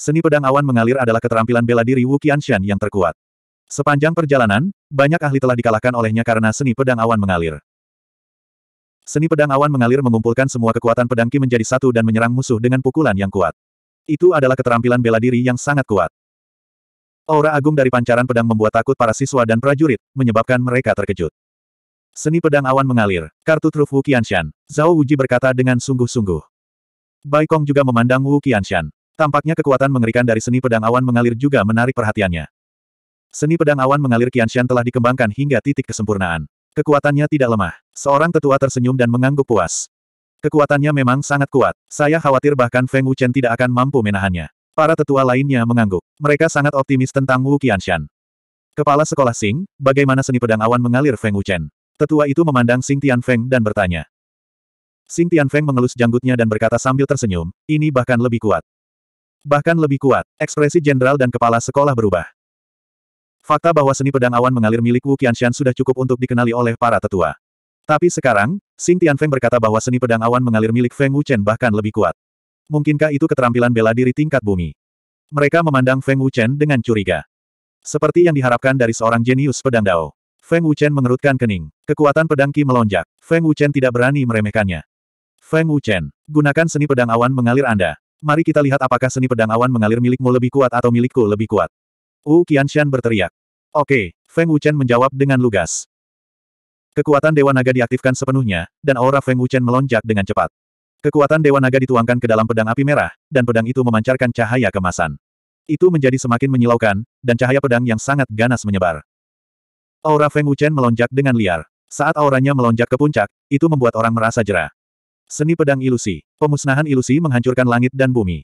Seni pedang awan mengalir adalah keterampilan bela diri Wu Qianshan yang terkuat. Sepanjang perjalanan, banyak ahli telah dikalahkan olehnya karena seni pedang awan mengalir. Seni pedang awan mengalir mengumpulkan semua kekuatan pedang Qi menjadi satu dan menyerang musuh dengan pukulan yang kuat. Itu adalah keterampilan bela diri yang sangat kuat. Aura agung dari pancaran pedang membuat takut para siswa dan prajurit, menyebabkan mereka terkejut. Seni pedang awan mengalir, kartu truf Wu Qianshan, Zhao Wuji berkata dengan sungguh-sungguh. Kong juga memandang Wu Qianshan. Tampaknya kekuatan mengerikan dari seni pedang awan mengalir juga menarik perhatiannya. Seni pedang awan mengalir Qianshan telah dikembangkan hingga titik kesempurnaan. Kekuatannya tidak lemah. Seorang tetua tersenyum dan mengangguk puas. Kekuatannya memang sangat kuat. Saya khawatir bahkan Feng Wuchen tidak akan mampu menahannya. Para tetua lainnya mengangguk. Mereka sangat optimis tentang Wu Qianshan. Kepala sekolah Sing, bagaimana seni pedang awan mengalir Feng Wuchen? Tetua itu memandang Sing Tian Feng dan bertanya. Sing Tian Feng mengelus janggutnya dan berkata sambil tersenyum, ini bahkan lebih kuat. Bahkan lebih kuat, ekspresi jenderal dan kepala sekolah berubah. Fakta bahwa seni pedang awan mengalir milik Wu Qianshan sudah cukup untuk dikenali oleh para tetua. Tapi sekarang, Xing Tianfeng berkata bahwa seni pedang awan mengalir milik Feng Wuchen bahkan lebih kuat. Mungkinkah itu keterampilan bela diri tingkat bumi? Mereka memandang Feng Wuchen dengan curiga. Seperti yang diharapkan dari seorang jenius pedang Dao. Feng Wuchen mengerutkan kening. Kekuatan pedang Qi melonjak. Feng Wuchen tidak berani meremehkannya. Feng Wuchen, gunakan seni pedang awan mengalir Anda. Mari kita lihat apakah seni pedang awan mengalir milikmu lebih kuat atau milikku lebih kuat. Wu Qianshan berteriak. Oke, Feng Wuchen menjawab dengan lugas. Kekuatan Dewa Naga diaktifkan sepenuhnya, dan aura Feng Wuchen melonjak dengan cepat. Kekuatan Dewa Naga dituangkan ke dalam pedang api merah, dan pedang itu memancarkan cahaya kemasan. Itu menjadi semakin menyilaukan, dan cahaya pedang yang sangat ganas menyebar. Aura Feng Wuchen melonjak dengan liar. Saat auranya melonjak ke puncak, itu membuat orang merasa jera. Seni pedang ilusi. Pemusnahan ilusi menghancurkan langit dan bumi.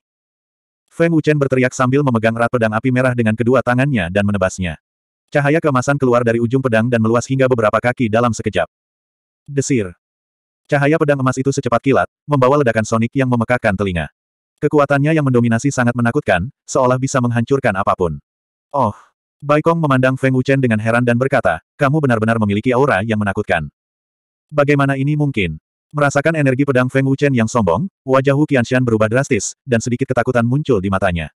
Feng Wuchen berteriak sambil memegang rat pedang api merah dengan kedua tangannya dan menebasnya. Cahaya kemasan keluar dari ujung pedang dan meluas hingga beberapa kaki dalam sekejap. Desir. Cahaya pedang emas itu secepat kilat, membawa ledakan sonik yang memekakan telinga. Kekuatannya yang mendominasi sangat menakutkan, seolah bisa menghancurkan apapun. Oh. Baikong memandang Feng Wuchen dengan heran dan berkata, kamu benar-benar memiliki aura yang menakutkan. Bagaimana ini mungkin? Merasakan energi pedang Feng Wuchen yang sombong, wajah Hu Qianshan berubah drastis, dan sedikit ketakutan muncul di matanya.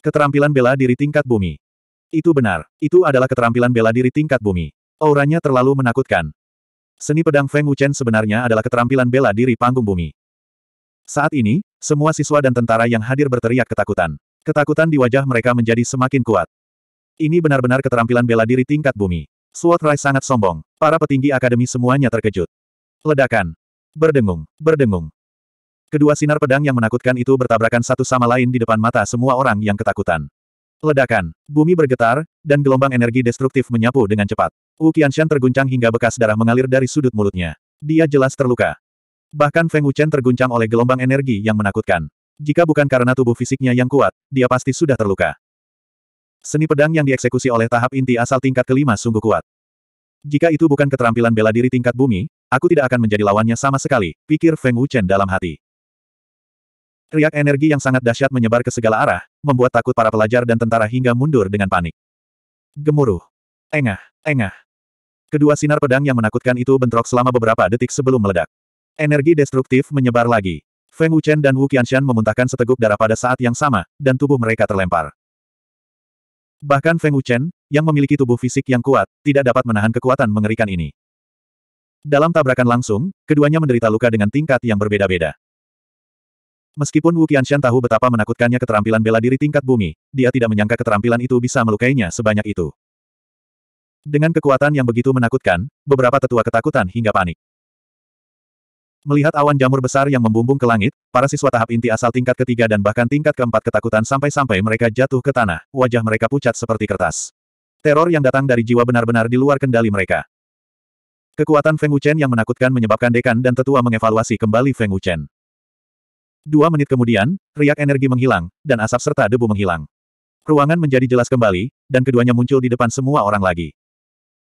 Keterampilan bela diri tingkat bumi. Itu benar, itu adalah keterampilan bela diri tingkat bumi. Auranya terlalu menakutkan. Seni pedang Feng Wuchen sebenarnya adalah keterampilan bela diri panggung bumi. Saat ini, semua siswa dan tentara yang hadir berteriak ketakutan. Ketakutan di wajah mereka menjadi semakin kuat. Ini benar-benar keterampilan bela diri tingkat bumi. Sword Rai sangat sombong. Para petinggi akademi semuanya terkejut. Ledakan. Berdengung, berdengung. Kedua sinar pedang yang menakutkan itu bertabrakan satu sama lain di depan mata semua orang yang ketakutan. Ledakan, bumi bergetar, dan gelombang energi destruktif menyapu dengan cepat. Wu Qianshan terguncang hingga bekas darah mengalir dari sudut mulutnya. Dia jelas terluka. Bahkan Feng Wuchen terguncang oleh gelombang energi yang menakutkan. Jika bukan karena tubuh fisiknya yang kuat, dia pasti sudah terluka. Seni pedang yang dieksekusi oleh tahap inti asal tingkat kelima sungguh kuat. Jika itu bukan keterampilan bela diri tingkat bumi, Aku tidak akan menjadi lawannya sama sekali, pikir Feng Wuchen dalam hati. Riak energi yang sangat dahsyat menyebar ke segala arah, membuat takut para pelajar dan tentara hingga mundur dengan panik. Gemuruh. Engah, engah. Kedua sinar pedang yang menakutkan itu bentrok selama beberapa detik sebelum meledak. Energi destruktif menyebar lagi. Feng Wuchen dan Wu Qianshan memuntahkan seteguk darah pada saat yang sama, dan tubuh mereka terlempar. Bahkan Feng Wuchen, yang memiliki tubuh fisik yang kuat, tidak dapat menahan kekuatan mengerikan ini. Dalam tabrakan langsung, keduanya menderita luka dengan tingkat yang berbeda-beda. Meskipun Wu Qianxian tahu betapa menakutkannya keterampilan bela diri tingkat bumi, dia tidak menyangka keterampilan itu bisa melukainya sebanyak itu. Dengan kekuatan yang begitu menakutkan, beberapa tetua ketakutan hingga panik. Melihat awan jamur besar yang membumbung ke langit, para siswa tahap inti asal tingkat ketiga dan bahkan tingkat keempat ketakutan sampai-sampai mereka jatuh ke tanah, wajah mereka pucat seperti kertas. Teror yang datang dari jiwa benar-benar di luar kendali mereka. Kekuatan Feng Wuchen yang menakutkan menyebabkan dekan dan tetua mengevaluasi kembali Feng Wuchen. Dua menit kemudian, riak energi menghilang, dan asap serta debu menghilang. Ruangan menjadi jelas kembali, dan keduanya muncul di depan semua orang lagi.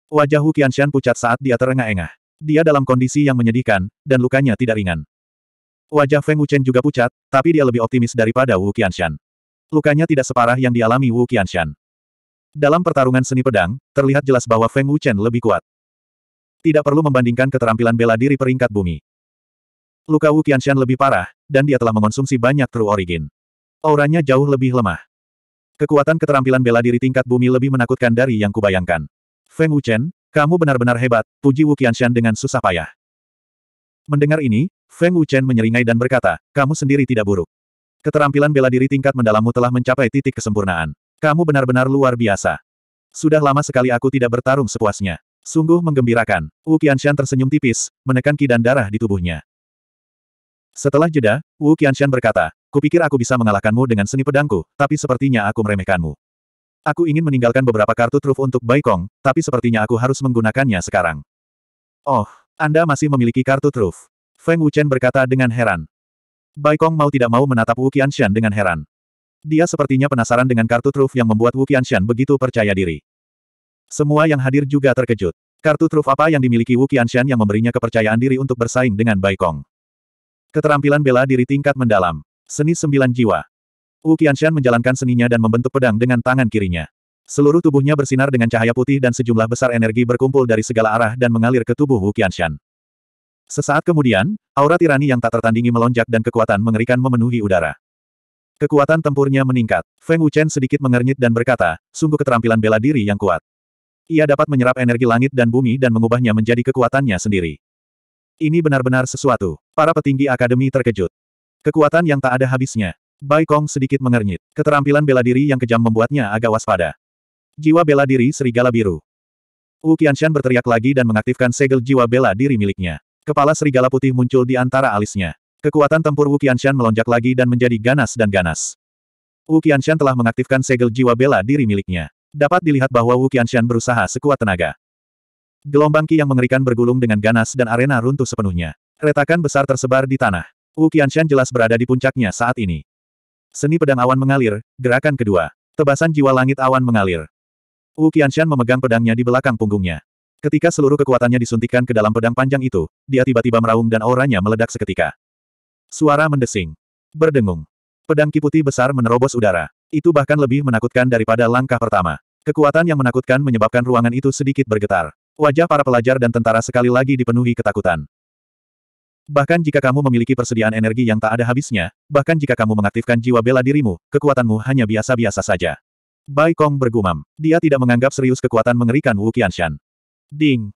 Wajah Hu Qianshan pucat saat dia terengah-engah. Dia dalam kondisi yang menyedihkan, dan lukanya tidak ringan. Wajah Feng Wuchen juga pucat, tapi dia lebih optimis daripada Wu Qianshan. Lukanya tidak separah yang dialami Wu Qianshan. Dalam pertarungan seni pedang, terlihat jelas bahwa Feng Wuchen lebih kuat. Tidak perlu membandingkan keterampilan bela diri peringkat bumi. Luka Wu Qianshan lebih parah, dan dia telah mengonsumsi banyak True Origin. Auranya jauh lebih lemah. Kekuatan keterampilan bela diri tingkat bumi lebih menakutkan dari yang kubayangkan. Feng Wuchen, kamu benar-benar hebat, puji Wu Qianshan dengan susah payah. Mendengar ini, Feng Wuchen menyeringai dan berkata, kamu sendiri tidak buruk. Keterampilan bela diri tingkat mendalammu telah mencapai titik kesempurnaan. Kamu benar-benar luar biasa. Sudah lama sekali aku tidak bertarung sepuasnya. Sungguh menggembirakan, Wu Qianshan tersenyum tipis, menekan dan darah di tubuhnya. Setelah jeda, Wu Qianshan berkata, kupikir aku bisa mengalahkanmu dengan seni pedangku, tapi sepertinya aku meremehkanmu. Aku ingin meninggalkan beberapa kartu truf untuk Baikong, tapi sepertinya aku harus menggunakannya sekarang. Oh, Anda masih memiliki kartu truf. Feng Wuchen berkata dengan heran. Baikong mau tidak mau menatap Wu Qianshan dengan heran. Dia sepertinya penasaran dengan kartu truf yang membuat Wu Qianshan begitu percaya diri. Semua yang hadir juga terkejut. Kartu truf apa yang dimiliki Wu Qianshan yang memberinya kepercayaan diri untuk bersaing dengan Baikong? Keterampilan bela diri tingkat mendalam. Seni sembilan jiwa. Wu Qianshan menjalankan seninya dan membentuk pedang dengan tangan kirinya. Seluruh tubuhnya bersinar dengan cahaya putih dan sejumlah besar energi berkumpul dari segala arah dan mengalir ke tubuh Wu Qianshan. Sesaat kemudian, aura tirani yang tak tertandingi melonjak dan kekuatan mengerikan memenuhi udara. Kekuatan tempurnya meningkat. Feng Wuchen sedikit mengernyit dan berkata, sungguh keterampilan bela diri yang kuat. Ia dapat menyerap energi langit dan bumi dan mengubahnya menjadi kekuatannya sendiri. Ini benar-benar sesuatu. Para petinggi akademi terkejut. Kekuatan yang tak ada habisnya. Bai Kong sedikit mengernyit. Keterampilan bela diri yang kejam membuatnya agak waspada. Jiwa bela diri serigala biru. Wu Qianshan berteriak lagi dan mengaktifkan segel jiwa bela diri miliknya. Kepala serigala putih muncul di antara alisnya. Kekuatan tempur Wu Qianshan melonjak lagi dan menjadi ganas dan ganas. Wu Qianshan telah mengaktifkan segel jiwa bela diri miliknya. Dapat dilihat bahwa Wu Qianshan berusaha sekuat tenaga. Gelombang ki yang mengerikan bergulung dengan ganas dan arena runtuh sepenuhnya. Retakan besar tersebar di tanah. Wu Qianshan jelas berada di puncaknya saat ini. Seni pedang awan mengalir, gerakan kedua. Tebasan jiwa langit awan mengalir. Wu Qianshan memegang pedangnya di belakang punggungnya. Ketika seluruh kekuatannya disuntikkan ke dalam pedang panjang itu, dia tiba-tiba meraung dan auranya meledak seketika. Suara mendesing. Berdengung. Pedang Ki putih besar menerobos udara. Itu bahkan lebih menakutkan daripada langkah pertama. Kekuatan yang menakutkan menyebabkan ruangan itu sedikit bergetar. Wajah para pelajar dan tentara sekali lagi dipenuhi ketakutan. Bahkan jika kamu memiliki persediaan energi yang tak ada habisnya, bahkan jika kamu mengaktifkan jiwa bela dirimu, kekuatanmu hanya biasa-biasa saja. Bai Kong bergumam. Dia tidak menganggap serius kekuatan mengerikan Wu Qianshan. Ding!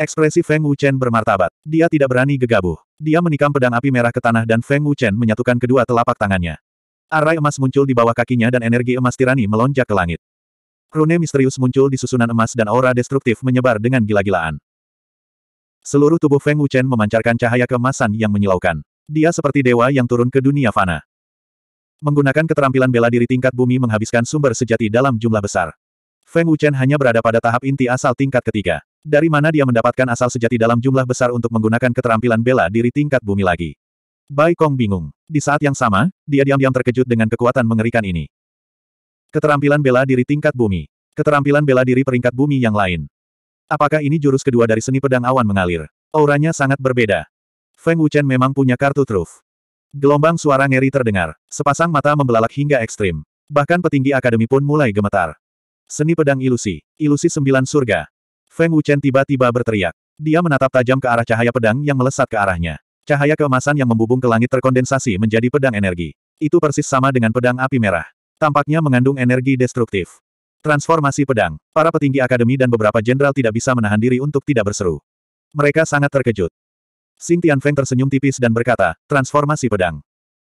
Ekspresi Feng Wuchen bermartabat. Dia tidak berani gegabah. Dia menikam pedang api merah ke tanah dan Feng Wuchen menyatukan kedua telapak tangannya. Arai emas muncul di bawah kakinya dan energi emas tirani melonjak ke langit. Rune misterius muncul di susunan emas dan aura destruktif menyebar dengan gila-gilaan. Seluruh tubuh Feng Wuchen memancarkan cahaya kemasan yang menyilaukan. Dia seperti dewa yang turun ke dunia fana. Menggunakan keterampilan bela diri tingkat bumi menghabiskan sumber sejati dalam jumlah besar. Feng Wuchen hanya berada pada tahap inti asal tingkat ketiga. Dari mana dia mendapatkan asal sejati dalam jumlah besar untuk menggunakan keterampilan bela diri tingkat bumi lagi? Bai Kong bingung. Di saat yang sama, dia diam-diam terkejut dengan kekuatan mengerikan ini. Keterampilan bela diri tingkat bumi. Keterampilan bela diri peringkat bumi yang lain. Apakah ini jurus kedua dari seni pedang awan mengalir? Auranya sangat berbeda. Feng Wuchen memang punya kartu truf. Gelombang suara ngeri terdengar. Sepasang mata membelalak hingga ekstrim. Bahkan petinggi akademi pun mulai gemetar. Seni pedang ilusi. Ilusi sembilan surga. Feng Wuchen tiba-tiba berteriak. Dia menatap tajam ke arah cahaya pedang yang melesat ke arahnya. Cahaya keemasan yang membubung ke langit terkondensasi menjadi pedang energi. Itu persis sama dengan pedang api merah. Tampaknya mengandung energi destruktif. Transformasi pedang. Para petinggi akademi dan beberapa jenderal tidak bisa menahan diri untuk tidak berseru. Mereka sangat terkejut. Xing Feng tersenyum tipis dan berkata, transformasi pedang.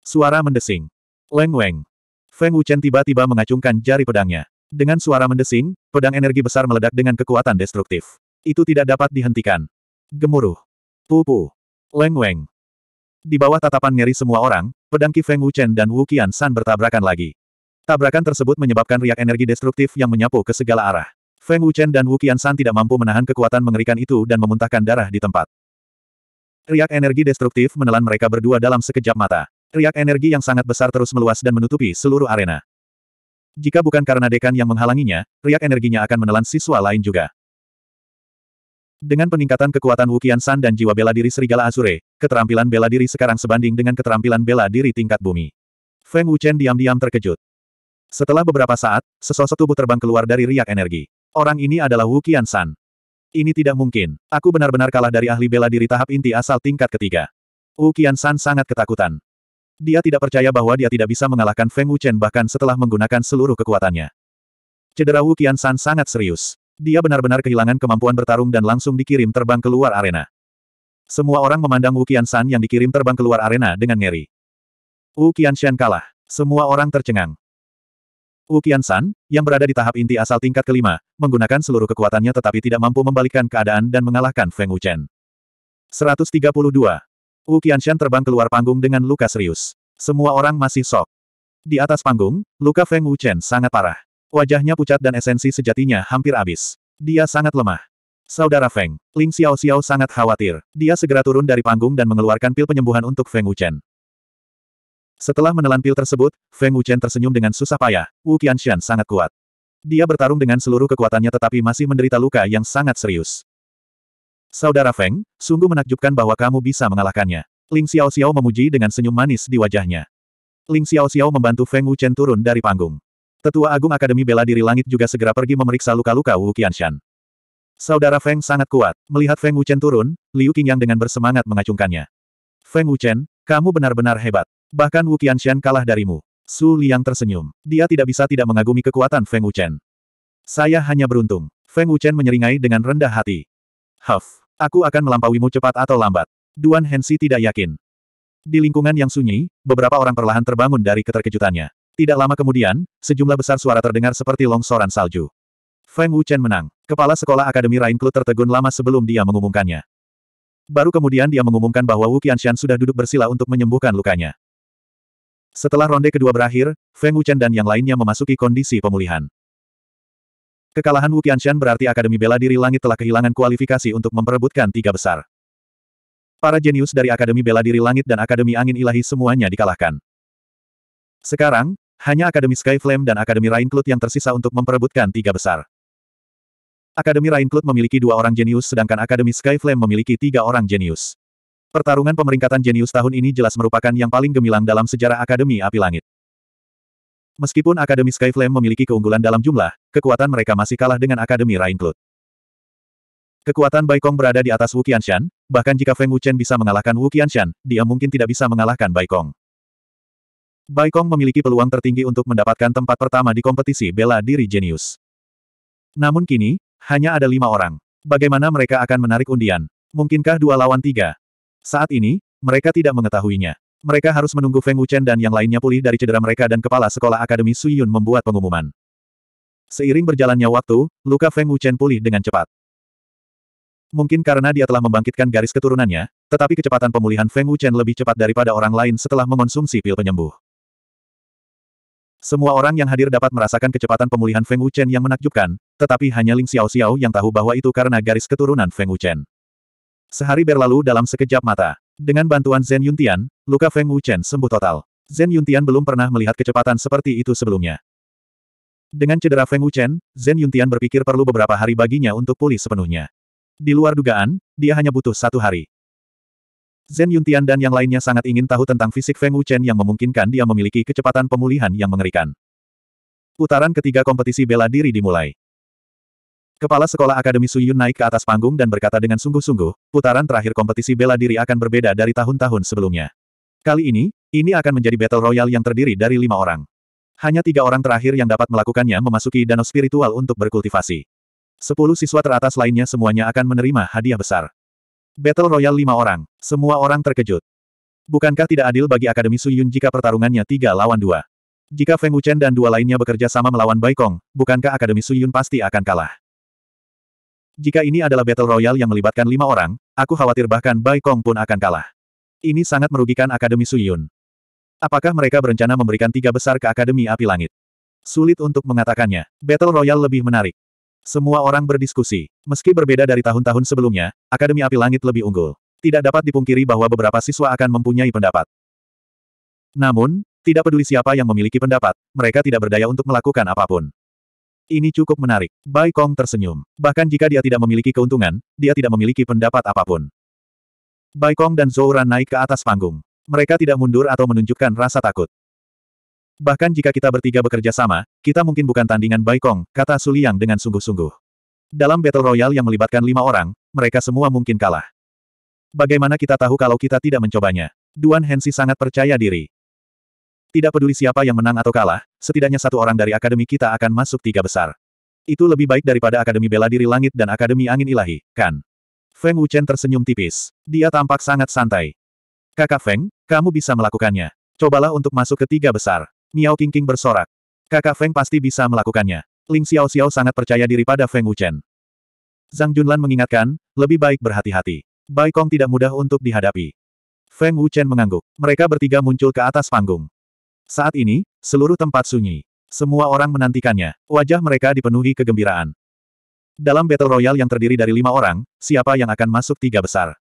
Suara mendesing. Leng Weng. Feng Wuchen tiba-tiba mengacungkan jari pedangnya. Dengan suara mendesing, pedang energi besar meledak dengan kekuatan destruktif. Itu tidak dapat dihentikan. Gemuruh. Pupu. Leng Weng. Di bawah tatapan ngeri semua orang, pedang Ki Feng Wuchen dan Wu Qian San bertabrakan lagi. Tabrakan tersebut menyebabkan riak energi destruktif yang menyapu ke segala arah. Feng Wuchen dan Wu Qian San tidak mampu menahan kekuatan mengerikan itu dan memuntahkan darah di tempat. Riak energi destruktif menelan mereka berdua dalam sekejap mata. Riak energi yang sangat besar terus meluas dan menutupi seluruh arena. Jika bukan karena dekan yang menghalanginya, riak energinya akan menelan siswa lain juga. Dengan peningkatan kekuatan Wukian San dan jiwa bela diri Serigala Azure, keterampilan bela diri sekarang sebanding dengan keterampilan bela diri tingkat bumi. Feng Wuchen diam-diam terkejut. Setelah beberapa saat, sesosok tubuh terbang keluar dari riak energi. Orang ini adalah Wukian San. Ini tidak mungkin. Aku benar-benar kalah dari ahli bela diri tahap inti asal tingkat ketiga. Wukian San sangat ketakutan. Dia tidak percaya bahwa dia tidak bisa mengalahkan Feng Wuchen bahkan setelah menggunakan seluruh kekuatannya. Cedera Wu Qian San sangat serius. Dia benar-benar kehilangan kemampuan bertarung dan langsung dikirim terbang keluar arena. Semua orang memandang Wu Qiansan yang dikirim terbang keluar arena dengan ngeri. Wu Qianshan kalah. Semua orang tercengang. Wu Qiansan, yang berada di tahap inti asal tingkat kelima, menggunakan seluruh kekuatannya tetapi tidak mampu membalikkan keadaan dan mengalahkan Feng Wuchen. 132. Wu Qianshan terbang keluar panggung dengan luka serius. Semua orang masih sok. Di atas panggung, luka Feng Wuchen sangat parah. Wajahnya pucat dan esensi sejatinya hampir habis. Dia sangat lemah. Saudara Feng, Ling Xiao Xiao sangat khawatir. Dia segera turun dari panggung dan mengeluarkan pil penyembuhan untuk Feng Wuchen. Setelah menelan pil tersebut, Feng Wuchen tersenyum dengan susah payah. Wu Qianxian sangat kuat. Dia bertarung dengan seluruh kekuatannya tetapi masih menderita luka yang sangat serius. Saudara Feng, sungguh menakjubkan bahwa kamu bisa mengalahkannya. Ling Xiao Xiao memuji dengan senyum manis di wajahnya. Ling Xiao Xiao membantu Feng Wuchen turun dari panggung. Tetua Agung Akademi Bela Diri Langit juga segera pergi memeriksa luka-luka Wu Qianshan. Saudara Feng sangat kuat. Melihat Feng Wuchen turun, Liu Qingyang dengan bersemangat mengacungkannya. Feng Wuchen, kamu benar-benar hebat. Bahkan Wu Qianshan kalah darimu. Su Liang tersenyum. Dia tidak bisa tidak mengagumi kekuatan Feng Wuchen. Saya hanya beruntung. Feng Wuchen menyeringai dengan rendah hati. Huff, aku akan melampauimu cepat atau lambat. Duan Hensi tidak yakin. Di lingkungan yang sunyi, beberapa orang perlahan terbangun dari keterkejutannya. Tidak lama kemudian, sejumlah besar suara terdengar seperti longsoran salju. Feng Wuchen menang. Kepala Sekolah Akademi Rainklut tertegun lama sebelum dia mengumumkannya. Baru kemudian dia mengumumkan bahwa Wu Qianxian sudah duduk bersila untuk menyembuhkan lukanya. Setelah ronde kedua berakhir, Feng Wuchen dan yang lainnya memasuki kondisi pemulihan. Kekalahan Wu Qianxian berarti Akademi Bela Diri Langit telah kehilangan kualifikasi untuk memperebutkan tiga besar. Para jenius dari Akademi Bela Diri Langit dan Akademi Angin Ilahi semuanya dikalahkan. Sekarang, hanya Akademi Skyflame dan Akademi Rainclut yang tersisa untuk memperebutkan tiga besar. Akademi Rainclut memiliki dua orang jenius sedangkan Akademi Skyflame memiliki tiga orang jenius. Pertarungan pemeringkatan jenius tahun ini jelas merupakan yang paling gemilang dalam sejarah Akademi Api Langit. Meskipun Akademi Skyflame memiliki keunggulan dalam jumlah, kekuatan mereka masih kalah dengan Akademi Rainclut. Kekuatan Baikong berada di atas Wu Qianshan, bahkan jika Feng Wuchen bisa mengalahkan Wu Qianshan, dia mungkin tidak bisa mengalahkan Baikong. Baikong memiliki peluang tertinggi untuk mendapatkan tempat pertama di kompetisi bela diri jenius. Namun kini, hanya ada lima orang. Bagaimana mereka akan menarik undian? Mungkinkah dua lawan tiga? Saat ini, mereka tidak mengetahuinya. Mereka harus menunggu Feng Wuchen dan yang lainnya pulih dari cedera mereka dan kepala sekolah Akademi Suyun membuat pengumuman. Seiring berjalannya waktu, luka Feng Wuchen pulih dengan cepat. Mungkin karena dia telah membangkitkan garis keturunannya, tetapi kecepatan pemulihan Feng Wuchen lebih cepat daripada orang lain setelah mengonsumsi pil penyembuh. Semua orang yang hadir dapat merasakan kecepatan pemulihan Feng Wuchen yang menakjubkan, tetapi hanya Ling Xiao Xiao yang tahu bahwa itu karena garis keturunan Feng Wuchen. Sehari berlalu dalam sekejap mata. Dengan bantuan Zen Yuntian, luka Feng Wuchen sembuh total. Zen Yuntian belum pernah melihat kecepatan seperti itu sebelumnya. Dengan cedera Feng Wuchen, Zen Yuntian berpikir perlu beberapa hari baginya untuk pulih sepenuhnya. Di luar dugaan, dia hanya butuh satu hari. Zen Yuntian dan yang lainnya sangat ingin tahu tentang fisik Feng Wuchen yang memungkinkan dia memiliki kecepatan pemulihan yang mengerikan. Putaran ketiga kompetisi bela diri dimulai. Kepala Sekolah Akademi Su Yun naik ke atas panggung dan berkata dengan sungguh-sungguh, putaran terakhir kompetisi bela diri akan berbeda dari tahun-tahun sebelumnya. Kali ini, ini akan menjadi battle royale yang terdiri dari lima orang. Hanya tiga orang terakhir yang dapat melakukannya memasuki danau spiritual untuk berkultivasi. Sepuluh siswa teratas lainnya semuanya akan menerima hadiah besar. Battle Royale lima orang. Semua orang terkejut. Bukankah tidak adil bagi Akademi Suyun jika pertarungannya tiga lawan dua? Jika Feng Wuchen dan dua lainnya bekerja sama melawan Baikong, bukankah Akademi Suyun pasti akan kalah? Jika ini adalah Battle Royale yang melibatkan lima orang, aku khawatir bahkan Baikong pun akan kalah. Ini sangat merugikan Akademi Suyun. Apakah mereka berencana memberikan tiga besar ke Akademi Api Langit? Sulit untuk mengatakannya. Battle Royale lebih menarik. Semua orang berdiskusi. Meski berbeda dari tahun-tahun sebelumnya, Akademi Api Langit lebih unggul. Tidak dapat dipungkiri bahwa beberapa siswa akan mempunyai pendapat. Namun, tidak peduli siapa yang memiliki pendapat, mereka tidak berdaya untuk melakukan apapun. Ini cukup menarik. Bai Kong tersenyum. Bahkan jika dia tidak memiliki keuntungan, dia tidak memiliki pendapat apapun. Bai Kong dan Ran naik ke atas panggung. Mereka tidak mundur atau menunjukkan rasa takut. Bahkan jika kita bertiga bekerja sama, kita mungkin bukan tandingan Baikong, kata Suliang dengan sungguh-sungguh. Dalam Battle Royale yang melibatkan lima orang, mereka semua mungkin kalah. Bagaimana kita tahu kalau kita tidak mencobanya? Duan Hensi sangat percaya diri. Tidak peduli siapa yang menang atau kalah, setidaknya satu orang dari akademi kita akan masuk tiga besar. Itu lebih baik daripada Akademi Bela Diri Langit dan Akademi Angin Ilahi, kan? Feng Wuchen tersenyum tipis. Dia tampak sangat santai. Kakak Feng, kamu bisa melakukannya. Cobalah untuk masuk ke tiga besar. Miao King King bersorak. Kakak Feng pasti bisa melakukannya. Ling Xiao Xiao sangat percaya diri pada Feng Wuchen. Zhang Junlan mengingatkan, lebih baik berhati-hati. Bai Kong tidak mudah untuk dihadapi. Feng Wuchen mengangguk. Mereka bertiga muncul ke atas panggung. Saat ini, seluruh tempat sunyi. Semua orang menantikannya. Wajah mereka dipenuhi kegembiraan. Dalam Battle Royale yang terdiri dari lima orang, siapa yang akan masuk tiga besar?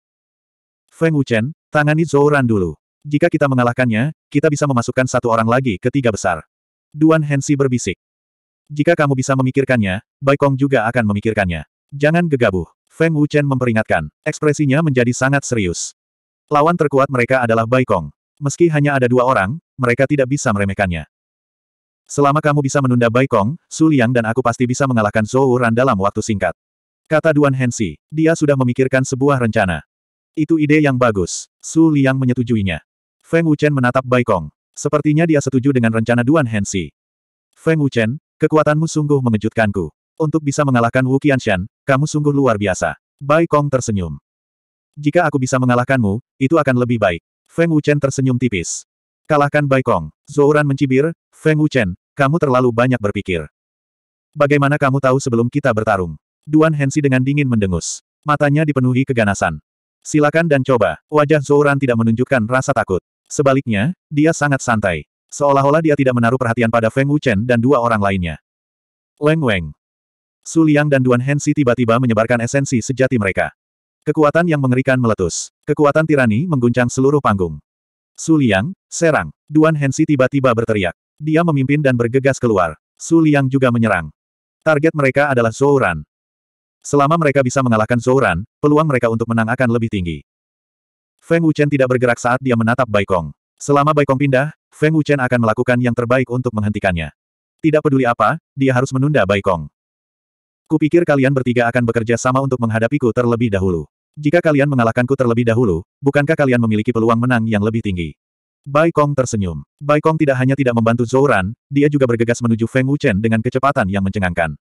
Feng Wuchen, tangani Zhou Ran dulu. Jika kita mengalahkannya, kita bisa memasukkan satu orang lagi ke tiga besar. Duan Hensi berbisik. Jika kamu bisa memikirkannya, Baikong juga akan memikirkannya. Jangan gegabah. Feng Wuchen memperingatkan. Ekspresinya menjadi sangat serius. Lawan terkuat mereka adalah Baikong. Meski hanya ada dua orang, mereka tidak bisa meremehkannya. Selama kamu bisa menunda Baikong, Su Liang dan aku pasti bisa mengalahkan Zhou Ran dalam waktu singkat. Kata Duan Hensi, dia sudah memikirkan sebuah rencana. Itu ide yang bagus. Su Liang menyetujuinya. Feng Wuchen menatap Baikong. Sepertinya dia setuju dengan rencana Duan Hensi. Feng Wuchen, kekuatanmu sungguh mengejutkanku. Untuk bisa mengalahkan Wu Qianshan, kamu sungguh luar biasa. Baikong tersenyum. Jika aku bisa mengalahkanmu, itu akan lebih baik. Feng Wuchen tersenyum tipis. Kalahkan Baikong. Zouran mencibir, Feng Wuchen, kamu terlalu banyak berpikir. Bagaimana kamu tahu sebelum kita bertarung? Duan Hensi dengan dingin mendengus. Matanya dipenuhi keganasan. Silakan dan coba. Wajah Zouran tidak menunjukkan rasa takut. Sebaliknya, dia sangat santai. Seolah-olah dia tidak menaruh perhatian pada Feng Wuchen dan dua orang lainnya. Leng Weng. Su Liang dan Duan Hensi tiba-tiba menyebarkan esensi sejati mereka. Kekuatan yang mengerikan meletus. Kekuatan tirani mengguncang seluruh panggung. Su Liang, serang. Duan Hensi tiba-tiba berteriak. Dia memimpin dan bergegas keluar. Su Liang juga menyerang. Target mereka adalah Zhou Ran. Selama mereka bisa mengalahkan Ran, peluang mereka untuk menang akan lebih tinggi. Feng Wuchen tidak bergerak saat dia menatap Baikong. Selama Baikong pindah, Feng Wuchen akan melakukan yang terbaik untuk menghentikannya. Tidak peduli apa, dia harus menunda Baikong. Kupikir kalian bertiga akan bekerja sama untuk menghadapiku terlebih dahulu. Jika kalian mengalahkanku terlebih dahulu, bukankah kalian memiliki peluang menang yang lebih tinggi? Baikong tersenyum. Baikong tidak hanya tidak membantu Zouran, dia juga bergegas menuju Feng Wuchen dengan kecepatan yang mencengangkan.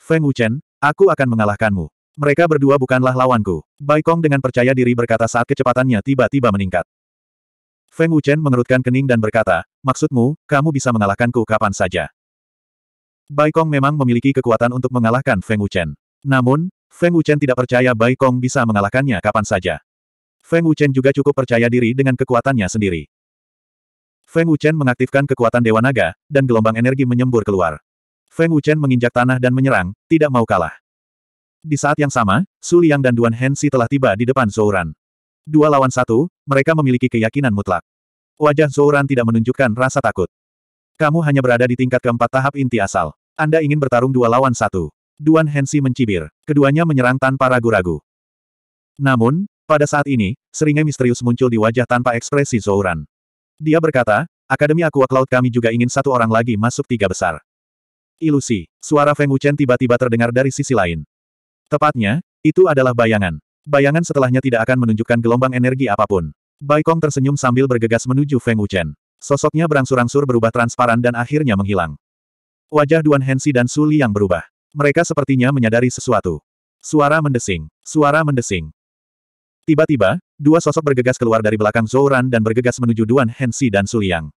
Feng Wuchen, aku akan mengalahkanmu. Mereka berdua bukanlah lawanku. Bai Kong dengan percaya diri berkata saat kecepatannya tiba-tiba meningkat. Feng Wuchen mengerutkan kening dan berkata, Maksudmu, kamu bisa mengalahkanku kapan saja. Bai Kong memang memiliki kekuatan untuk mengalahkan Feng Wuchen. Namun, Feng Wuchen tidak percaya Bai Kong bisa mengalahkannya kapan saja. Feng Wuchen juga cukup percaya diri dengan kekuatannya sendiri. Feng Wuchen mengaktifkan kekuatan Dewa Naga, dan gelombang energi menyembur keluar. Feng Wuchen menginjak tanah dan menyerang, tidak mau kalah. Di saat yang sama, Su Liang dan Duan Hensi telah tiba di depan Zouran. Dua lawan satu, mereka memiliki keyakinan mutlak. Wajah Zouran tidak menunjukkan rasa takut. Kamu hanya berada di tingkat keempat tahap inti asal. Anda ingin bertarung dua lawan satu. Duan Hensi mencibir. Keduanya menyerang tanpa ragu-ragu. Namun, pada saat ini, seringai misterius muncul di wajah tanpa ekspresi Zouran. Dia berkata, Akademi Aqua Cloud kami juga ingin satu orang lagi masuk tiga besar. Ilusi. Suara Feng Wuchen tiba-tiba terdengar dari sisi lain. Tepatnya, itu adalah bayangan. Bayangan setelahnya tidak akan menunjukkan gelombang energi apapun. Baikong tersenyum sambil bergegas menuju Feng Wuchen. Sosoknya berangsur-angsur berubah transparan dan akhirnya menghilang. Wajah Duan Hensi dan Suli yang berubah. Mereka sepertinya menyadari sesuatu. Suara mendesing. Suara mendesing. Tiba-tiba, dua sosok bergegas keluar dari belakang Zouran dan bergegas menuju Duan Hensi dan Suliang.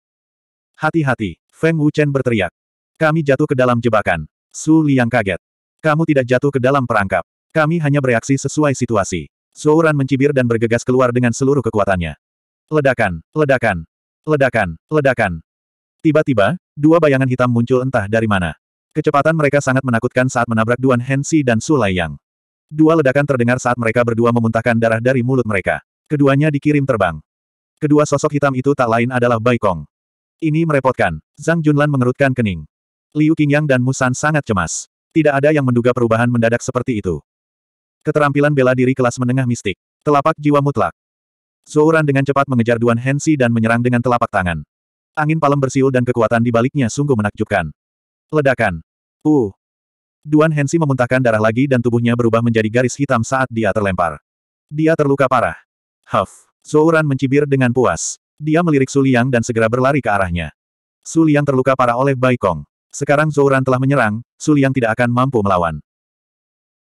Hati-hati, Feng Wuchen berteriak. Kami jatuh ke dalam jebakan. Su Liang kaget. Kamu tidak jatuh ke dalam perangkap. Kami hanya bereaksi sesuai situasi. Zouran mencibir dan bergegas keluar dengan seluruh kekuatannya. Ledakan, ledakan, ledakan, ledakan. Tiba-tiba, dua bayangan hitam muncul entah dari mana. Kecepatan mereka sangat menakutkan saat menabrak Duan Hensi dan Su Yang. Dua ledakan terdengar saat mereka berdua memuntahkan darah dari mulut mereka. Keduanya dikirim terbang. Kedua sosok hitam itu tak lain adalah Bai Kong. Ini merepotkan. Zhang Junlan mengerutkan kening. Liu Qingyang dan Musan sangat cemas. Tidak ada yang menduga perubahan mendadak seperti itu. Keterampilan bela diri kelas menengah mistik. Telapak jiwa mutlak. Zouran dengan cepat mengejar Duan Hensi dan menyerang dengan telapak tangan. Angin palem bersiul dan kekuatan di baliknya sungguh menakjubkan. Ledakan. Uh. Duan Hensi memuntahkan darah lagi dan tubuhnya berubah menjadi garis hitam saat dia terlempar. Dia terluka parah. Huff. Zouran mencibir dengan puas. Dia melirik Suliang dan segera berlari ke arahnya. Suliang terluka parah oleh Baikong. Sekarang Zouran telah menyerang, Suliang tidak akan mampu melawan.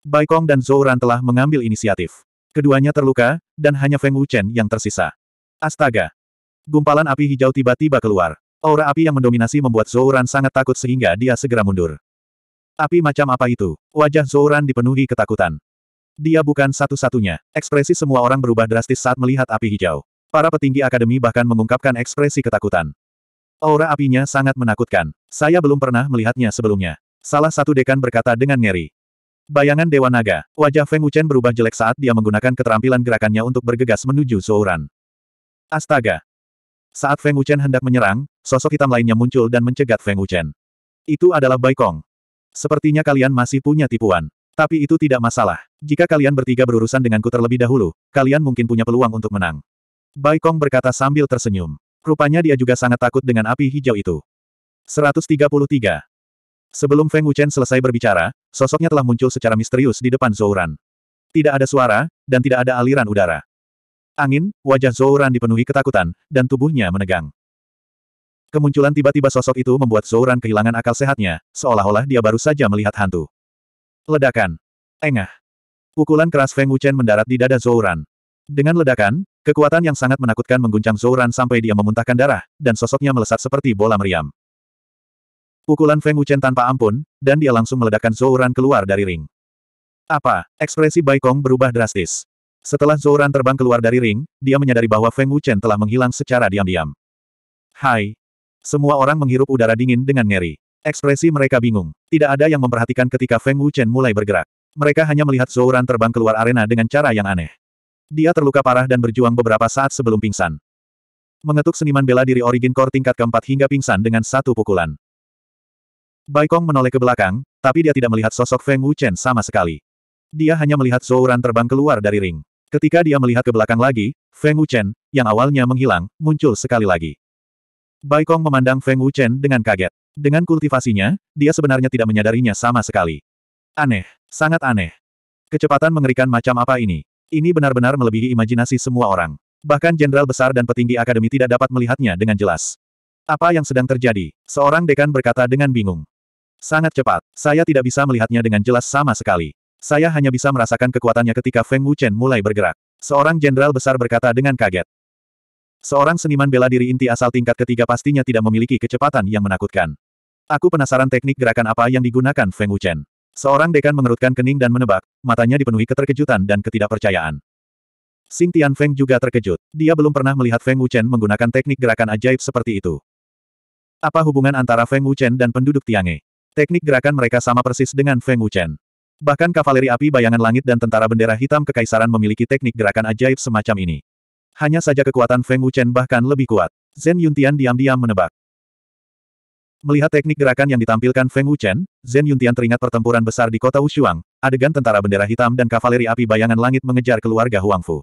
Baikong dan Zouran telah mengambil inisiatif. Keduanya terluka, dan hanya Feng Wuchen yang tersisa. Astaga! Gumpalan api hijau tiba-tiba keluar. Aura api yang mendominasi membuat Zouran sangat takut sehingga dia segera mundur. Api macam apa itu? Wajah Zouran dipenuhi ketakutan. Dia bukan satu-satunya. Ekspresi semua orang berubah drastis saat melihat api hijau. Para petinggi akademi bahkan mengungkapkan ekspresi ketakutan. Aura apinya sangat menakutkan. Saya belum pernah melihatnya sebelumnya. Salah satu dekan berkata dengan ngeri. Bayangan Dewa Naga, wajah Feng Wuchen berubah jelek saat dia menggunakan keterampilan gerakannya untuk bergegas menuju Zouran. Astaga! Saat Feng Wuchen hendak menyerang, sosok hitam lainnya muncul dan mencegat Feng Wuchen. Itu adalah Baikong. Sepertinya kalian masih punya tipuan. Tapi itu tidak masalah. Jika kalian bertiga berurusan denganku terlebih dahulu, kalian mungkin punya peluang untuk menang. Bai Kong berkata sambil tersenyum. Rupanya dia juga sangat takut dengan api hijau itu. 133. Sebelum Feng Wuchen selesai berbicara, sosoknya telah muncul secara misterius di depan Zouran. Tidak ada suara, dan tidak ada aliran udara. Angin, wajah Zouran dipenuhi ketakutan, dan tubuhnya menegang. Kemunculan tiba-tiba sosok itu membuat Zouran kehilangan akal sehatnya, seolah-olah dia baru saja melihat hantu. Ledakan. Engah. Pukulan keras Feng Wuchen mendarat di dada Zouran. Dengan ledakan, kekuatan yang sangat menakutkan mengguncang Zouran sampai dia memuntahkan darah, dan sosoknya melesat seperti bola meriam. Pukulan Feng Wuchen tanpa ampun, dan dia langsung meledakkan Zouran keluar dari ring. Apa? Ekspresi Baikong berubah drastis. Setelah Zouran terbang keluar dari ring, dia menyadari bahwa Feng Wuchen telah menghilang secara diam-diam. Hai. Semua orang menghirup udara dingin dengan ngeri. Ekspresi mereka bingung. Tidak ada yang memperhatikan ketika Feng Wuchen mulai bergerak. Mereka hanya melihat Zouran terbang keluar arena dengan cara yang aneh. Dia terluka parah dan berjuang beberapa saat sebelum pingsan. Mengetuk seniman bela diri Origin Core tingkat keempat hingga pingsan dengan satu pukulan. Baikong menoleh ke belakang, tapi dia tidak melihat sosok Feng Wuchen sama sekali. Dia hanya melihat Zouran terbang keluar dari ring. Ketika dia melihat ke belakang lagi, Feng Wuchen, yang awalnya menghilang, muncul sekali lagi. Baikong memandang Feng Wuchen dengan kaget. Dengan kultivasinya, dia sebenarnya tidak menyadarinya sama sekali. Aneh, sangat aneh. Kecepatan mengerikan macam apa ini? Ini benar-benar melebihi imajinasi semua orang. Bahkan jenderal besar dan petinggi akademi tidak dapat melihatnya dengan jelas. Apa yang sedang terjadi? Seorang dekan berkata dengan bingung. Sangat cepat, saya tidak bisa melihatnya dengan jelas sama sekali. Saya hanya bisa merasakan kekuatannya ketika Feng Wuchen mulai bergerak. Seorang jenderal besar berkata dengan kaget. Seorang seniman bela diri inti asal tingkat ketiga pastinya tidak memiliki kecepatan yang menakutkan. Aku penasaran teknik gerakan apa yang digunakan Feng Wuchen. Seorang dekan mengerutkan kening dan menebak, matanya dipenuhi keterkejutan dan ketidakpercayaan. Xing Feng juga terkejut. Dia belum pernah melihat Feng Wuchen menggunakan teknik gerakan ajaib seperti itu. Apa hubungan antara Feng Wuchen dan penduduk Tiange? Teknik gerakan mereka sama persis dengan Feng Wuchen. Bahkan kavaleri api bayangan langit dan tentara bendera hitam kekaisaran memiliki teknik gerakan ajaib semacam ini. Hanya saja kekuatan Feng Wuchen bahkan lebih kuat. Zhen Yuntian diam-diam menebak. Melihat teknik gerakan yang ditampilkan Feng Wuchen, Zen Yuntian teringat pertempuran besar di kota Wushuang, adegan tentara bendera hitam dan kavaleri api bayangan langit mengejar keluarga Huangfu.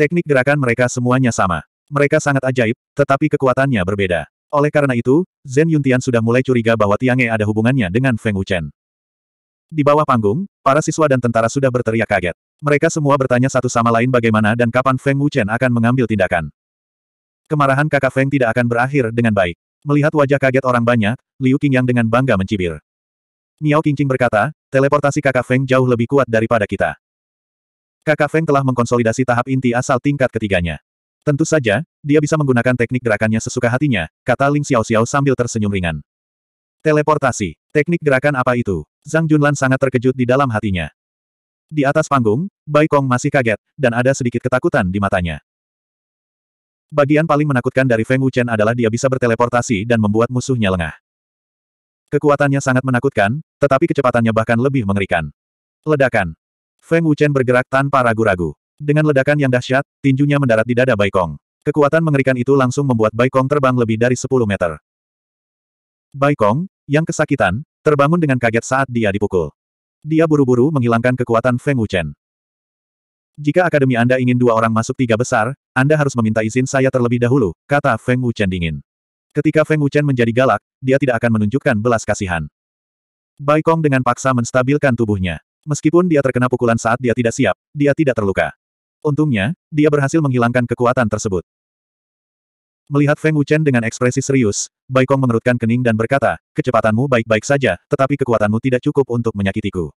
Teknik gerakan mereka semuanya sama. Mereka sangat ajaib, tetapi kekuatannya berbeda. Oleh karena itu, Zen Yuntian sudah mulai curiga bahwa Tiange ada hubungannya dengan Feng Wuchen. Di bawah panggung, para siswa dan tentara sudah berteriak kaget. Mereka semua bertanya satu sama lain bagaimana dan kapan Feng Wuchen akan mengambil tindakan. Kemarahan kakak Feng tidak akan berakhir dengan baik. Melihat wajah kaget orang banyak, Liu Qingyang dengan bangga mencibir. Miao Qingqing berkata, teleportasi kakak Feng jauh lebih kuat daripada kita. Kakak Feng telah mengkonsolidasi tahap inti asal tingkat ketiganya. Tentu saja, dia bisa menggunakan teknik gerakannya sesuka hatinya, kata Ling Xiao-Xiao sambil tersenyum ringan. Teleportasi, teknik gerakan apa itu? Zhang Junlan sangat terkejut di dalam hatinya. Di atas panggung, Bai Kong masih kaget, dan ada sedikit ketakutan di matanya. Bagian paling menakutkan dari Feng Wuchen adalah dia bisa berteleportasi dan membuat musuhnya lengah. Kekuatannya sangat menakutkan, tetapi kecepatannya bahkan lebih mengerikan. Ledakan. Feng Wuchen bergerak tanpa ragu-ragu. Dengan ledakan yang dahsyat, tinjunya mendarat di dada Baikong. Kekuatan mengerikan itu langsung membuat Baikong terbang lebih dari 10 meter. Baikong, yang kesakitan, terbangun dengan kaget saat dia dipukul. Dia buru-buru menghilangkan kekuatan Feng Wuchen. Jika akademi Anda ingin dua orang masuk tiga besar, anda harus meminta izin saya terlebih dahulu, kata Feng Wuchen dingin. Ketika Feng Wuchen menjadi galak, dia tidak akan menunjukkan belas kasihan. Bai Kong dengan paksa menstabilkan tubuhnya. Meskipun dia terkena pukulan saat dia tidak siap, dia tidak terluka. Untungnya, dia berhasil menghilangkan kekuatan tersebut. Melihat Feng Wuchen dengan ekspresi serius, Bai Kong mengerutkan kening dan berkata, kecepatanmu baik-baik saja, tetapi kekuatanmu tidak cukup untuk menyakitiku.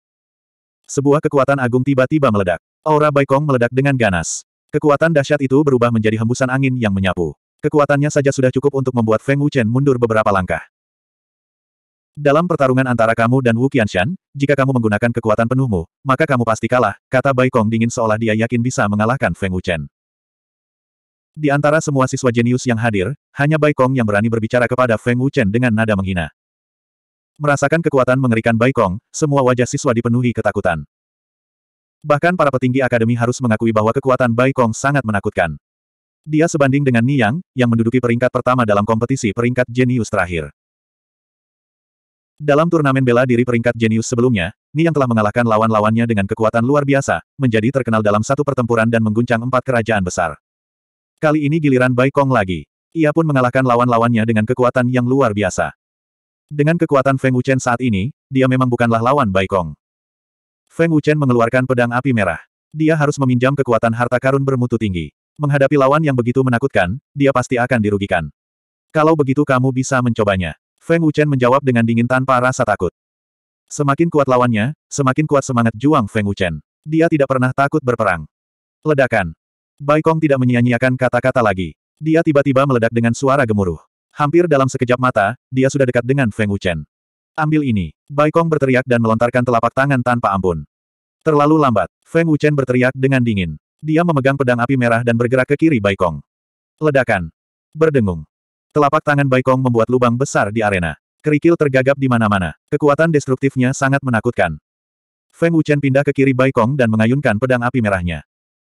Sebuah kekuatan agung tiba-tiba meledak. Aura Bai Kong meledak dengan ganas. Kekuatan dahsyat itu berubah menjadi hembusan angin yang menyapu. Kekuatannya saja sudah cukup untuk membuat Feng Wuchen mundur beberapa langkah. Dalam pertarungan antara kamu dan Wu Qianshan, jika kamu menggunakan kekuatan penuhmu, maka kamu pasti kalah, kata Bai Kong dingin seolah dia yakin bisa mengalahkan Feng Wuchen. Di antara semua siswa jenius yang hadir, hanya Bai Kong yang berani berbicara kepada Feng Wuchen dengan nada menghina. Merasakan kekuatan mengerikan Bai Kong, semua wajah siswa dipenuhi ketakutan. Bahkan para petinggi akademi harus mengakui bahwa kekuatan Bai Kong sangat menakutkan. Dia sebanding dengan Niang, yang menduduki peringkat pertama dalam kompetisi peringkat jenius terakhir. Dalam turnamen bela diri peringkat jenius sebelumnya, Niang telah mengalahkan lawan-lawannya dengan kekuatan luar biasa, menjadi terkenal dalam satu pertempuran dan mengguncang empat kerajaan besar. Kali ini giliran Bai Kong lagi. Ia pun mengalahkan lawan-lawannya dengan kekuatan yang luar biasa. Dengan kekuatan Feng Wuchen saat ini, dia memang bukanlah lawan Bai Kong. Feng Wuchen mengeluarkan pedang api merah. Dia harus meminjam kekuatan harta karun bermutu tinggi. Menghadapi lawan yang begitu menakutkan, dia pasti akan dirugikan. Kalau begitu kamu bisa mencobanya. Feng Wuchen menjawab dengan dingin tanpa rasa takut. Semakin kuat lawannya, semakin kuat semangat juang Feng Wuchen. Dia tidak pernah takut berperang. Ledakan. Bai Kong tidak menyia-nyiakan kata-kata lagi. Dia tiba-tiba meledak dengan suara gemuruh. Hampir dalam sekejap mata, dia sudah dekat dengan Feng Wuchen. Ambil ini. Baikong berteriak dan melontarkan telapak tangan tanpa ampun. Terlalu lambat. Feng Wuchen berteriak dengan dingin. Dia memegang pedang api merah dan bergerak ke kiri Baikong. Ledakan. Berdengung. Telapak tangan Baikong membuat lubang besar di arena. Kerikil tergagap di mana-mana. Kekuatan destruktifnya sangat menakutkan. Feng Wuchen pindah ke kiri Baikong dan mengayunkan pedang api merahnya.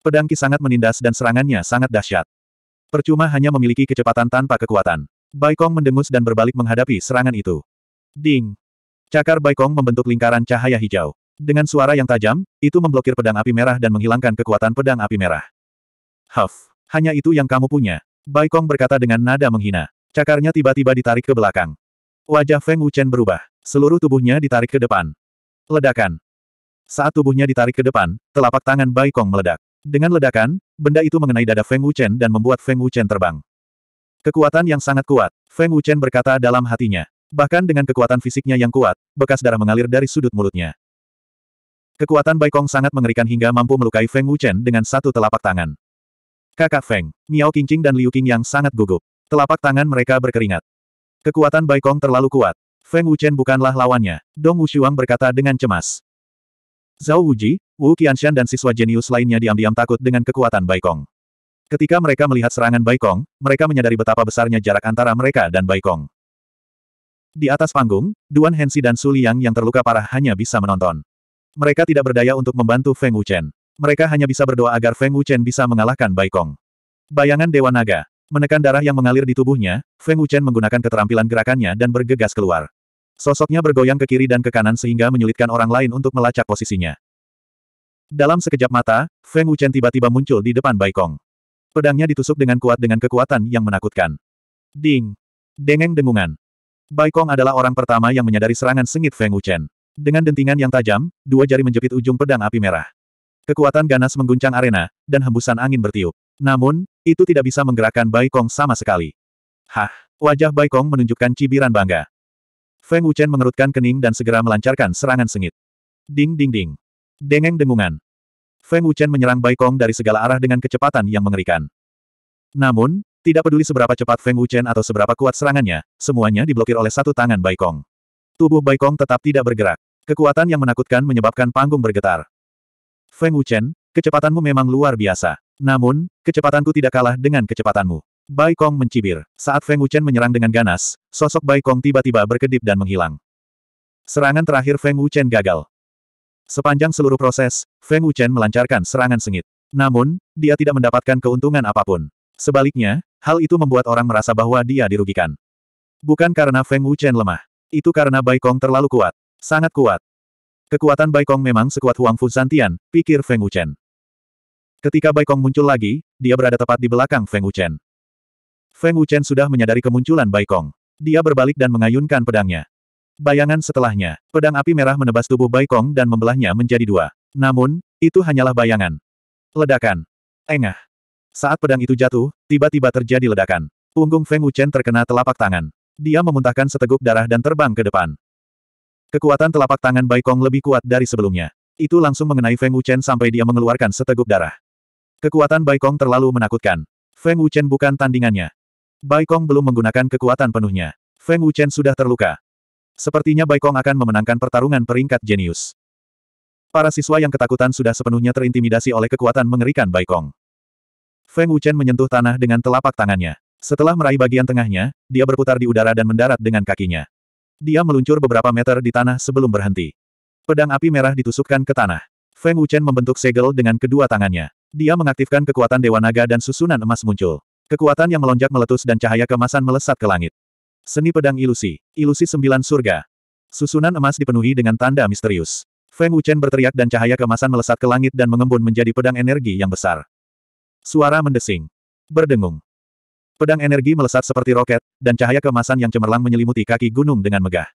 Pedang Ki sangat menindas dan serangannya sangat dahsyat. Percuma hanya memiliki kecepatan tanpa kekuatan. Baikong mendengus dan berbalik menghadapi serangan itu. Ding! Cakar Baikong membentuk lingkaran cahaya hijau. Dengan suara yang tajam, itu memblokir pedang api merah dan menghilangkan kekuatan pedang api merah. Huff! Hanya itu yang kamu punya. Baikong berkata dengan nada menghina. Cakarnya tiba-tiba ditarik ke belakang. Wajah Feng Wuchen berubah. Seluruh tubuhnya ditarik ke depan. Ledakan. Saat tubuhnya ditarik ke depan, telapak tangan Baikong meledak. Dengan ledakan, benda itu mengenai dada Feng Wuchen dan membuat Feng Wuchen terbang. Kekuatan yang sangat kuat, Feng Wuchen berkata dalam hatinya. Bahkan dengan kekuatan fisiknya yang kuat, bekas darah mengalir dari sudut mulutnya. Kekuatan Baikong sangat mengerikan hingga mampu melukai Feng Wuchen dengan satu telapak tangan. Kakak Feng, Miao Qingqing dan Liu Qing yang sangat gugup. Telapak tangan mereka berkeringat. Kekuatan Baikong terlalu kuat. Feng Wuchen bukanlah lawannya, Dong Wushuang berkata dengan cemas. Zhao Wuji, Wu Qianshan dan siswa jenius lainnya diam-diam takut dengan kekuatan Baikong. Ketika mereka melihat serangan Baikong, mereka menyadari betapa besarnya jarak antara mereka dan Baikong. Di atas panggung, Duan Hensi dan Su Liang yang terluka parah hanya bisa menonton. Mereka tidak berdaya untuk membantu Feng Wuchen. Mereka hanya bisa berdoa agar Feng Wuchen bisa mengalahkan Baikong. Bayangan Dewa Naga. Menekan darah yang mengalir di tubuhnya, Feng Wuchen menggunakan keterampilan gerakannya dan bergegas keluar. Sosoknya bergoyang ke kiri dan ke kanan sehingga menyulitkan orang lain untuk melacak posisinya. Dalam sekejap mata, Feng Wuchen tiba-tiba muncul di depan Baikong. Pedangnya ditusuk dengan kuat dengan kekuatan yang menakutkan. Ding! Dengeng dengungan. Baikong adalah orang pertama yang menyadari serangan sengit Feng Wuchen. Dengan dentingan yang tajam, dua jari menjepit ujung pedang api merah. Kekuatan ganas mengguncang arena, dan hembusan angin bertiup. Namun, itu tidak bisa menggerakkan Baikong sama sekali. Hah, wajah Baikong menunjukkan cibiran bangga. Feng Wuchen mengerutkan kening dan segera melancarkan serangan sengit. Ding ding ding. Dengeng dengungan. Feng Wuchen menyerang Baikong dari segala arah dengan kecepatan yang mengerikan. Namun, tidak peduli seberapa cepat Feng Wuchen atau seberapa kuat serangannya, semuanya diblokir oleh satu tangan Baikong. Tubuh Baikong tetap tidak bergerak. Kekuatan yang menakutkan menyebabkan panggung bergetar. Feng Wuchen, kecepatanmu memang luar biasa. Namun, kecepatanku tidak kalah dengan kecepatanmu. Baikong mencibir. Saat Feng Wuchen menyerang dengan ganas, sosok Baikong tiba-tiba berkedip dan menghilang. Serangan terakhir Feng Wuchen gagal. Sepanjang seluruh proses, Feng Wuchen melancarkan serangan sengit. Namun, dia tidak mendapatkan keuntungan apapun. Sebaliknya, Hal itu membuat orang merasa bahwa dia dirugikan. Bukan karena Feng Wuchen lemah. Itu karena Baikong terlalu kuat. Sangat kuat. Kekuatan Baikong memang sekuat Huang Fu Santian, pikir Feng Wuchen. Ketika Baikong muncul lagi, dia berada tepat di belakang Feng Wuchen. Feng Wuchen sudah menyadari kemunculan Baikong. Dia berbalik dan mengayunkan pedangnya. Bayangan setelahnya, pedang api merah menebas tubuh Baikong dan membelahnya menjadi dua. Namun, itu hanyalah bayangan. Ledakan. Engah. Saat pedang itu jatuh, tiba-tiba terjadi ledakan. Punggung Feng Wuchen terkena telapak tangan. Dia memuntahkan seteguk darah dan terbang ke depan. Kekuatan telapak tangan Bai Kong lebih kuat dari sebelumnya. Itu langsung mengenai Feng Wuchen sampai dia mengeluarkan seteguk darah. Kekuatan Bai Kong terlalu menakutkan. Feng Wuchen bukan tandingannya. Bai Kong belum menggunakan kekuatan penuhnya. Feng Wuchen sudah terluka. Sepertinya Bai Kong akan memenangkan pertarungan peringkat jenius. Para siswa yang ketakutan sudah sepenuhnya terintimidasi oleh kekuatan mengerikan Bai Kong. Feng Wuchen menyentuh tanah dengan telapak tangannya. Setelah meraih bagian tengahnya, dia berputar di udara dan mendarat dengan kakinya. Dia meluncur beberapa meter di tanah sebelum berhenti. Pedang api merah ditusukkan ke tanah. Feng Wuchen membentuk segel dengan kedua tangannya. Dia mengaktifkan kekuatan Dewa Naga dan susunan emas muncul. Kekuatan yang melonjak meletus dan cahaya kemasan melesat ke langit. Seni pedang ilusi. Ilusi sembilan surga. Susunan emas dipenuhi dengan tanda misterius. Feng Wuchen berteriak dan cahaya kemasan melesat ke langit dan mengembun menjadi pedang energi yang besar. Suara mendesing. Berdengung. Pedang energi melesat seperti roket, dan cahaya kemasan yang cemerlang menyelimuti kaki gunung dengan megah.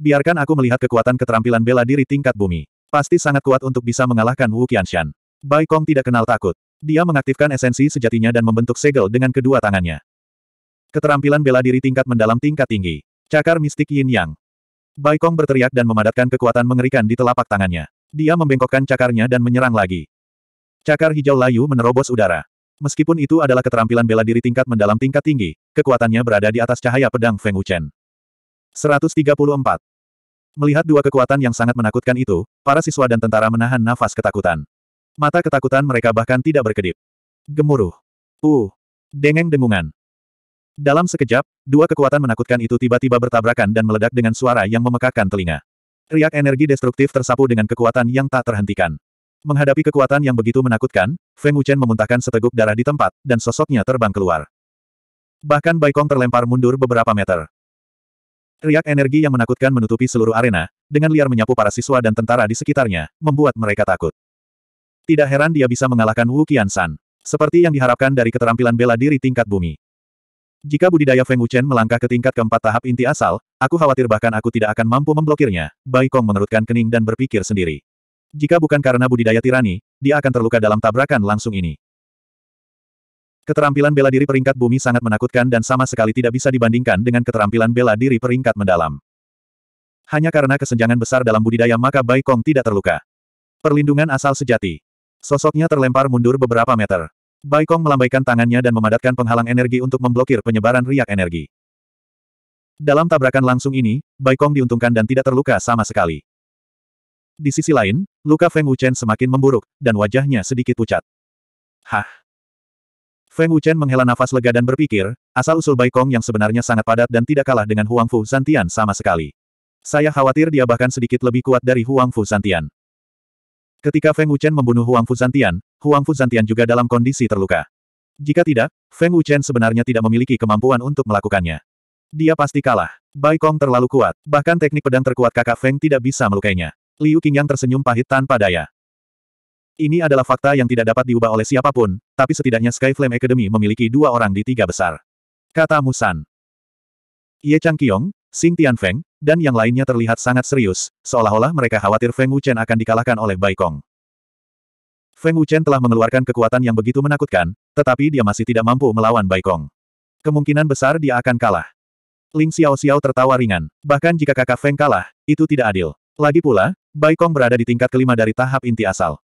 Biarkan aku melihat kekuatan keterampilan bela diri tingkat bumi. Pasti sangat kuat untuk bisa mengalahkan Wu Qianshan. Bai Kong tidak kenal takut. Dia mengaktifkan esensi sejatinya dan membentuk segel dengan kedua tangannya. Keterampilan bela diri tingkat mendalam tingkat tinggi. Cakar mistik yin yang. Bai Kong berteriak dan memadatkan kekuatan mengerikan di telapak tangannya. Dia membengkokkan cakarnya dan menyerang lagi. Cakar hijau layu menerobos udara. Meskipun itu adalah keterampilan bela diri tingkat mendalam tingkat tinggi, kekuatannya berada di atas cahaya pedang Feng Wuchen. 134. Melihat dua kekuatan yang sangat menakutkan itu, para siswa dan tentara menahan nafas ketakutan. Mata ketakutan mereka bahkan tidak berkedip. Gemuruh. Uh. Dengeng dengungan. Dalam sekejap, dua kekuatan menakutkan itu tiba-tiba bertabrakan dan meledak dengan suara yang memekakkan telinga. Riak energi destruktif tersapu dengan kekuatan yang tak terhentikan. Menghadapi kekuatan yang begitu menakutkan, Feng Wuchen memuntahkan seteguk darah di tempat, dan sosoknya terbang keluar. Bahkan Baikong terlempar mundur beberapa meter. Riak energi yang menakutkan menutupi seluruh arena, dengan liar menyapu para siswa dan tentara di sekitarnya, membuat mereka takut. Tidak heran dia bisa mengalahkan Wu Qian Seperti yang diharapkan dari keterampilan bela diri tingkat bumi. Jika budidaya Feng Wuchen melangkah ke tingkat keempat tahap inti asal, aku khawatir bahkan aku tidak akan mampu memblokirnya, Baikong mengerutkan kening dan berpikir sendiri. Jika bukan karena budidaya tirani, dia akan terluka dalam tabrakan langsung ini. Keterampilan bela diri peringkat bumi sangat menakutkan dan sama sekali tidak bisa dibandingkan dengan keterampilan bela diri peringkat mendalam. Hanya karena kesenjangan besar dalam budidaya maka Bai Kong tidak terluka. Perlindungan asal sejati. Sosoknya terlempar mundur beberapa meter. Bai Kong melambaikan tangannya dan memadatkan penghalang energi untuk memblokir penyebaran riak energi. Dalam tabrakan langsung ini, Bai Kong diuntungkan dan tidak terluka sama sekali. Di sisi lain, luka Feng Wuchen semakin memburuk, dan wajahnya sedikit pucat. Hah? Feng Wuchen menghela nafas lega dan berpikir, asal-usul Baikong yang sebenarnya sangat padat dan tidak kalah dengan Huang Fu Zantian sama sekali. Saya khawatir dia bahkan sedikit lebih kuat dari Huang Fu Zantian. Ketika Feng Wuchen membunuh Huang Fu Zantian, Huang Fu Zantian juga dalam kondisi terluka. Jika tidak, Feng Wuchen sebenarnya tidak memiliki kemampuan untuk melakukannya. Dia pasti kalah. Baikong terlalu kuat, bahkan teknik pedang terkuat kakak Feng tidak bisa melukainya. Liu Qingyang tersenyum pahit tanpa daya. Ini adalah fakta yang tidak dapat diubah oleh siapapun, tapi setidaknya Sky Flame Academy memiliki dua orang di tiga besar. Kata Musan. Ye Changqiong, Xing Feng, dan yang lainnya terlihat sangat serius, seolah-olah mereka khawatir Feng Wuchen akan dikalahkan oleh Bai Kong. Feng Wuchen telah mengeluarkan kekuatan yang begitu menakutkan, tetapi dia masih tidak mampu melawan Bai Kong. Kemungkinan besar dia akan kalah. Ling Xiao Xiao tertawa ringan. Bahkan jika kakak Feng kalah, itu tidak adil. Lagi pula, Bai Kong berada di tingkat kelima dari tahap inti asal.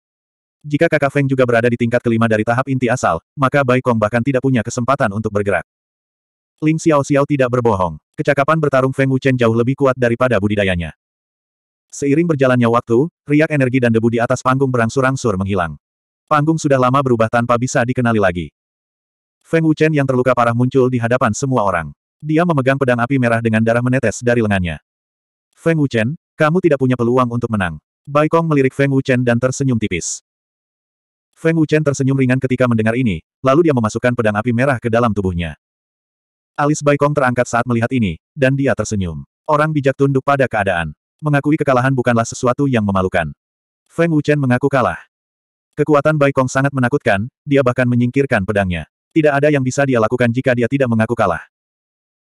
Jika kakak Feng juga berada di tingkat kelima dari tahap inti asal, maka Bai Kong bahkan tidak punya kesempatan untuk bergerak. Ling Xiao Xiao tidak berbohong. Kecakapan bertarung Feng Wuchen jauh lebih kuat daripada budidayanya. Seiring berjalannya waktu, riak energi dan debu di atas panggung berangsur-angsur menghilang. Panggung sudah lama berubah tanpa bisa dikenali lagi. Feng Wuchen yang terluka parah muncul di hadapan semua orang. Dia memegang pedang api merah dengan darah menetes dari lengannya. Feng Wuchen, kamu tidak punya peluang untuk menang. Bai Kong melirik Feng Wuchen dan tersenyum tipis. Feng Wuchen tersenyum ringan ketika mendengar ini, lalu dia memasukkan pedang api merah ke dalam tubuhnya. Alis Bai Kong terangkat saat melihat ini, dan dia tersenyum. Orang bijak tunduk pada keadaan. Mengakui kekalahan bukanlah sesuatu yang memalukan. Feng Wuchen mengaku kalah. Kekuatan Bai Kong sangat menakutkan, dia bahkan menyingkirkan pedangnya. Tidak ada yang bisa dia lakukan jika dia tidak mengaku kalah.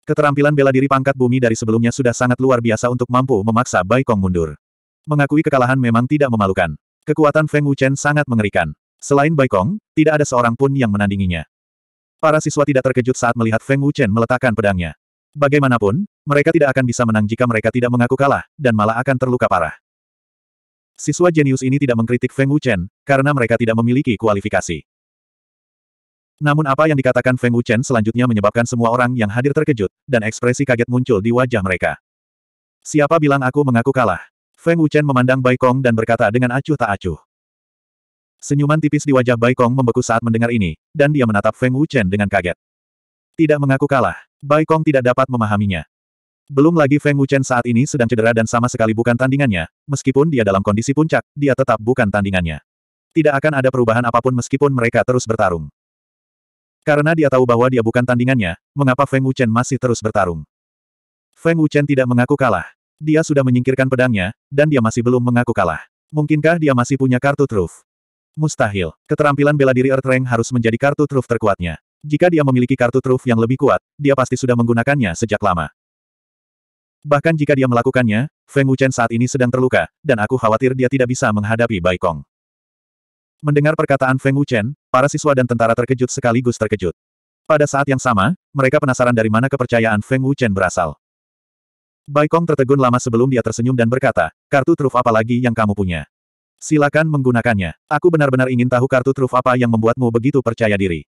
Keterampilan bela diri pangkat bumi dari sebelumnya sudah sangat luar biasa untuk mampu memaksa Bai Kong mundur. Mengakui kekalahan memang tidak memalukan. Kekuatan Feng Wuchen sangat mengerikan. Selain Bai Kong, tidak ada seorang pun yang menandinginya. Para siswa tidak terkejut saat melihat Feng Wuchen meletakkan pedangnya. Bagaimanapun, mereka tidak akan bisa menang jika mereka tidak mengaku kalah, dan malah akan terluka parah. Siswa jenius ini tidak mengkritik Feng Wuchen, karena mereka tidak memiliki kualifikasi. Namun apa yang dikatakan Feng Wuchen selanjutnya menyebabkan semua orang yang hadir terkejut, dan ekspresi kaget muncul di wajah mereka. Siapa bilang aku mengaku kalah? Feng Wuchen memandang Bai Kong dan berkata dengan acuh tak acuh. Senyuman tipis di wajah Bai Kong membeku saat mendengar ini, dan dia menatap Feng Wuchen dengan kaget. Tidak mengaku kalah, Bai Kong tidak dapat memahaminya. Belum lagi Feng Wuchen saat ini sedang cedera dan sama sekali bukan tandingannya, meskipun dia dalam kondisi puncak, dia tetap bukan tandingannya. Tidak akan ada perubahan apapun meskipun mereka terus bertarung. Karena dia tahu bahwa dia bukan tandingannya, mengapa Feng Wuchen masih terus bertarung. Feng Wuchen tidak mengaku kalah. Dia sudah menyingkirkan pedangnya, dan dia masih belum mengaku kalah. Mungkinkah dia masih punya kartu truf? Mustahil. Keterampilan bela diri Earth Rank harus menjadi kartu truf terkuatnya. Jika dia memiliki kartu truf yang lebih kuat, dia pasti sudah menggunakannya sejak lama. Bahkan jika dia melakukannya, Feng Wuchen saat ini sedang terluka, dan aku khawatir dia tidak bisa menghadapi Baikong. Mendengar perkataan Feng Wuchen, para siswa dan tentara terkejut sekaligus terkejut. Pada saat yang sama, mereka penasaran dari mana kepercayaan Feng Wuchen berasal. Baikong tertegun lama sebelum dia tersenyum dan berkata, kartu truf apa lagi yang kamu punya? Silakan menggunakannya. Aku benar-benar ingin tahu kartu truf apa yang membuatmu begitu percaya diri.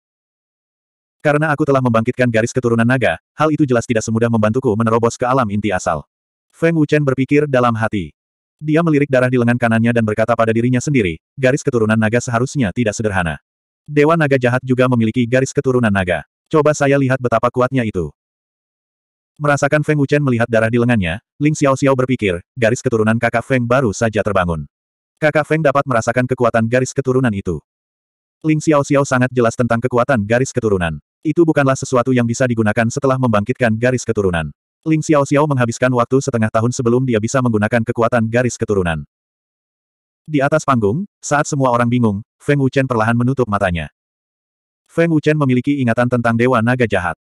Karena aku telah membangkitkan garis keturunan naga, hal itu jelas tidak semudah membantuku menerobos ke alam inti asal. Feng Wuchen berpikir dalam hati. Dia melirik darah di lengan kanannya dan berkata pada dirinya sendiri, garis keturunan naga seharusnya tidak sederhana. Dewa naga jahat juga memiliki garis keturunan naga. Coba saya lihat betapa kuatnya itu. Merasakan Feng Wuchen melihat darah di lengannya, Ling Xiao Xiao berpikir, garis keturunan kakak Feng baru saja terbangun. Kakak Feng dapat merasakan kekuatan garis keturunan itu. Ling Xiao Xiao sangat jelas tentang kekuatan garis keturunan. Itu bukanlah sesuatu yang bisa digunakan setelah membangkitkan garis keturunan. Ling Xiao Xiao menghabiskan waktu setengah tahun sebelum dia bisa menggunakan kekuatan garis keturunan. Di atas panggung, saat semua orang bingung, Feng Wuchen perlahan menutup matanya. Feng Wuchen memiliki ingatan tentang Dewa Naga Jahat.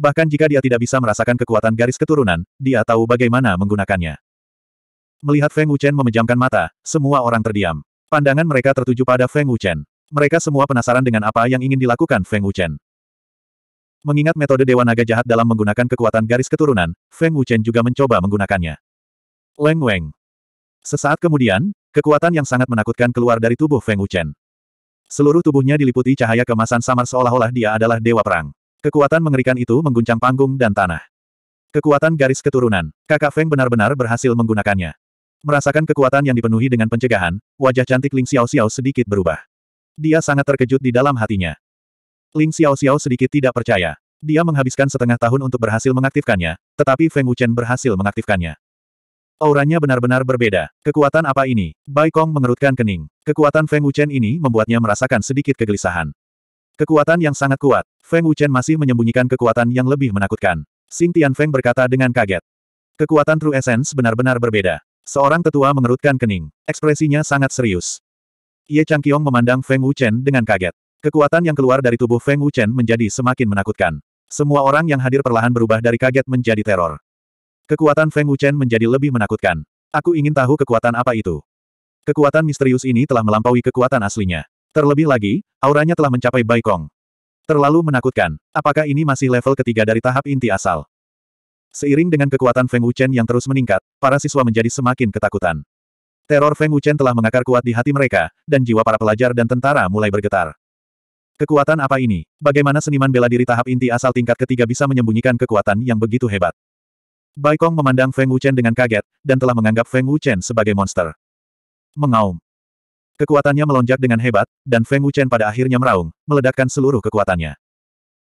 Bahkan jika dia tidak bisa merasakan kekuatan garis keturunan, dia tahu bagaimana menggunakannya. Melihat Feng Wuchen memejamkan mata, semua orang terdiam. Pandangan mereka tertuju pada Feng Wuchen. Mereka semua penasaran dengan apa yang ingin dilakukan Feng Wuchen. Mengingat metode Dewa Naga jahat dalam menggunakan kekuatan garis keturunan, Feng Wuchen juga mencoba menggunakannya. Leng Weng. Sesaat kemudian, kekuatan yang sangat menakutkan keluar dari tubuh Feng Wuchen. Seluruh tubuhnya diliputi cahaya kemasan samar seolah-olah dia adalah dewa perang. Kekuatan mengerikan itu mengguncang panggung dan tanah. Kekuatan garis keturunan, kakak Feng benar-benar berhasil menggunakannya. Merasakan kekuatan yang dipenuhi dengan pencegahan, wajah cantik Ling Xiao Xiao sedikit berubah. Dia sangat terkejut di dalam hatinya. Ling Xiao Xiao sedikit tidak percaya. Dia menghabiskan setengah tahun untuk berhasil mengaktifkannya, tetapi Feng Wuchen berhasil mengaktifkannya. Auranya benar-benar berbeda. Kekuatan apa ini? Bai Kong mengerutkan kening. Kekuatan Feng Wuchen ini membuatnya merasakan sedikit kegelisahan. Kekuatan yang sangat kuat. Feng Wuchen masih menyembunyikan kekuatan yang lebih menakutkan. Xing Feng berkata dengan kaget. Kekuatan True Essence benar-benar berbeda. Seorang tetua mengerutkan kening. Ekspresinya sangat serius. Ye Changqiong memandang Feng Wuchen dengan kaget. Kekuatan yang keluar dari tubuh Feng Wuchen menjadi semakin menakutkan. Semua orang yang hadir perlahan berubah dari kaget menjadi teror. Kekuatan Feng Wuchen menjadi lebih menakutkan. Aku ingin tahu kekuatan apa itu. Kekuatan misterius ini telah melampaui kekuatan aslinya. Terlebih lagi, auranya telah mencapai Baikong. Terlalu menakutkan. Apakah ini masih level ketiga dari tahap inti asal? Seiring dengan kekuatan Feng Wuchen yang terus meningkat, para siswa menjadi semakin ketakutan. Teror Feng Wuchen telah mengakar kuat di hati mereka, dan jiwa para pelajar dan tentara mulai bergetar. Kekuatan apa ini? Bagaimana seniman bela diri tahap inti asal tingkat ketiga bisa menyembunyikan kekuatan yang begitu hebat? Bai Kong memandang Feng Wuchen dengan kaget, dan telah menganggap Feng Wuchen sebagai monster. Mengaum. Kekuatannya melonjak dengan hebat, dan Feng Wuchen pada akhirnya meraung, meledakkan seluruh kekuatannya.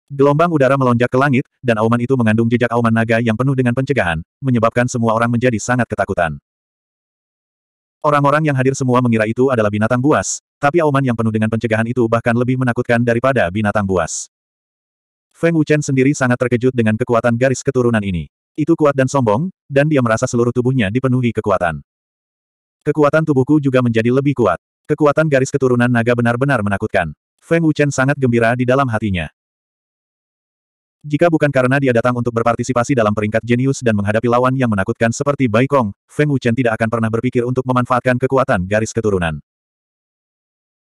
Gelombang udara melonjak ke langit, dan auman itu mengandung jejak auman naga yang penuh dengan pencegahan, menyebabkan semua orang menjadi sangat ketakutan. Orang-orang yang hadir semua mengira itu adalah binatang buas, tapi auman yang penuh dengan pencegahan itu bahkan lebih menakutkan daripada binatang buas. Feng Wuchen sendiri sangat terkejut dengan kekuatan garis keturunan ini. Itu kuat dan sombong, dan dia merasa seluruh tubuhnya dipenuhi kekuatan. Kekuatan tubuhku juga menjadi lebih kuat. Kekuatan garis keturunan naga benar-benar menakutkan. Feng Wuchen sangat gembira di dalam hatinya. Jika bukan karena dia datang untuk berpartisipasi dalam peringkat jenius dan menghadapi lawan yang menakutkan seperti Bai Kong, Feng Wuchen tidak akan pernah berpikir untuk memanfaatkan kekuatan garis keturunan.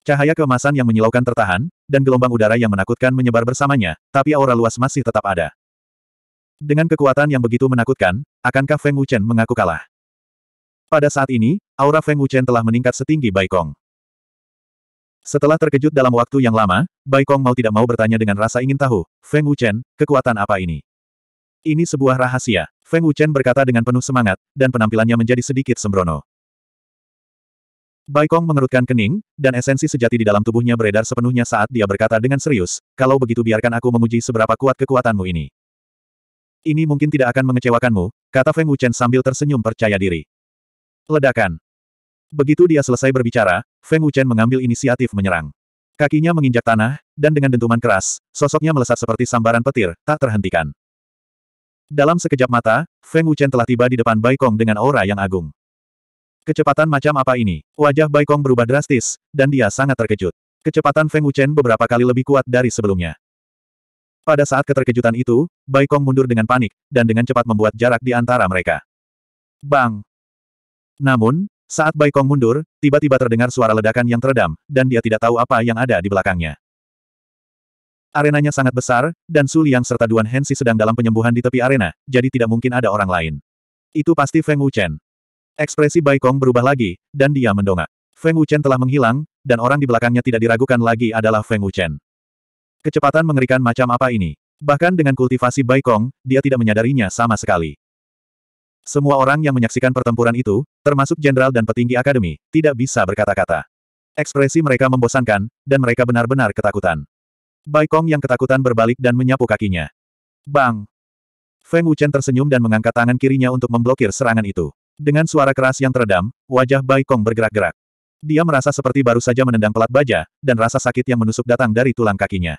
Cahaya keemasan yang menyilaukan tertahan, dan gelombang udara yang menakutkan menyebar bersamanya, tapi aura luas masih tetap ada. Dengan kekuatan yang begitu menakutkan, akankah Feng Wuchen mengaku kalah? Pada saat ini, aura Feng Wuchen telah meningkat setinggi Bai Kong. Setelah terkejut dalam waktu yang lama, Bai Kong mau tidak mau bertanya dengan rasa ingin tahu, Feng Wuchen, kekuatan apa ini? Ini sebuah rahasia, Feng Wuchen berkata dengan penuh semangat, dan penampilannya menjadi sedikit sembrono. Bai Kong mengerutkan kening, dan esensi sejati di dalam tubuhnya beredar sepenuhnya saat dia berkata dengan serius, kalau begitu biarkan aku menguji seberapa kuat kekuatanmu ini. Ini mungkin tidak akan mengecewakanmu, kata Feng Wuchen sambil tersenyum percaya diri. Ledakan. Begitu dia selesai berbicara, Feng Wuchen mengambil inisiatif menyerang. Kakinya menginjak tanah, dan dengan dentuman keras, sosoknya melesat seperti sambaran petir, tak terhentikan. Dalam sekejap mata, Feng Wuchen telah tiba di depan Baikong dengan aura yang agung. Kecepatan macam apa ini? Wajah Baikong berubah drastis, dan dia sangat terkejut. Kecepatan Feng Wuchen beberapa kali lebih kuat dari sebelumnya. Pada saat keterkejutan itu, Baikong mundur dengan panik, dan dengan cepat membuat jarak di antara mereka. Bang! Namun, saat Bai Kong mundur, tiba-tiba terdengar suara ledakan yang teredam, dan dia tidak tahu apa yang ada di belakangnya. Arenanya sangat besar, dan Su Liang serta Duan Hensi sedang dalam penyembuhan di tepi arena, jadi tidak mungkin ada orang lain. Itu pasti Feng Wuchen. Ekspresi Bai Kong berubah lagi, dan dia mendongak. Feng Wuchen telah menghilang, dan orang di belakangnya tidak diragukan lagi adalah Feng Wuchen. Kecepatan mengerikan macam apa ini? Bahkan dengan kultivasi Bai Kong, dia tidak menyadarinya sama sekali. Semua orang yang menyaksikan pertempuran itu, termasuk jenderal dan petinggi akademi, tidak bisa berkata-kata. Ekspresi mereka membosankan, dan mereka benar-benar ketakutan. Baikong yang ketakutan berbalik dan menyapu kakinya. Bang! Feng Wuchen tersenyum dan mengangkat tangan kirinya untuk memblokir serangan itu. Dengan suara keras yang teredam, wajah Baikong bergerak-gerak. Dia merasa seperti baru saja menendang pelat baja, dan rasa sakit yang menusuk datang dari tulang kakinya.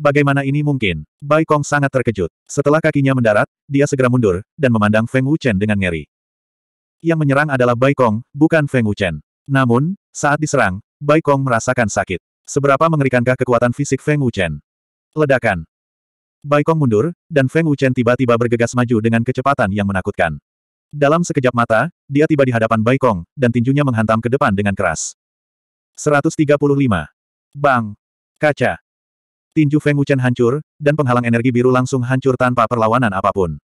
Bagaimana ini mungkin? Bai Kong sangat terkejut. Setelah kakinya mendarat, dia segera mundur, dan memandang Feng Wuchen dengan ngeri. Yang menyerang adalah Bai Kong, bukan Feng Wuchen. Namun, saat diserang, Bai Kong merasakan sakit. Seberapa mengerikankah kekuatan fisik Feng Wuchen? Ledakan. Bai Kong mundur, dan Feng Wuchen tiba-tiba bergegas maju dengan kecepatan yang menakutkan. Dalam sekejap mata, dia tiba di hadapan Bai Kong, dan tinjunya menghantam ke depan dengan keras. 135. Bang! Kaca! Tinju Feng Wuchen hancur, dan penghalang energi biru langsung hancur tanpa perlawanan apapun.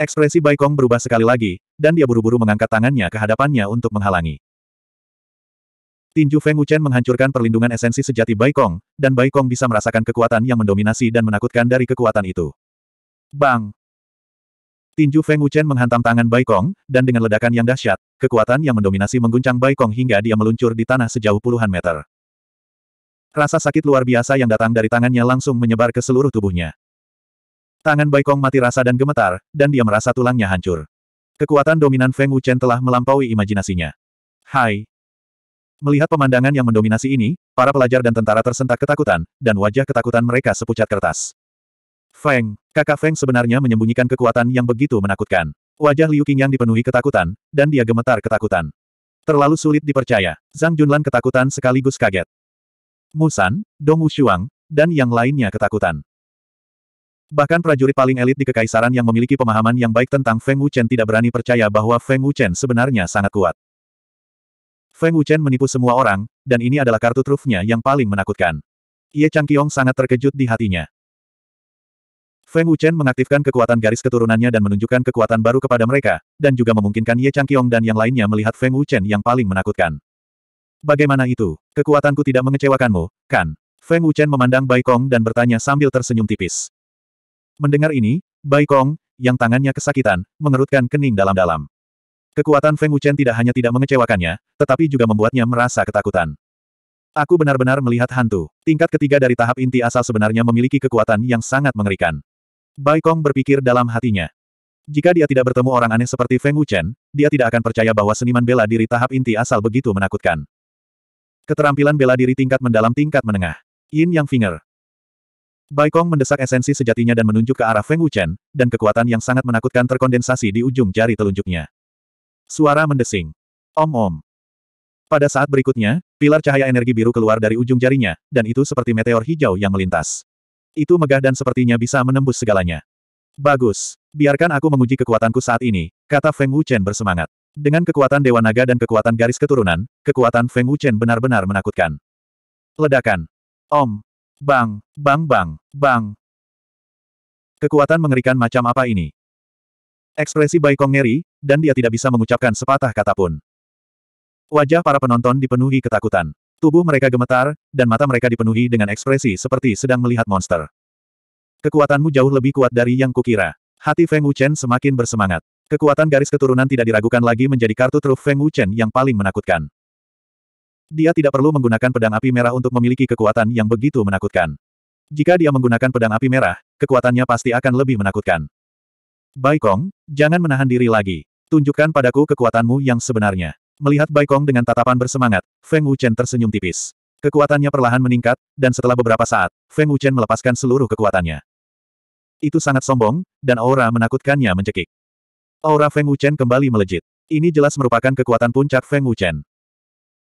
Ekspresi Baikong berubah sekali lagi, dan dia buru-buru mengangkat tangannya ke hadapannya untuk menghalangi. Tinju Feng Wuchen menghancurkan perlindungan esensi sejati Baikong, dan Baikong bisa merasakan kekuatan yang mendominasi dan menakutkan dari kekuatan itu. Bang! Tinju Feng Wuchen menghantam tangan Baikong, dan dengan ledakan yang dahsyat, kekuatan yang mendominasi mengguncang Baikong hingga dia meluncur di tanah sejauh puluhan meter. Rasa sakit luar biasa yang datang dari tangannya langsung menyebar ke seluruh tubuhnya. Tangan Baikong mati rasa dan gemetar, dan dia merasa tulangnya hancur. Kekuatan dominan Feng Wuchen telah melampaui imajinasinya. Hai. Melihat pemandangan yang mendominasi ini, para pelajar dan tentara tersentak ketakutan, dan wajah ketakutan mereka sepucat kertas. Feng, kakak Feng sebenarnya menyembunyikan kekuatan yang begitu menakutkan. Wajah Liu yang dipenuhi ketakutan, dan dia gemetar ketakutan. Terlalu sulit dipercaya. Zhang Junlan ketakutan sekaligus kaget. Musan, Dong Wushuang, dan yang lainnya ketakutan. Bahkan prajurit paling elit di kekaisaran yang memiliki pemahaman yang baik tentang Feng Wuchen tidak berani percaya bahwa Feng Wuchen sebenarnya sangat kuat. Feng Wuchen menipu semua orang, dan ini adalah kartu trufnya yang paling menakutkan. Ye Changqiong sangat terkejut di hatinya. Feng Wuchen mengaktifkan kekuatan garis keturunannya dan menunjukkan kekuatan baru kepada mereka, dan juga memungkinkan Ye Changqiong dan yang lainnya melihat Feng Wuchen yang paling menakutkan. Bagaimana itu? Kekuatanku tidak mengecewakanmu, kan? Feng Wuchen memandang Bai Kong dan bertanya sambil tersenyum tipis. Mendengar ini, Bai Kong, yang tangannya kesakitan, mengerutkan kening dalam-dalam. Kekuatan Feng Wuchen tidak hanya tidak mengecewakannya, tetapi juga membuatnya merasa ketakutan. Aku benar-benar melihat hantu. Tingkat ketiga dari tahap inti asal sebenarnya memiliki kekuatan yang sangat mengerikan. Bai Kong berpikir dalam hatinya. Jika dia tidak bertemu orang aneh seperti Feng Wuchen, dia tidak akan percaya bahwa seniman bela diri tahap inti asal begitu menakutkan. Keterampilan bela diri tingkat mendalam tingkat menengah. Yin Yang Finger. Baikong mendesak esensi sejatinya dan menunjuk ke arah Feng Wuchen, dan kekuatan yang sangat menakutkan terkondensasi di ujung jari telunjuknya. Suara mendesing. Om-om. Pada saat berikutnya, pilar cahaya energi biru keluar dari ujung jarinya, dan itu seperti meteor hijau yang melintas. Itu megah dan sepertinya bisa menembus segalanya. Bagus. Biarkan aku menguji kekuatanku saat ini, kata Feng Wuchen bersemangat. Dengan kekuatan Dewa Naga dan kekuatan garis keturunan, kekuatan Feng Wuchen benar-benar menakutkan. Ledakan. Om. Bang, bang bang, bang. Kekuatan mengerikan macam apa ini? Ekspresi Bai Kong ngeri, dan dia tidak bisa mengucapkan sepatah kata pun. Wajah para penonton dipenuhi ketakutan. Tubuh mereka gemetar, dan mata mereka dipenuhi dengan ekspresi seperti sedang melihat monster. Kekuatanmu jauh lebih kuat dari yang kukira. Hati Feng Wuchen semakin bersemangat. Kekuatan garis keturunan tidak diragukan lagi menjadi kartu truf Feng Wuchen yang paling menakutkan. Dia tidak perlu menggunakan pedang api merah untuk memiliki kekuatan yang begitu menakutkan. Jika dia menggunakan pedang api merah, kekuatannya pasti akan lebih menakutkan. Baikong, jangan menahan diri lagi. Tunjukkan padaku kekuatanmu yang sebenarnya. Melihat Baikong dengan tatapan bersemangat, Feng Wuchen tersenyum tipis. Kekuatannya perlahan meningkat, dan setelah beberapa saat, Feng Wuchen melepaskan seluruh kekuatannya. Itu sangat sombong, dan aura menakutkannya mencekik. Aura Feng Wuchen kembali melejit. Ini jelas merupakan kekuatan puncak Feng Wuchen.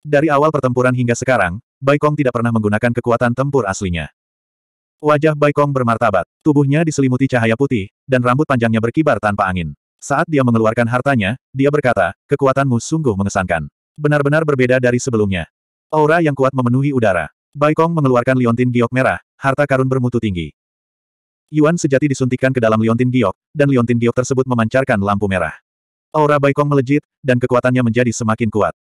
Dari awal pertempuran hingga sekarang, Baikong tidak pernah menggunakan kekuatan tempur aslinya. Wajah Baikong bermartabat, tubuhnya diselimuti cahaya putih, dan rambut panjangnya berkibar tanpa angin. Saat dia mengeluarkan hartanya, dia berkata, kekuatanmu sungguh mengesankan. Benar-benar berbeda dari sebelumnya. Aura yang kuat memenuhi udara. Baikong mengeluarkan liontin giok merah, harta karun bermutu tinggi. Yuan sejati disuntikan ke dalam liontin giok, dan liontin giok tersebut memancarkan lampu merah. Aura Baikong melejit, dan kekuatannya menjadi semakin kuat.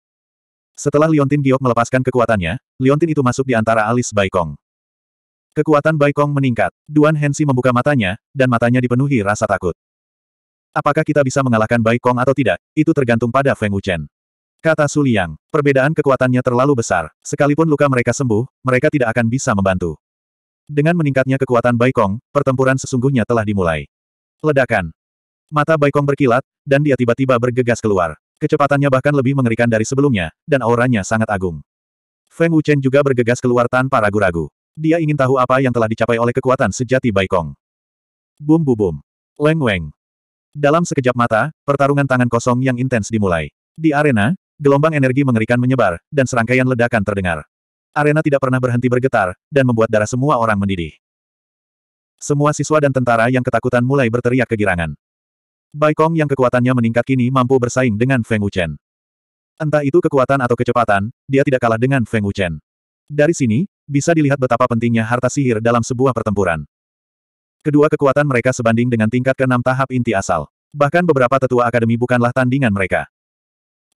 Setelah liontin giok melepaskan kekuatannya, liontin itu masuk di antara alis Baikong. Kekuatan Baikong meningkat. Duan Hensi membuka matanya, dan matanya dipenuhi rasa takut. Apakah kita bisa mengalahkan Baikong atau tidak, itu tergantung pada Feng Wuchen. Kata Su Liang, perbedaan kekuatannya terlalu besar. Sekalipun luka mereka sembuh, mereka tidak akan bisa membantu. Dengan meningkatnya kekuatan Baikong, pertempuran sesungguhnya telah dimulai. Ledakan. Mata Baikong berkilat, dan dia tiba-tiba bergegas keluar. Kecepatannya bahkan lebih mengerikan dari sebelumnya, dan auranya sangat agung. Feng Wuchen juga bergegas keluar tanpa ragu-ragu. Dia ingin tahu apa yang telah dicapai oleh kekuatan sejati Baikong. Bum bu bum. Leng weng. Dalam sekejap mata, pertarungan tangan kosong yang intens dimulai. Di arena, gelombang energi mengerikan menyebar, dan serangkaian ledakan terdengar. Arena tidak pernah berhenti bergetar, dan membuat darah semua orang mendidih. Semua siswa dan tentara yang ketakutan mulai berteriak kegirangan. Bai Kong yang kekuatannya meningkat kini mampu bersaing dengan Feng Wuchen. Entah itu kekuatan atau kecepatan, dia tidak kalah dengan Feng Wuchen. Dari sini, bisa dilihat betapa pentingnya harta sihir dalam sebuah pertempuran. Kedua kekuatan mereka sebanding dengan tingkat keenam tahap inti asal. Bahkan beberapa tetua akademi bukanlah tandingan mereka.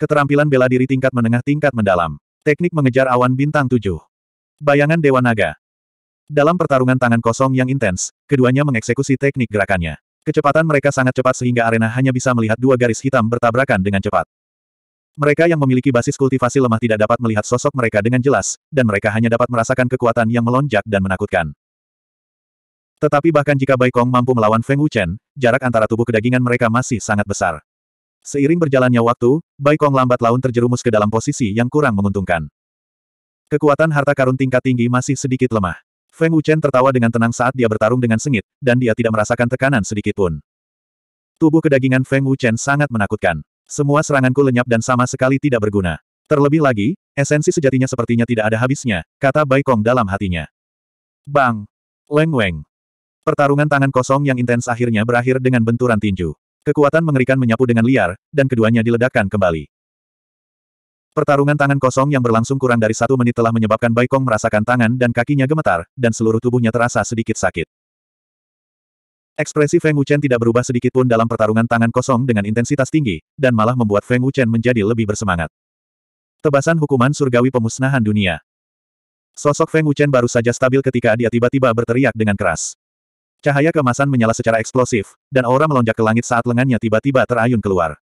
Keterampilan bela diri tingkat menengah tingkat mendalam. Teknik mengejar awan bintang tujuh. Bayangan Dewa Naga. Dalam pertarungan tangan kosong yang intens, keduanya mengeksekusi teknik gerakannya. Kecepatan mereka sangat cepat sehingga arena hanya bisa melihat dua garis hitam bertabrakan dengan cepat. Mereka yang memiliki basis kultivasi lemah tidak dapat melihat sosok mereka dengan jelas, dan mereka hanya dapat merasakan kekuatan yang melonjak dan menakutkan. Tetapi bahkan jika Baikong mampu melawan Feng Wuchen, jarak antara tubuh kedagingan mereka masih sangat besar. Seiring berjalannya waktu, Bai Kong lambat laun terjerumus ke dalam posisi yang kurang menguntungkan. Kekuatan harta karun tingkat tinggi masih sedikit lemah. Feng Wuchen tertawa dengan tenang saat dia bertarung dengan sengit, dan dia tidak merasakan tekanan sedikit pun. Tubuh kedagingan Feng Wuchen sangat menakutkan. Semua seranganku lenyap dan sama sekali tidak berguna. Terlebih lagi, esensi sejatinya sepertinya tidak ada habisnya, kata Bai Kong dalam hatinya. Bang! Leng Weng! Pertarungan tangan kosong yang intens akhirnya berakhir dengan benturan tinju. Kekuatan mengerikan menyapu dengan liar, dan keduanya diledakkan kembali. Pertarungan tangan kosong yang berlangsung kurang dari satu menit telah menyebabkan Baikong merasakan tangan dan kakinya gemetar, dan seluruh tubuhnya terasa sedikit sakit. Ekspresi Feng Wuchen tidak berubah sedikit pun dalam pertarungan tangan kosong dengan intensitas tinggi, dan malah membuat Feng Wuchen menjadi lebih bersemangat. Tebasan hukuman surgawi pemusnahan dunia. Sosok Feng Wuchen baru saja stabil ketika dia tiba-tiba berteriak dengan keras. Cahaya kemasan menyala secara eksplosif, dan aura melonjak ke langit saat lengannya tiba-tiba terayun keluar.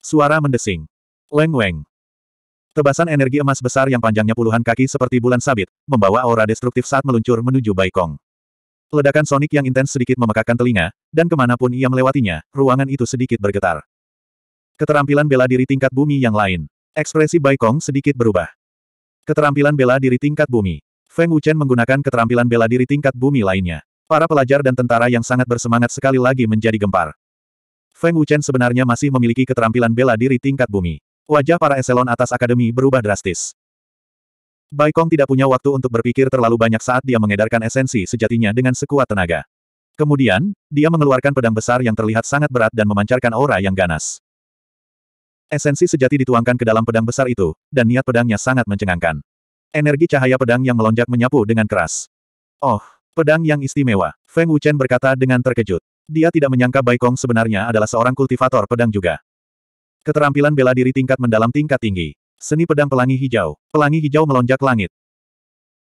Suara mendesing. Leng-weng. Tebasan energi emas besar yang panjangnya puluhan kaki seperti bulan sabit, membawa aura destruktif saat meluncur menuju Baikong. Ledakan sonik yang intens sedikit memekakkan telinga, dan kemanapun ia melewatinya, ruangan itu sedikit bergetar. Keterampilan bela diri tingkat bumi yang lain. Ekspresi Baikong sedikit berubah. Keterampilan bela diri tingkat bumi. Feng Wuchen menggunakan keterampilan bela diri tingkat bumi lainnya. Para pelajar dan tentara yang sangat bersemangat sekali lagi menjadi gempar. Feng Wuchen sebenarnya masih memiliki keterampilan bela diri tingkat bumi. Wajah para eselon atas akademi berubah drastis. Kong tidak punya waktu untuk berpikir terlalu banyak saat dia mengedarkan esensi sejatinya dengan sekuat tenaga. Kemudian, dia mengeluarkan pedang besar yang terlihat sangat berat dan memancarkan aura yang ganas. Esensi sejati dituangkan ke dalam pedang besar itu, dan niat pedangnya sangat mencengangkan. Energi cahaya pedang yang melonjak menyapu dengan keras. Oh, Pedang yang istimewa. Feng Wuchen berkata dengan terkejut. Dia tidak menyangka Baikong sebenarnya adalah seorang kultivator pedang juga. Keterampilan bela diri tingkat mendalam tingkat tinggi. Seni pedang pelangi hijau. Pelangi hijau melonjak langit.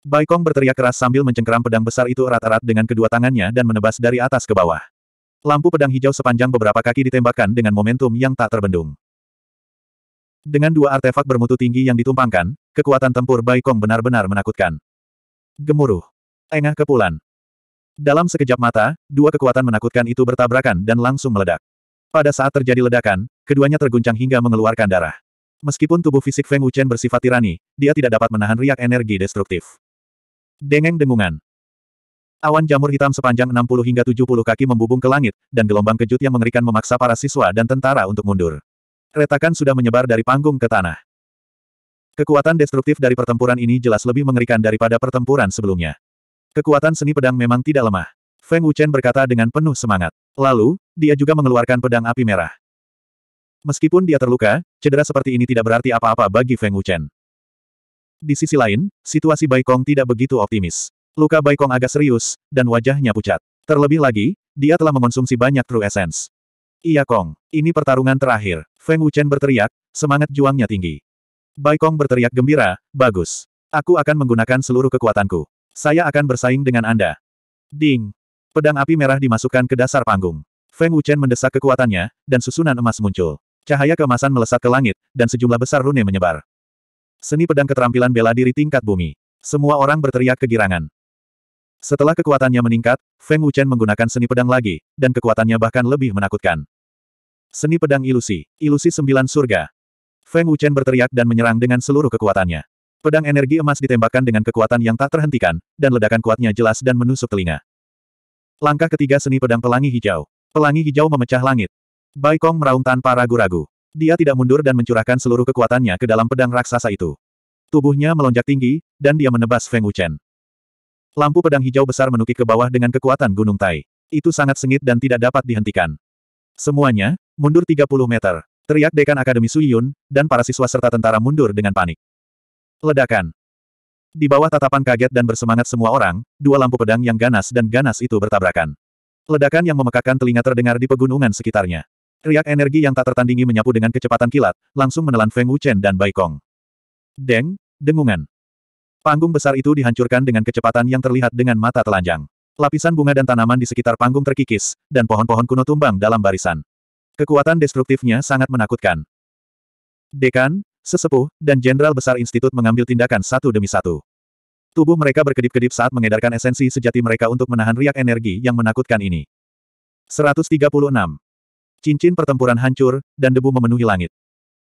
Baikong berteriak keras sambil mencengkeram pedang besar itu erat-erat dengan kedua tangannya dan menebas dari atas ke bawah. Lampu pedang hijau sepanjang beberapa kaki ditembakkan dengan momentum yang tak terbendung. Dengan dua artefak bermutu tinggi yang ditumpangkan, kekuatan tempur Baikong benar-benar menakutkan. Gemuruh. Tengah kepulan. Dalam sekejap mata, dua kekuatan menakutkan itu bertabrakan dan langsung meledak. Pada saat terjadi ledakan, keduanya terguncang hingga mengeluarkan darah. Meskipun tubuh fisik Feng Wuchen bersifat tirani, dia tidak dapat menahan riak energi destruktif. Dengeng dengungan. Awan jamur hitam sepanjang 60 hingga 70 kaki membubung ke langit, dan gelombang kejut yang mengerikan memaksa para siswa dan tentara untuk mundur. Retakan sudah menyebar dari panggung ke tanah. Kekuatan destruktif dari pertempuran ini jelas lebih mengerikan daripada pertempuran sebelumnya. Kekuatan seni pedang memang tidak lemah. Feng Wuchen berkata dengan penuh semangat. Lalu, dia juga mengeluarkan pedang api merah. Meskipun dia terluka, cedera seperti ini tidak berarti apa-apa bagi Feng Wuchen. Di sisi lain, situasi Baikong tidak begitu optimis. Luka Baikong agak serius, dan wajahnya pucat. Terlebih lagi, dia telah mengonsumsi banyak True Essence. Iya Kong, ini pertarungan terakhir. Feng Wuchen berteriak, semangat juangnya tinggi. Baikong berteriak gembira, bagus. Aku akan menggunakan seluruh kekuatanku. Saya akan bersaing dengan Anda. Ding! Pedang api merah dimasukkan ke dasar panggung. Feng Wuchen mendesak kekuatannya, dan susunan emas muncul. Cahaya keemasan melesat ke langit, dan sejumlah besar rune menyebar. Seni pedang keterampilan bela diri tingkat bumi. Semua orang berteriak kegirangan. Setelah kekuatannya meningkat, Feng Wuchen menggunakan seni pedang lagi, dan kekuatannya bahkan lebih menakutkan. Seni pedang ilusi, ilusi sembilan surga. Feng Wuchen berteriak dan menyerang dengan seluruh kekuatannya. Pedang energi emas ditembakkan dengan kekuatan yang tak terhentikan, dan ledakan kuatnya jelas dan menusuk telinga. Langkah ketiga seni pedang pelangi hijau. Pelangi hijau memecah langit. Bai Kong meraung tanpa ragu-ragu. Dia tidak mundur dan mencurahkan seluruh kekuatannya ke dalam pedang raksasa itu. Tubuhnya melonjak tinggi, dan dia menebas Feng Wuchen. Lampu pedang hijau besar menukik ke bawah dengan kekuatan gunung Tai. Itu sangat sengit dan tidak dapat dihentikan. Semuanya, mundur 30 meter. Teriak dekan Akademi Suyun, dan para siswa serta tentara mundur dengan panik. Ledakan. Di bawah tatapan kaget dan bersemangat semua orang, dua lampu pedang yang ganas dan ganas itu bertabrakan. Ledakan yang memekakan telinga terdengar di pegunungan sekitarnya. Riak energi yang tak tertandingi menyapu dengan kecepatan kilat, langsung menelan Feng Wuchen dan Baikong. Deng, dengungan. Panggung besar itu dihancurkan dengan kecepatan yang terlihat dengan mata telanjang. Lapisan bunga dan tanaman di sekitar panggung terkikis, dan pohon-pohon kuno tumbang dalam barisan. Kekuatan destruktifnya sangat menakutkan. Dekan, sesepuh, dan jenderal besar institut mengambil tindakan satu demi satu. Tubuh mereka berkedip-kedip saat mengedarkan esensi sejati mereka untuk menahan riak energi yang menakutkan ini. 136. Cincin pertempuran hancur, dan debu memenuhi langit.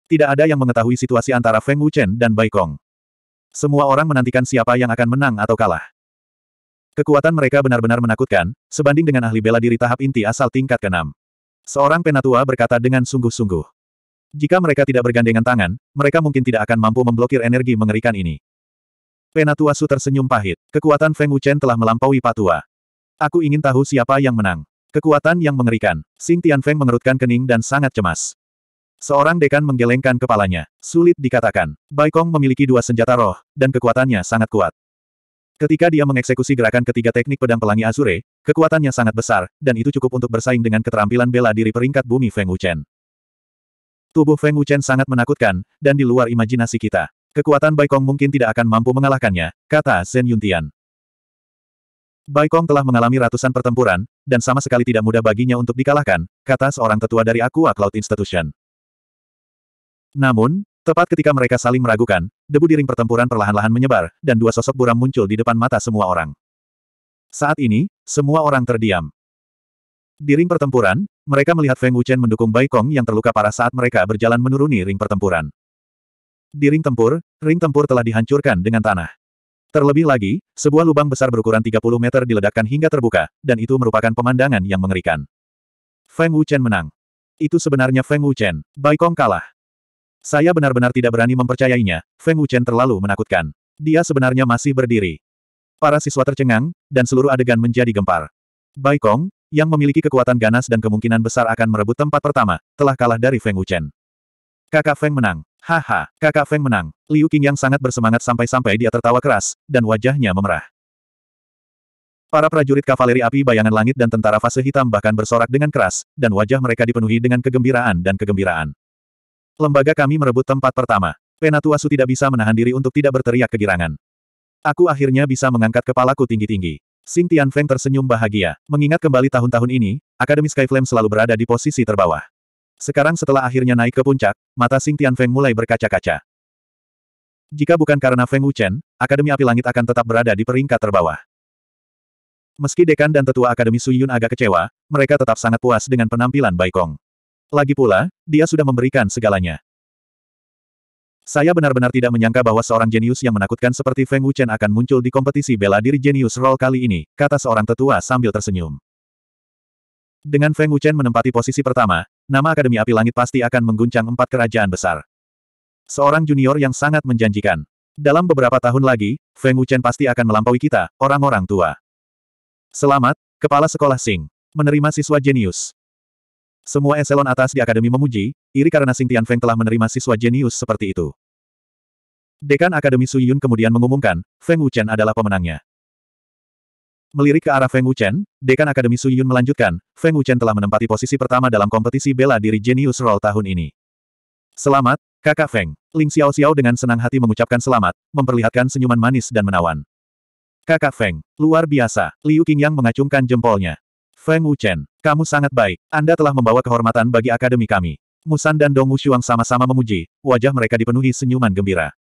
Tidak ada yang mengetahui situasi antara Feng Wuchen dan Bai Kong. Semua orang menantikan siapa yang akan menang atau kalah. Kekuatan mereka benar-benar menakutkan, sebanding dengan ahli bela diri tahap inti asal tingkat keenam. Seorang penatua berkata dengan sungguh-sungguh. Jika mereka tidak bergandengan tangan, mereka mungkin tidak akan mampu memblokir energi mengerikan ini. Penatua Su tersenyum pahit. Kekuatan Feng Wuchen telah melampaui Patua. Aku ingin tahu siapa yang menang. Kekuatan yang mengerikan. Sing Tian Feng mengerutkan kening dan sangat cemas. Seorang dekan menggelengkan kepalanya. Sulit dikatakan. Baikong memiliki dua senjata roh, dan kekuatannya sangat kuat. Ketika dia mengeksekusi gerakan ketiga teknik pedang pelangi Azure, kekuatannya sangat besar, dan itu cukup untuk bersaing dengan keterampilan bela diri peringkat bumi Feng Wuchen. Tubuh Feng Wuchen sangat menakutkan, dan di luar imajinasi kita. Kekuatan Baikong mungkin tidak akan mampu mengalahkannya, kata Zhen Yuntian. Baikong telah mengalami ratusan pertempuran, dan sama sekali tidak mudah baginya untuk dikalahkan, kata seorang tetua dari Aqua Cloud Institution. Namun, tepat ketika mereka saling meragukan, debu diring pertempuran perlahan-lahan menyebar, dan dua sosok buram muncul di depan mata semua orang. Saat ini, semua orang terdiam. Di ring pertempuran, mereka melihat Feng Wuchen mendukung Bai Kong yang terluka parah saat mereka berjalan menuruni ring pertempuran. Di ring tempur, ring tempur telah dihancurkan dengan tanah. Terlebih lagi, sebuah lubang besar berukuran 30 meter diledakkan hingga terbuka, dan itu merupakan pemandangan yang mengerikan. Feng Wuchen menang. Itu sebenarnya Feng Wuchen. Bai Kong kalah. Saya benar-benar tidak berani mempercayainya, Feng Wuchen terlalu menakutkan. Dia sebenarnya masih berdiri. Para siswa tercengang, dan seluruh adegan menjadi gempar. Bai Kong, yang memiliki kekuatan ganas dan kemungkinan besar akan merebut tempat pertama, telah kalah dari Feng Wuchen. Kakak Feng menang. Haha, kakak Feng menang. Liu Qing yang sangat bersemangat sampai-sampai dia tertawa keras, dan wajahnya memerah. Para prajurit kavaleri api bayangan langit dan tentara fase hitam bahkan bersorak dengan keras, dan wajah mereka dipenuhi dengan kegembiraan dan kegembiraan. Lembaga kami merebut tempat pertama. Penatua Su tidak bisa menahan diri untuk tidak berteriak kegirangan. Aku akhirnya bisa mengangkat kepalaku tinggi-tinggi. Xing Feng tersenyum bahagia, mengingat kembali tahun-tahun ini, Akademi Skyflame selalu berada di posisi terbawah. Sekarang setelah akhirnya naik ke puncak, mata Xing Feng mulai berkaca-kaca. Jika bukan karena Feng Wuchen, Akademi Api Langit akan tetap berada di peringkat terbawah. Meski dekan dan tetua Akademi Su Yun agak kecewa, mereka tetap sangat puas dengan penampilan Baikong. Lagi pula, dia sudah memberikan segalanya. Saya benar-benar tidak menyangka bahwa seorang jenius yang menakutkan seperti Feng Wuchen akan muncul di kompetisi bela diri jenius roll kali ini, kata seorang tetua sambil tersenyum. Dengan Feng Wuchen menempati posisi pertama, nama Akademi Api Langit pasti akan mengguncang empat kerajaan besar. Seorang junior yang sangat menjanjikan. Dalam beberapa tahun lagi, Feng Wuchen pasti akan melampaui kita, orang-orang tua. Selamat, Kepala Sekolah Sing. Menerima siswa jenius. Semua eselon atas di akademi memuji, iri karena Xing Tianfeng telah menerima siswa jenius seperti itu. Dekan Akademi Su Yun kemudian mengumumkan, Feng Wuchen adalah pemenangnya. Melirik ke arah Feng Wuchen, Dekan Akademi Su Yun melanjutkan, Feng Wuchen telah menempati posisi pertama dalam kompetisi bela diri jenius Roll tahun ini. Selamat, kakak Feng. Ling Xiao Xiao dengan senang hati mengucapkan selamat, memperlihatkan senyuman manis dan menawan. Kakak Feng, luar biasa, Liu Qingyang mengacungkan jempolnya. Feng Wuchen, kamu sangat baik. Anda telah membawa kehormatan bagi akademi kami. Musan dan Dong Wushuang sama-sama memuji, wajah mereka dipenuhi senyuman gembira.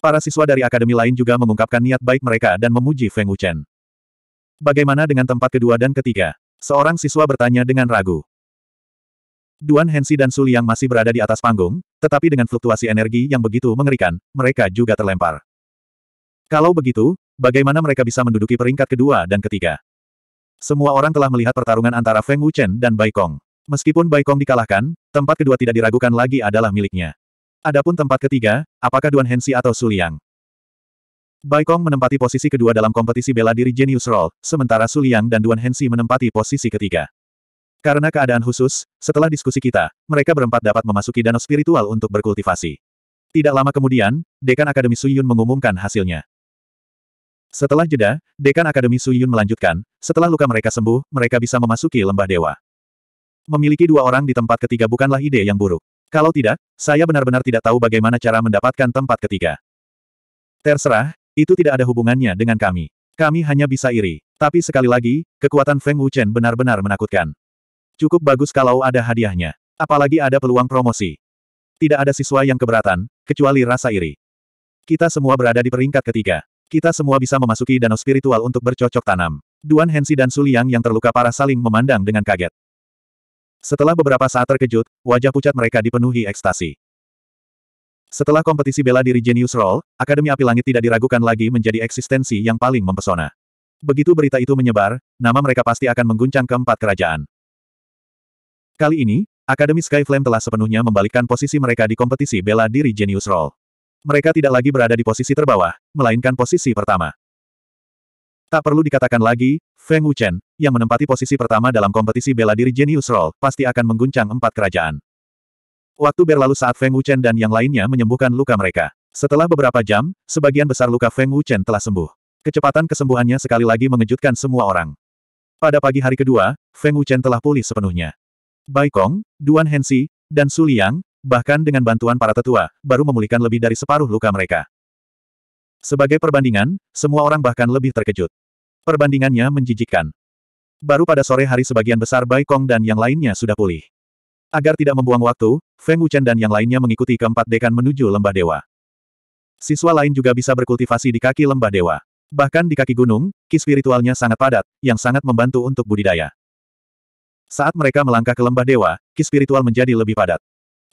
Para siswa dari akademi lain juga mengungkapkan niat baik mereka dan memuji Feng Wuchen. Bagaimana dengan tempat kedua dan ketiga? Seorang siswa bertanya dengan ragu. Duan Hensi dan Su Liang masih berada di atas panggung, tetapi dengan fluktuasi energi yang begitu mengerikan, mereka juga terlempar. Kalau begitu, bagaimana mereka bisa menduduki peringkat kedua dan ketiga? Semua orang telah melihat pertarungan antara Feng Wuchen dan Bai Kong. Meskipun Bai Kong dikalahkan, tempat kedua tidak diragukan lagi adalah miliknya. Adapun tempat ketiga, apakah Duan Hensi atau Suliang? Bai Kong menempati posisi kedua dalam kompetisi bela diri Genius Roll, sementara Su Liang dan Duan Hensi menempati posisi ketiga. Karena keadaan khusus, setelah diskusi kita, mereka berempat dapat memasuki danau spiritual untuk berkultivasi. Tidak lama kemudian, Dekan Akademi Suyun mengumumkan hasilnya. Setelah jeda, Dekan Akademi Suyun melanjutkan, setelah luka mereka sembuh, mereka bisa memasuki lembah dewa. Memiliki dua orang di tempat ketiga bukanlah ide yang buruk. Kalau tidak, saya benar-benar tidak tahu bagaimana cara mendapatkan tempat ketiga. Terserah, itu tidak ada hubungannya dengan kami. Kami hanya bisa iri. Tapi sekali lagi, kekuatan Feng Wuchen benar-benar menakutkan. Cukup bagus kalau ada hadiahnya. Apalagi ada peluang promosi. Tidak ada siswa yang keberatan, kecuali rasa iri. Kita semua berada di peringkat ketiga. Kita semua bisa memasuki danau spiritual untuk bercocok tanam. Duan Hensi dan Suliang yang terluka parah saling memandang dengan kaget. Setelah beberapa saat terkejut, wajah pucat mereka dipenuhi ekstasi. Setelah kompetisi bela diri Genius Roll, Akademi Api Langit tidak diragukan lagi menjadi eksistensi yang paling mempesona. Begitu berita itu menyebar, nama mereka pasti akan mengguncang keempat kerajaan. Kali ini, Akademi Skyflame telah sepenuhnya membalikkan posisi mereka di kompetisi bela diri Genius Roll. Mereka tidak lagi berada di posisi terbawah, melainkan posisi pertama. Tak perlu dikatakan lagi, Feng Wuchen, yang menempati posisi pertama dalam kompetisi bela diri Genius Roll, pasti akan mengguncang empat kerajaan. Waktu berlalu saat Feng Wuchen dan yang lainnya menyembuhkan luka mereka. Setelah beberapa jam, sebagian besar luka Feng Wuchen telah sembuh. Kecepatan kesembuhannya sekali lagi mengejutkan semua orang. Pada pagi hari kedua, Feng Wuchen telah pulih sepenuhnya. Bai Kong, Duan Hensi, dan Su Liang, Bahkan dengan bantuan para tetua, baru memulihkan lebih dari separuh luka mereka. Sebagai perbandingan, semua orang bahkan lebih terkejut. Perbandingannya menjijikkan. Baru pada sore hari sebagian besar Bai Kong dan yang lainnya sudah pulih. Agar tidak membuang waktu, Feng Wuchen dan yang lainnya mengikuti keempat dekan menuju lembah dewa. Siswa lain juga bisa berkultivasi di kaki lembah dewa. Bahkan di kaki gunung, ki spiritualnya sangat padat, yang sangat membantu untuk budidaya. Saat mereka melangkah ke lembah dewa, ki spiritual menjadi lebih padat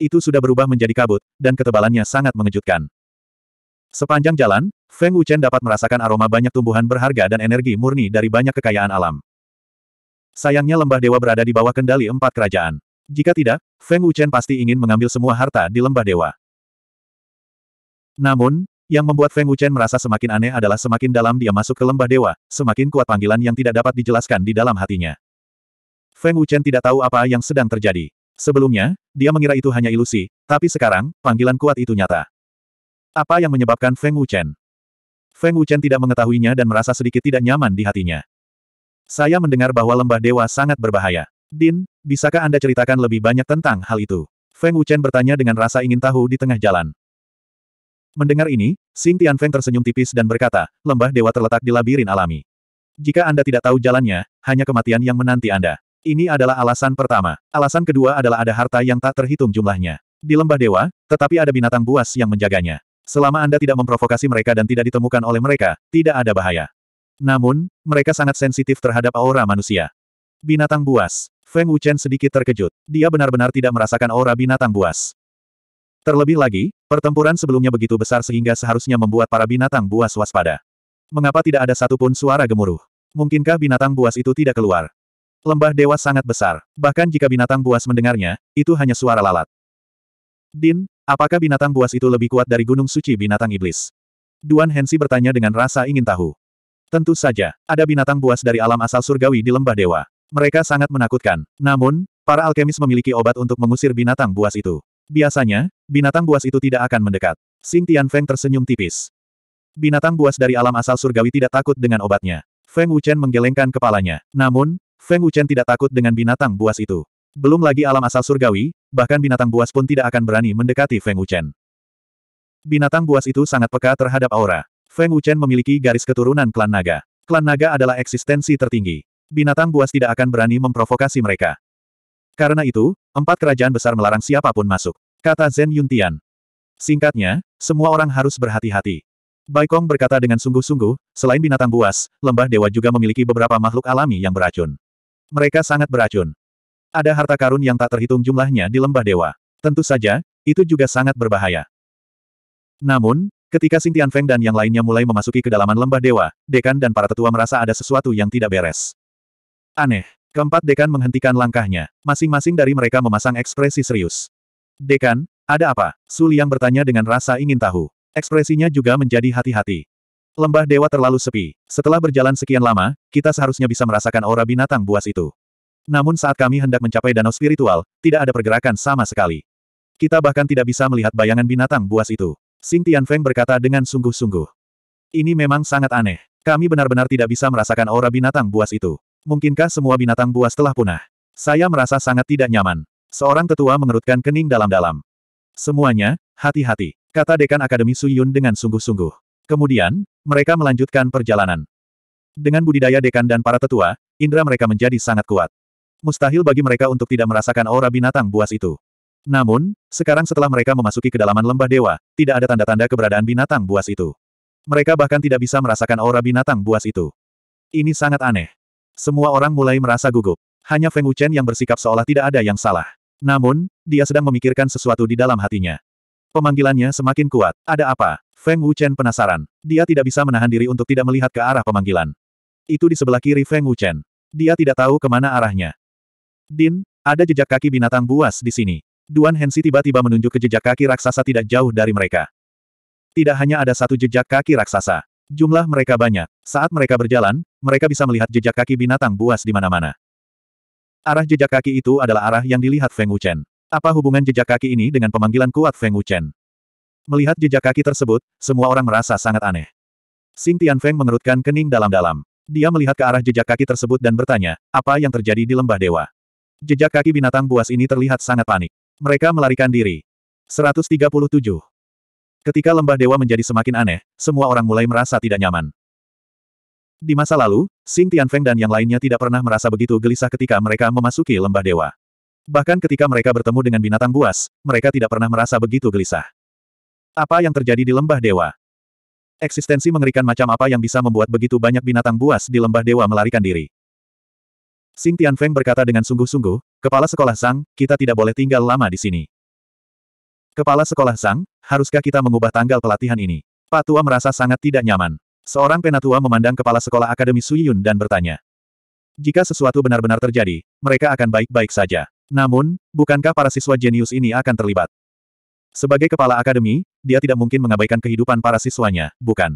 itu sudah berubah menjadi kabut, dan ketebalannya sangat mengejutkan. Sepanjang jalan, Feng Wuchen dapat merasakan aroma banyak tumbuhan berharga dan energi murni dari banyak kekayaan alam. Sayangnya lembah dewa berada di bawah kendali empat kerajaan. Jika tidak, Feng Wuchen pasti ingin mengambil semua harta di lembah dewa. Namun, yang membuat Feng Wuchen merasa semakin aneh adalah semakin dalam dia masuk ke lembah dewa, semakin kuat panggilan yang tidak dapat dijelaskan di dalam hatinya. Feng Wuchen tidak tahu apa yang sedang terjadi. Sebelumnya, dia mengira itu hanya ilusi, tapi sekarang, panggilan kuat itu nyata. Apa yang menyebabkan Feng Wuchen? Feng Wuchen tidak mengetahuinya dan merasa sedikit tidak nyaman di hatinya. Saya mendengar bahwa lembah dewa sangat berbahaya. Din, bisakah Anda ceritakan lebih banyak tentang hal itu? Feng Wuchen bertanya dengan rasa ingin tahu di tengah jalan. Mendengar ini, Xing Tianfeng tersenyum tipis dan berkata, lembah dewa terletak di labirin alami. Jika Anda tidak tahu jalannya, hanya kematian yang menanti Anda. Ini adalah alasan pertama. Alasan kedua adalah ada harta yang tak terhitung jumlahnya. Di lembah dewa, tetapi ada binatang buas yang menjaganya. Selama Anda tidak memprovokasi mereka dan tidak ditemukan oleh mereka, tidak ada bahaya. Namun, mereka sangat sensitif terhadap aura manusia. Binatang buas. Feng Wuchen sedikit terkejut. Dia benar-benar tidak merasakan aura binatang buas. Terlebih lagi, pertempuran sebelumnya begitu besar sehingga seharusnya membuat para binatang buas waspada. Mengapa tidak ada satupun suara gemuruh? Mungkinkah binatang buas itu tidak keluar? Lembah dewa sangat besar, bahkan jika binatang buas mendengarnya, itu hanya suara lalat. Din, apakah binatang buas itu lebih kuat dari gunung suci binatang iblis? Duan Hensi bertanya dengan rasa ingin tahu. Tentu saja, ada binatang buas dari alam asal surgawi di lembah dewa. Mereka sangat menakutkan. Namun, para alkemis memiliki obat untuk mengusir binatang buas itu. Biasanya, binatang buas itu tidak akan mendekat. Sing Tian Feng tersenyum tipis. Binatang buas dari alam asal surgawi tidak takut dengan obatnya. Feng Wuchen menggelengkan kepalanya. Namun, Feng Wuchen tidak takut dengan binatang buas itu. Belum lagi alam asal surgawi, bahkan binatang buas pun tidak akan berani mendekati Feng Wuchen. Binatang buas itu sangat peka terhadap aura. Feng Wuchen memiliki garis keturunan klan naga. Klan naga adalah eksistensi tertinggi. Binatang buas tidak akan berani memprovokasi mereka. Karena itu, empat kerajaan besar melarang siapapun masuk, kata Zhen Yuntian. Singkatnya, semua orang harus berhati-hati. Kong berkata dengan sungguh-sungguh, selain binatang buas, lembah dewa juga memiliki beberapa makhluk alami yang beracun. Mereka sangat beracun. Ada harta karun yang tak terhitung jumlahnya di lembah dewa. Tentu saja, itu juga sangat berbahaya. Namun, ketika Tian feng dan yang lainnya mulai memasuki kedalaman lembah dewa, dekan dan para tetua merasa ada sesuatu yang tidak beres. Aneh. Keempat dekan menghentikan langkahnya. Masing-masing dari mereka memasang ekspresi serius. Dekan, ada apa? Su Liang bertanya dengan rasa ingin tahu. Ekspresinya juga menjadi hati-hati. Lembah dewa terlalu sepi. Setelah berjalan sekian lama, kita seharusnya bisa merasakan aura binatang buas itu. Namun saat kami hendak mencapai danau spiritual, tidak ada pergerakan sama sekali. Kita bahkan tidak bisa melihat bayangan binatang buas itu. Xing Tianfeng berkata dengan sungguh-sungguh. Ini memang sangat aneh. Kami benar-benar tidak bisa merasakan aura binatang buas itu. Mungkinkah semua binatang buas telah punah? Saya merasa sangat tidak nyaman. Seorang tetua mengerutkan kening dalam-dalam. Semuanya, hati-hati, kata Dekan Akademi Suyun dengan sungguh-sungguh. Kemudian, mereka melanjutkan perjalanan. Dengan budidaya dekan dan para tetua, indera mereka menjadi sangat kuat. Mustahil bagi mereka untuk tidak merasakan aura binatang buas itu. Namun, sekarang setelah mereka memasuki kedalaman lembah dewa, tidak ada tanda-tanda keberadaan binatang buas itu. Mereka bahkan tidak bisa merasakan aura binatang buas itu. Ini sangat aneh. Semua orang mulai merasa gugup. Hanya Feng Wuchen yang bersikap seolah tidak ada yang salah. Namun, dia sedang memikirkan sesuatu di dalam hatinya. Pemanggilannya semakin kuat. Ada apa? Feng Wuchen penasaran. Dia tidak bisa menahan diri untuk tidak melihat ke arah pemanggilan. Itu di sebelah kiri Feng Wuchen. Dia tidak tahu kemana arahnya. Din, ada jejak kaki binatang buas di sini. Duan Hensi tiba-tiba menunjuk ke jejak kaki raksasa tidak jauh dari mereka. Tidak hanya ada satu jejak kaki raksasa. Jumlah mereka banyak. Saat mereka berjalan, mereka bisa melihat jejak kaki binatang buas di mana-mana. Arah jejak kaki itu adalah arah yang dilihat Feng Wuchen. Apa hubungan jejak kaki ini dengan pemanggilan kuat Feng Wuchen? Melihat jejak kaki tersebut, semua orang merasa sangat aneh. Sing Feng mengerutkan kening dalam-dalam. Dia melihat ke arah jejak kaki tersebut dan bertanya, apa yang terjadi di lembah dewa? Jejak kaki binatang buas ini terlihat sangat panik. Mereka melarikan diri. 137. Ketika lembah dewa menjadi semakin aneh, semua orang mulai merasa tidak nyaman. Di masa lalu, Xing Feng dan yang lainnya tidak pernah merasa begitu gelisah ketika mereka memasuki lembah dewa. Bahkan ketika mereka bertemu dengan binatang buas, mereka tidak pernah merasa begitu gelisah. Apa yang terjadi di lembah dewa? Eksistensi mengerikan macam apa yang bisa membuat begitu banyak binatang buas di lembah dewa melarikan diri. Xing Feng berkata dengan sungguh-sungguh, Kepala Sekolah Sang, kita tidak boleh tinggal lama di sini. Kepala Sekolah Sang, haruskah kita mengubah tanggal pelatihan ini? Pak tua merasa sangat tidak nyaman. Seorang penatua memandang Kepala Sekolah Akademi Suyun dan bertanya. Jika sesuatu benar-benar terjadi, mereka akan baik-baik saja. Namun, bukankah para siswa jenius ini akan terlibat? Sebagai Kepala Akademi, dia tidak mungkin mengabaikan kehidupan para siswanya, bukan?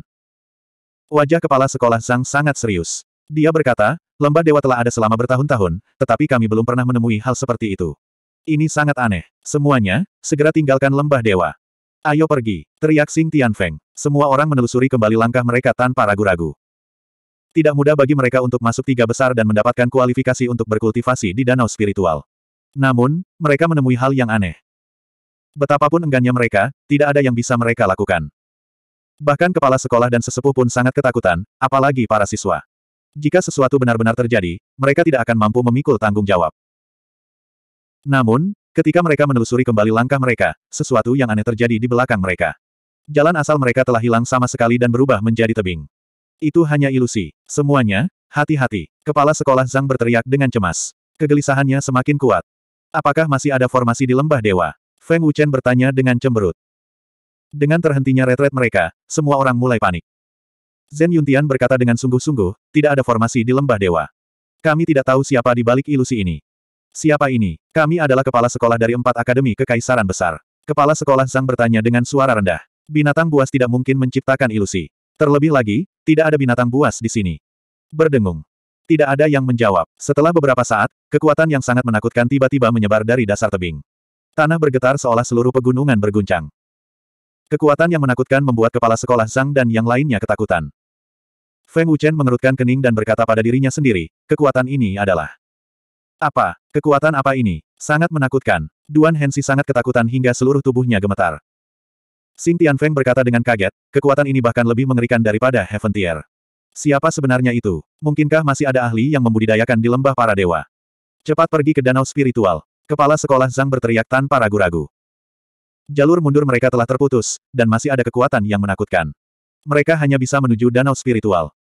Wajah kepala sekolah Zhang sangat serius. Dia berkata, lembah dewa telah ada selama bertahun-tahun, tetapi kami belum pernah menemui hal seperti itu. Ini sangat aneh. Semuanya, segera tinggalkan lembah dewa. Ayo pergi, teriak Xing Tianfeng. Semua orang menelusuri kembali langkah mereka tanpa ragu-ragu. Tidak mudah bagi mereka untuk masuk tiga besar dan mendapatkan kualifikasi untuk berkultivasi di danau spiritual. Namun, mereka menemui hal yang aneh. Betapapun enggannya mereka, tidak ada yang bisa mereka lakukan. Bahkan kepala sekolah dan sesepuh pun sangat ketakutan, apalagi para siswa. Jika sesuatu benar-benar terjadi, mereka tidak akan mampu memikul tanggung jawab. Namun, ketika mereka menelusuri kembali langkah mereka, sesuatu yang aneh terjadi di belakang mereka. Jalan asal mereka telah hilang sama sekali dan berubah menjadi tebing. Itu hanya ilusi. Semuanya, hati-hati. Kepala sekolah Zhang berteriak dengan cemas. Kegelisahannya semakin kuat. Apakah masih ada formasi di lembah dewa? Feng Wuchen bertanya dengan cemberut. Dengan terhentinya retret mereka, semua orang mulai panik. Zen Yuntian berkata dengan sungguh-sungguh, tidak ada formasi di lembah dewa. Kami tidak tahu siapa di balik ilusi ini. Siapa ini? Kami adalah kepala sekolah dari empat akademi kekaisaran besar. Kepala sekolah Zhang bertanya dengan suara rendah. Binatang buas tidak mungkin menciptakan ilusi. Terlebih lagi, tidak ada binatang buas di sini. Berdengung. Tidak ada yang menjawab. Setelah beberapa saat, kekuatan yang sangat menakutkan tiba-tiba menyebar dari dasar tebing. Tanah bergetar seolah seluruh pegunungan berguncang. Kekuatan yang menakutkan membuat kepala sekolah Zhang dan yang lainnya ketakutan. Feng Wuchen mengerutkan kening dan berkata pada dirinya sendiri, kekuatan ini adalah. Apa? Kekuatan apa ini? Sangat menakutkan. Duan Hensi sangat ketakutan hingga seluruh tubuhnya gemetar. Xing Feng berkata dengan kaget, kekuatan ini bahkan lebih mengerikan daripada Heaven Tier. Siapa sebenarnya itu? Mungkinkah masih ada ahli yang membudidayakan di lembah para dewa? Cepat pergi ke danau spiritual. Kepala sekolah Zhang berteriak tanpa ragu-ragu. Jalur mundur mereka telah terputus, dan masih ada kekuatan yang menakutkan. Mereka hanya bisa menuju danau spiritual.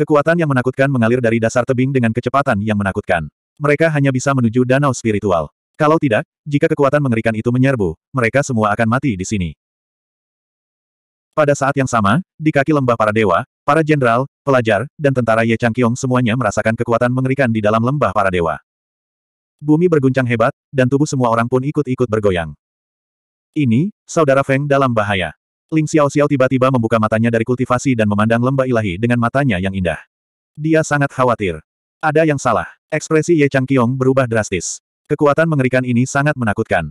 Kekuatan yang menakutkan mengalir dari dasar tebing dengan kecepatan yang menakutkan. Mereka hanya bisa menuju danau spiritual. Kalau tidak, jika kekuatan mengerikan itu menyerbu, mereka semua akan mati di sini. Pada saat yang sama, di kaki lembah para dewa, para jenderal, pelajar, dan tentara Ye Chang Changkyong semuanya merasakan kekuatan mengerikan di dalam lembah para dewa. Bumi berguncang hebat, dan tubuh semua orang pun ikut-ikut bergoyang. Ini, Saudara Feng dalam bahaya. Ling Xiao Xiao tiba-tiba membuka matanya dari kultivasi dan memandang lembah ilahi dengan matanya yang indah. Dia sangat khawatir. Ada yang salah. Ekspresi Ye Chang Qiong berubah drastis. Kekuatan mengerikan ini sangat menakutkan.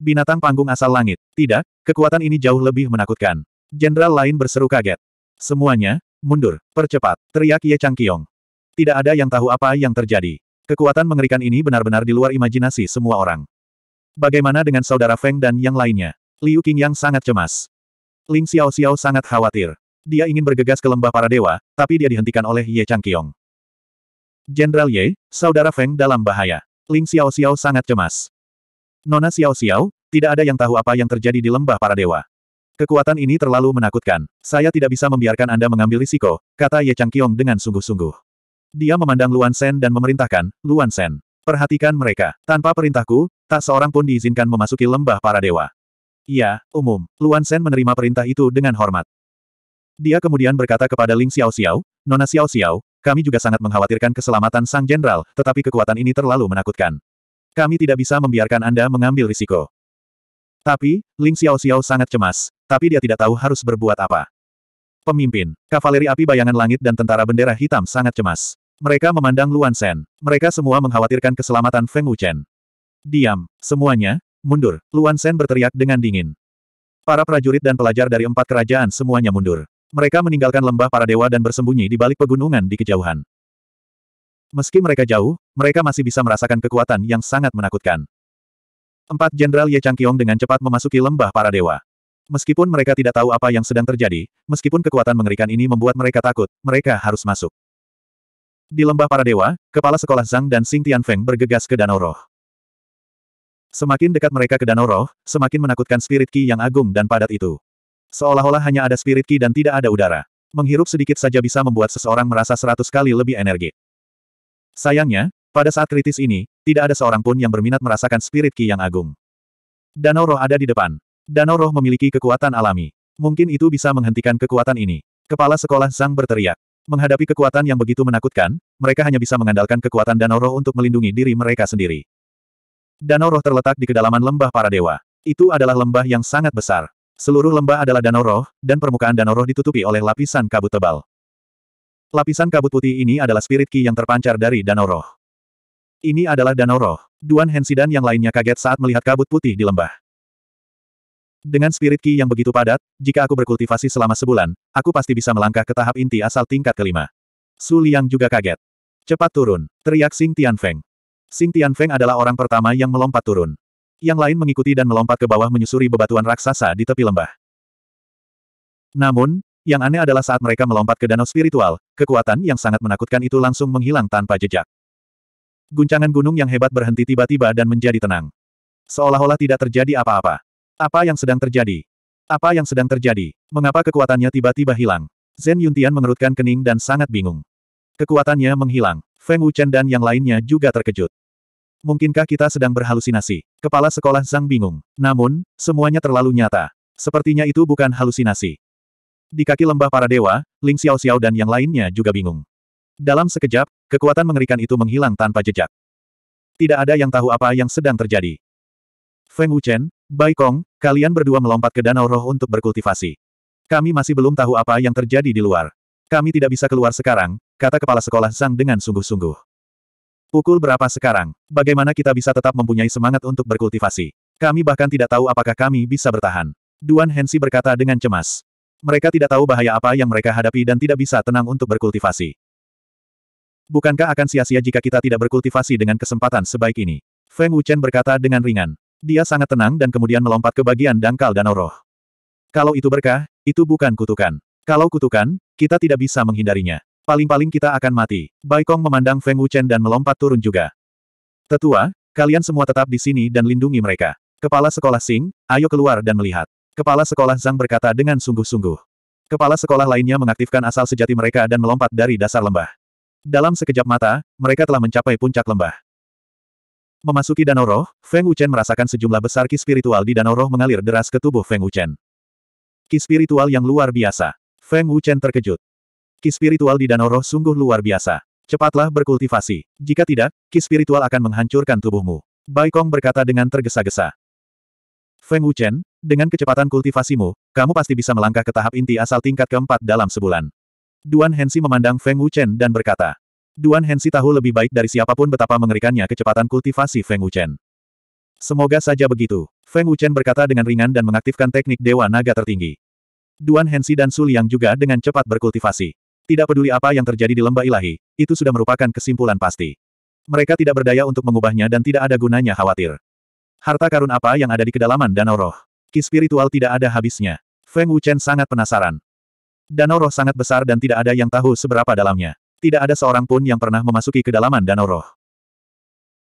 Binatang panggung asal langit. Tidak, kekuatan ini jauh lebih menakutkan. Jenderal lain berseru kaget. Semuanya, mundur, percepat, teriak Ye Chang Qiong. Tidak ada yang tahu apa yang terjadi. Kekuatan mengerikan ini benar-benar di luar imajinasi semua orang. Bagaimana dengan saudara Feng dan yang lainnya? Liu yang sangat cemas. Ling Xiao Xiao sangat khawatir. Dia ingin bergegas ke lembah para dewa, tapi dia dihentikan oleh Ye Changqiong. Jenderal Ye, saudara Feng dalam bahaya. Ling Xiao Xiao sangat cemas. Nona Xiao Xiao, tidak ada yang tahu apa yang terjadi di lembah para dewa. Kekuatan ini terlalu menakutkan. Saya tidak bisa membiarkan Anda mengambil risiko, kata Ye Changqiong dengan sungguh-sungguh. Dia memandang Luan Sen dan memerintahkan, Luan Sen, perhatikan mereka. Tanpa perintahku, tak seorang pun diizinkan memasuki lembah para dewa. Ya, umum. Luan Sen menerima perintah itu dengan hormat. Dia kemudian berkata kepada Ling Xiao Xiao, Nona Xiao Xiao, kami juga sangat mengkhawatirkan keselamatan sang jenderal, tetapi kekuatan ini terlalu menakutkan. Kami tidak bisa membiarkan Anda mengambil risiko. Tapi, Ling Xiao Xiao sangat cemas, tapi dia tidak tahu harus berbuat apa. Pemimpin, Kavaleri Api Bayangan Langit dan Tentara Bendera Hitam sangat cemas. Mereka memandang Luan Sen. Mereka semua mengkhawatirkan keselamatan Feng Wuchen. Diam, semuanya, mundur, Luan Sen berteriak dengan dingin. Para prajurit dan pelajar dari empat kerajaan semuanya mundur. Mereka meninggalkan lembah para dewa dan bersembunyi di balik pegunungan di kejauhan. Meski mereka jauh, mereka masih bisa merasakan kekuatan yang sangat menakutkan. Empat Jenderal Ye Changqiong dengan cepat memasuki lembah para dewa. Meskipun mereka tidak tahu apa yang sedang terjadi, meskipun kekuatan mengerikan ini membuat mereka takut, mereka harus masuk. Di lembah para dewa, kepala sekolah Zhang dan Xing Tianfeng bergegas ke Danau Roh. Semakin dekat mereka ke Danau Roh, semakin menakutkan spirit Ki yang agung dan padat itu. Seolah-olah hanya ada spirit Ki dan tidak ada udara. Menghirup sedikit saja bisa membuat seseorang merasa seratus kali lebih energi. Sayangnya, pada saat kritis ini, tidak ada seorang pun yang berminat merasakan spirit Ki yang agung. Danau Roh ada di depan. Danau Roh memiliki kekuatan alami. Mungkin itu bisa menghentikan kekuatan ini. Kepala sekolah Zhang berteriak. Menghadapi kekuatan yang begitu menakutkan, mereka hanya bisa mengandalkan kekuatan danau roh untuk melindungi diri mereka sendiri. Danau roh terletak di kedalaman lembah para dewa. Itu adalah lembah yang sangat besar. Seluruh lembah adalah danau roh, dan permukaan danau roh ditutupi oleh lapisan kabut tebal. Lapisan kabut putih ini adalah spirit ki yang terpancar dari danau roh. Ini adalah danau roh. Duan Hensidan yang lainnya kaget saat melihat kabut putih di lembah. Dengan spirit ki yang begitu padat, jika aku berkultivasi selama sebulan, aku pasti bisa melangkah ke tahap inti asal tingkat kelima. Su Liang juga kaget. Cepat turun, teriak Xing Tianfeng. Xing Feng adalah orang pertama yang melompat turun. Yang lain mengikuti dan melompat ke bawah menyusuri bebatuan raksasa di tepi lembah. Namun, yang aneh adalah saat mereka melompat ke danau spiritual, kekuatan yang sangat menakutkan itu langsung menghilang tanpa jejak. Guncangan gunung yang hebat berhenti tiba-tiba dan menjadi tenang. Seolah-olah tidak terjadi apa-apa. Apa yang sedang terjadi? Apa yang sedang terjadi? Mengapa kekuatannya tiba-tiba hilang? Zen Yuntian mengerutkan kening dan sangat bingung. Kekuatannya menghilang. Feng Wuchen dan yang lainnya juga terkejut. Mungkinkah kita sedang berhalusinasi? Kepala sekolah Zhang bingung. Namun, semuanya terlalu nyata. Sepertinya itu bukan halusinasi. Di kaki lembah para dewa, Ling Xiao Xiao dan yang lainnya juga bingung. Dalam sekejap, kekuatan mengerikan itu menghilang tanpa jejak. Tidak ada yang tahu apa yang sedang terjadi. Feng Wuchen, Baikong, kalian berdua melompat ke danau roh untuk berkultivasi. Kami masih belum tahu apa yang terjadi di luar. Kami tidak bisa keluar sekarang, kata kepala sekolah Zhang dengan sungguh-sungguh. Pukul berapa sekarang? Bagaimana kita bisa tetap mempunyai semangat untuk berkultivasi? Kami bahkan tidak tahu apakah kami bisa bertahan. Duan Hensi berkata dengan cemas. Mereka tidak tahu bahaya apa yang mereka hadapi dan tidak bisa tenang untuk berkultivasi. Bukankah akan sia-sia jika kita tidak berkultivasi dengan kesempatan sebaik ini? Feng Wuchen berkata dengan ringan. Dia sangat tenang dan kemudian melompat ke bagian dangkal danau roh. Kalau itu berkah, itu bukan kutukan. Kalau kutukan, kita tidak bisa menghindarinya. Paling-paling kita akan mati. Baikong memandang Feng Wuchen dan melompat turun juga. Tetua, kalian semua tetap di sini dan lindungi mereka. Kepala sekolah Sing, ayo keluar dan melihat. Kepala sekolah Zhang berkata dengan sungguh-sungguh. Kepala sekolah lainnya mengaktifkan asal sejati mereka dan melompat dari dasar lembah. Dalam sekejap mata, mereka telah mencapai puncak lembah. Memasuki danau roh, Feng Wuchen merasakan sejumlah besar ki spiritual di danau roh mengalir deras ke tubuh Feng Wuchen. Ki spiritual yang luar biasa. Feng Wuchen terkejut. Ki spiritual di danau roh sungguh luar biasa. Cepatlah berkultivasi. Jika tidak, ki spiritual akan menghancurkan tubuhmu. Bai Kong berkata dengan tergesa-gesa. Feng Wuchen, dengan kecepatan kultivasimu, kamu pasti bisa melangkah ke tahap inti asal tingkat keempat dalam sebulan. Duan Hensi memandang Feng Wuchen dan berkata, Duan Hensi tahu lebih baik dari siapapun betapa mengerikannya kecepatan kultivasi Feng Wuchen. Semoga saja begitu, Feng Wuchen berkata dengan ringan dan mengaktifkan teknik Dewa Naga tertinggi. Duan Hensi dan Su Liang juga dengan cepat berkultivasi. Tidak peduli apa yang terjadi di lembah ilahi, itu sudah merupakan kesimpulan pasti. Mereka tidak berdaya untuk mengubahnya dan tidak ada gunanya khawatir. Harta karun apa yang ada di kedalaman danau roh? Ki spiritual tidak ada habisnya. Feng Wuchen sangat penasaran. Danau roh sangat besar dan tidak ada yang tahu seberapa dalamnya. Tidak ada seorang pun yang pernah memasuki kedalaman danau roh.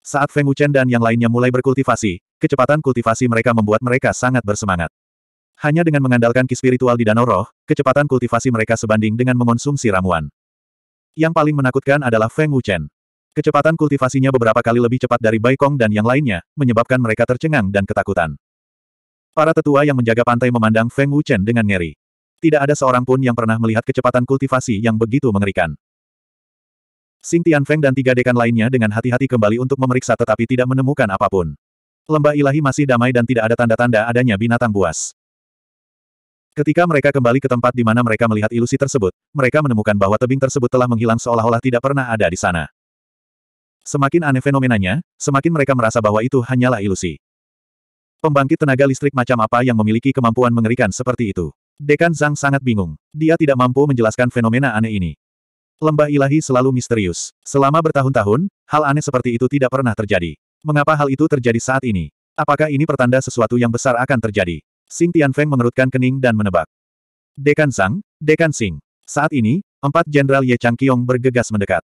Saat Feng Wuchen dan yang lainnya mulai berkultivasi, kecepatan kultivasi mereka membuat mereka sangat bersemangat. Hanya dengan mengandalkan ki spiritual di danau roh, kecepatan kultivasi mereka sebanding dengan mengonsumsi ramuan. Yang paling menakutkan adalah Feng Wuchen. Kecepatan kultivasinya beberapa kali lebih cepat dari Bai Kong dan yang lainnya, menyebabkan mereka tercengang dan ketakutan. Para tetua yang menjaga pantai memandang Feng Wuchen dengan ngeri. Tidak ada seorang pun yang pernah melihat kecepatan kultivasi yang begitu mengerikan. Sing Tian Feng dan tiga dekan lainnya dengan hati-hati kembali untuk memeriksa tetapi tidak menemukan apapun. Lembah ilahi masih damai dan tidak ada tanda-tanda adanya binatang buas. Ketika mereka kembali ke tempat di mana mereka melihat ilusi tersebut, mereka menemukan bahwa tebing tersebut telah menghilang seolah-olah tidak pernah ada di sana. Semakin aneh fenomenanya, semakin mereka merasa bahwa itu hanyalah ilusi. Pembangkit tenaga listrik macam apa yang memiliki kemampuan mengerikan seperti itu? Dekan Zhang sangat bingung. Dia tidak mampu menjelaskan fenomena aneh ini lembah ilahi selalu misterius. Selama bertahun-tahun, hal aneh seperti itu tidak pernah terjadi. Mengapa hal itu terjadi saat ini? Apakah ini pertanda sesuatu yang besar akan terjadi? Sing Tianfeng mengerutkan kening dan menebak. Dekan Sang, Dekan Sing. Saat ini, empat Jenderal Ye Changqiong bergegas mendekat.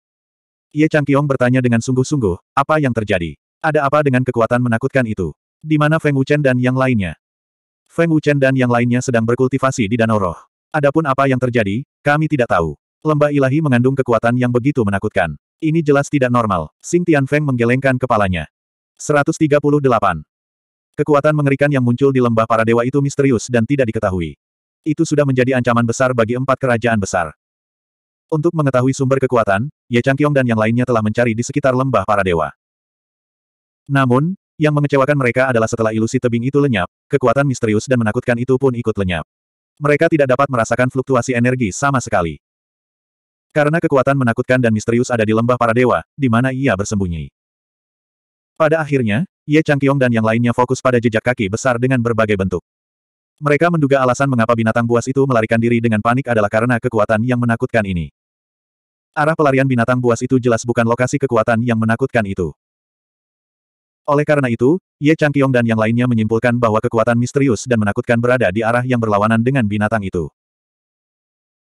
Ye Changqiong bertanya dengan sungguh-sungguh, apa yang terjadi? Ada apa dengan kekuatan menakutkan itu? Di mana Feng Wuchen dan yang lainnya? Feng Wuchen dan yang lainnya sedang berkultivasi di Danau Roh. Adapun apa yang terjadi, kami tidak tahu. Lembah ilahi mengandung kekuatan yang begitu menakutkan. Ini jelas tidak normal. Sing Tian Feng menggelengkan kepalanya. 138. Kekuatan mengerikan yang muncul di lembah para dewa itu misterius dan tidak diketahui. Itu sudah menjadi ancaman besar bagi empat kerajaan besar. Untuk mengetahui sumber kekuatan, Ye Changqiong dan yang lainnya telah mencari di sekitar lembah para dewa. Namun, yang mengecewakan mereka adalah setelah ilusi tebing itu lenyap, kekuatan misterius dan menakutkan itu pun ikut lenyap. Mereka tidak dapat merasakan fluktuasi energi sama sekali. Karena kekuatan menakutkan dan misterius ada di lembah para dewa, di mana ia bersembunyi. Pada akhirnya, Ye Changkyong dan yang lainnya fokus pada jejak kaki besar dengan berbagai bentuk. Mereka menduga alasan mengapa binatang buas itu melarikan diri dengan panik adalah karena kekuatan yang menakutkan ini. Arah pelarian binatang buas itu jelas bukan lokasi kekuatan yang menakutkan itu. Oleh karena itu, Ye Changkyong dan yang lainnya menyimpulkan bahwa kekuatan misterius dan menakutkan berada di arah yang berlawanan dengan binatang itu.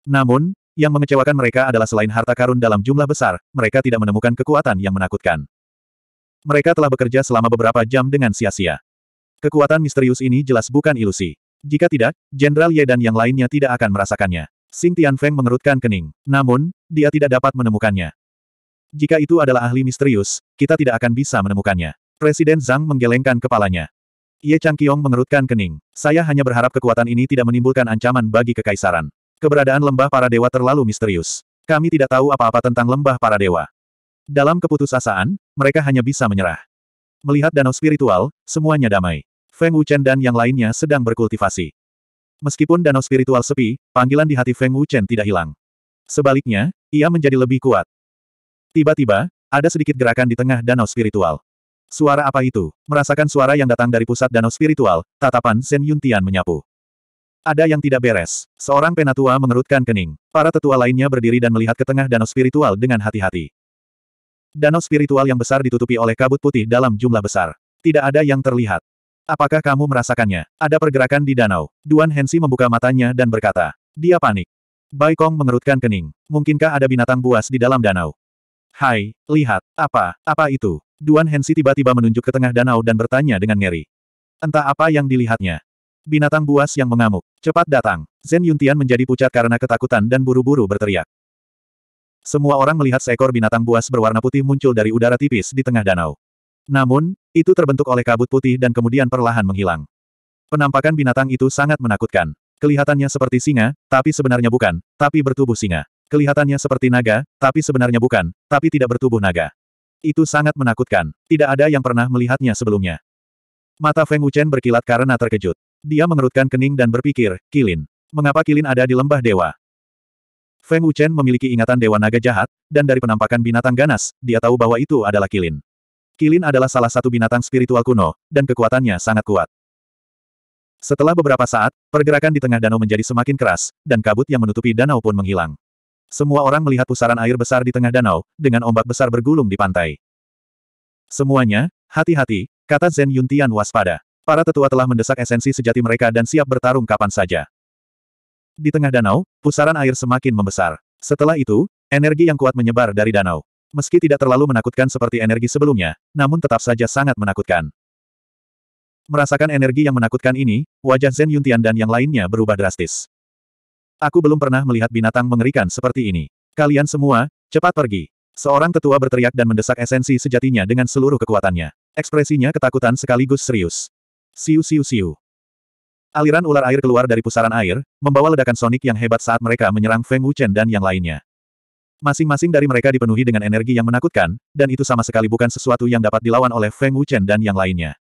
Namun, yang mengecewakan mereka adalah selain harta karun dalam jumlah besar, mereka tidak menemukan kekuatan yang menakutkan. Mereka telah bekerja selama beberapa jam dengan sia-sia. Kekuatan misterius ini jelas bukan ilusi. Jika tidak, Jenderal Ye dan yang lainnya tidak akan merasakannya. Xing Tianfeng mengerutkan kening. Namun, dia tidak dapat menemukannya. Jika itu adalah ahli misterius, kita tidak akan bisa menemukannya. Presiden Zhang menggelengkan kepalanya. Ye Changqiong mengerutkan kening. Saya hanya berharap kekuatan ini tidak menimbulkan ancaman bagi kekaisaran. Keberadaan lembah para dewa terlalu misterius. Kami tidak tahu apa-apa tentang lembah para dewa. Dalam keputusasaan, mereka hanya bisa menyerah. Melihat danau spiritual, semuanya damai. Feng Wuchen dan yang lainnya sedang berkultivasi. Meskipun danau spiritual sepi, panggilan di hati Feng Wuchen tidak hilang. Sebaliknya, ia menjadi lebih kuat. Tiba-tiba, ada sedikit gerakan di tengah danau spiritual. Suara apa itu? Merasakan suara yang datang dari pusat danau spiritual, tatapan Shen Yuntian menyapu. Ada yang tidak beres. Seorang penatua mengerutkan kening. Para tetua lainnya berdiri dan melihat ke tengah danau spiritual dengan hati-hati. Danau spiritual yang besar ditutupi oleh kabut putih dalam jumlah besar. Tidak ada yang terlihat. Apakah kamu merasakannya? Ada pergerakan di danau. Duan Hensi membuka matanya dan berkata. Dia panik. Bai Kong mengerutkan kening. Mungkinkah ada binatang buas di dalam danau? Hai, lihat, apa, apa itu? Duan Hensi tiba-tiba menunjuk ke tengah danau dan bertanya dengan ngeri. Entah apa yang dilihatnya. Binatang buas yang mengamuk. Cepat datang. Zen Yuntian menjadi pucat karena ketakutan dan buru-buru berteriak. Semua orang melihat seekor binatang buas berwarna putih muncul dari udara tipis di tengah danau. Namun, itu terbentuk oleh kabut putih dan kemudian perlahan menghilang. Penampakan binatang itu sangat menakutkan. Kelihatannya seperti singa, tapi sebenarnya bukan, tapi bertubuh singa. Kelihatannya seperti naga, tapi sebenarnya bukan, tapi tidak bertubuh naga. Itu sangat menakutkan. Tidak ada yang pernah melihatnya sebelumnya. Mata Feng Wuchen berkilat karena terkejut. Dia mengerutkan kening dan berpikir, Kilin. Mengapa Kilin ada di lembah dewa? Feng Wuchen memiliki ingatan dewa naga jahat, dan dari penampakan binatang ganas, dia tahu bahwa itu adalah Kilin. Kilin adalah salah satu binatang spiritual kuno, dan kekuatannya sangat kuat. Setelah beberapa saat, pergerakan di tengah danau menjadi semakin keras, dan kabut yang menutupi danau pun menghilang. Semua orang melihat pusaran air besar di tengah danau, dengan ombak besar bergulung di pantai. Semuanya, hati-hati, kata Zen Yuntian waspada. Para tetua telah mendesak esensi sejati mereka dan siap bertarung kapan saja. Di tengah danau, pusaran air semakin membesar. Setelah itu, energi yang kuat menyebar dari danau. Meski tidak terlalu menakutkan seperti energi sebelumnya, namun tetap saja sangat menakutkan. Merasakan energi yang menakutkan ini, wajah Zen Yuntian dan yang lainnya berubah drastis. Aku belum pernah melihat binatang mengerikan seperti ini. Kalian semua, cepat pergi. Seorang tetua berteriak dan mendesak esensi sejatinya dengan seluruh kekuatannya. Ekspresinya ketakutan sekaligus serius. Siu siu siu. Aliran ular air keluar dari pusaran air, membawa ledakan sonik yang hebat saat mereka menyerang Feng Wuchen dan yang lainnya. Masing-masing dari mereka dipenuhi dengan energi yang menakutkan, dan itu sama sekali bukan sesuatu yang dapat dilawan oleh Feng Wuchen dan yang lainnya.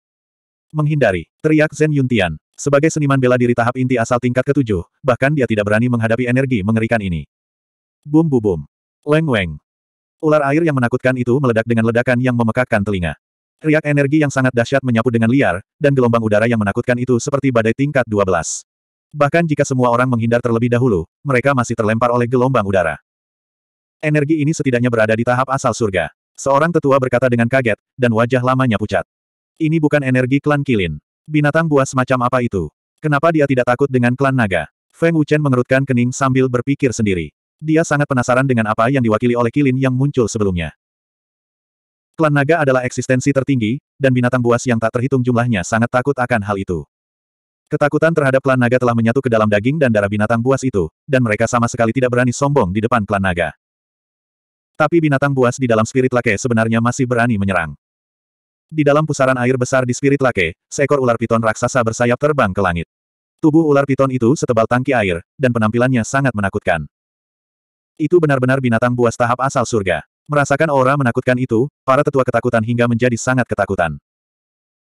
Menghindari, teriak Zhen Yuntian. Sebagai seniman bela diri tahap inti asal tingkat ketujuh, bahkan dia tidak berani menghadapi energi mengerikan ini. Bum bum bum. Leng weng. Ular air yang menakutkan itu meledak dengan ledakan yang memekakkan telinga. Riak energi yang sangat dahsyat menyapu dengan liar, dan gelombang udara yang menakutkan itu seperti badai tingkat 12. Bahkan jika semua orang menghindar terlebih dahulu, mereka masih terlempar oleh gelombang udara. Energi ini setidaknya berada di tahap asal surga. Seorang tetua berkata dengan kaget, dan wajah lamanya pucat. Ini bukan energi klan Kilin. Binatang buas macam apa itu? Kenapa dia tidak takut dengan klan naga? Feng Wuchen mengerutkan kening sambil berpikir sendiri. Dia sangat penasaran dengan apa yang diwakili oleh Kilin yang muncul sebelumnya. Klan naga adalah eksistensi tertinggi, dan binatang buas yang tak terhitung jumlahnya sangat takut akan hal itu. Ketakutan terhadap klan naga telah menyatu ke dalam daging dan darah binatang buas itu, dan mereka sama sekali tidak berani sombong di depan klan naga. Tapi binatang buas di dalam spirit lake sebenarnya masih berani menyerang. Di dalam pusaran air besar di spirit lake, seekor ular piton raksasa bersayap terbang ke langit. Tubuh ular piton itu setebal tangki air, dan penampilannya sangat menakutkan. Itu benar-benar binatang buas tahap asal surga. Merasakan aura menakutkan itu, para tetua ketakutan hingga menjadi sangat ketakutan.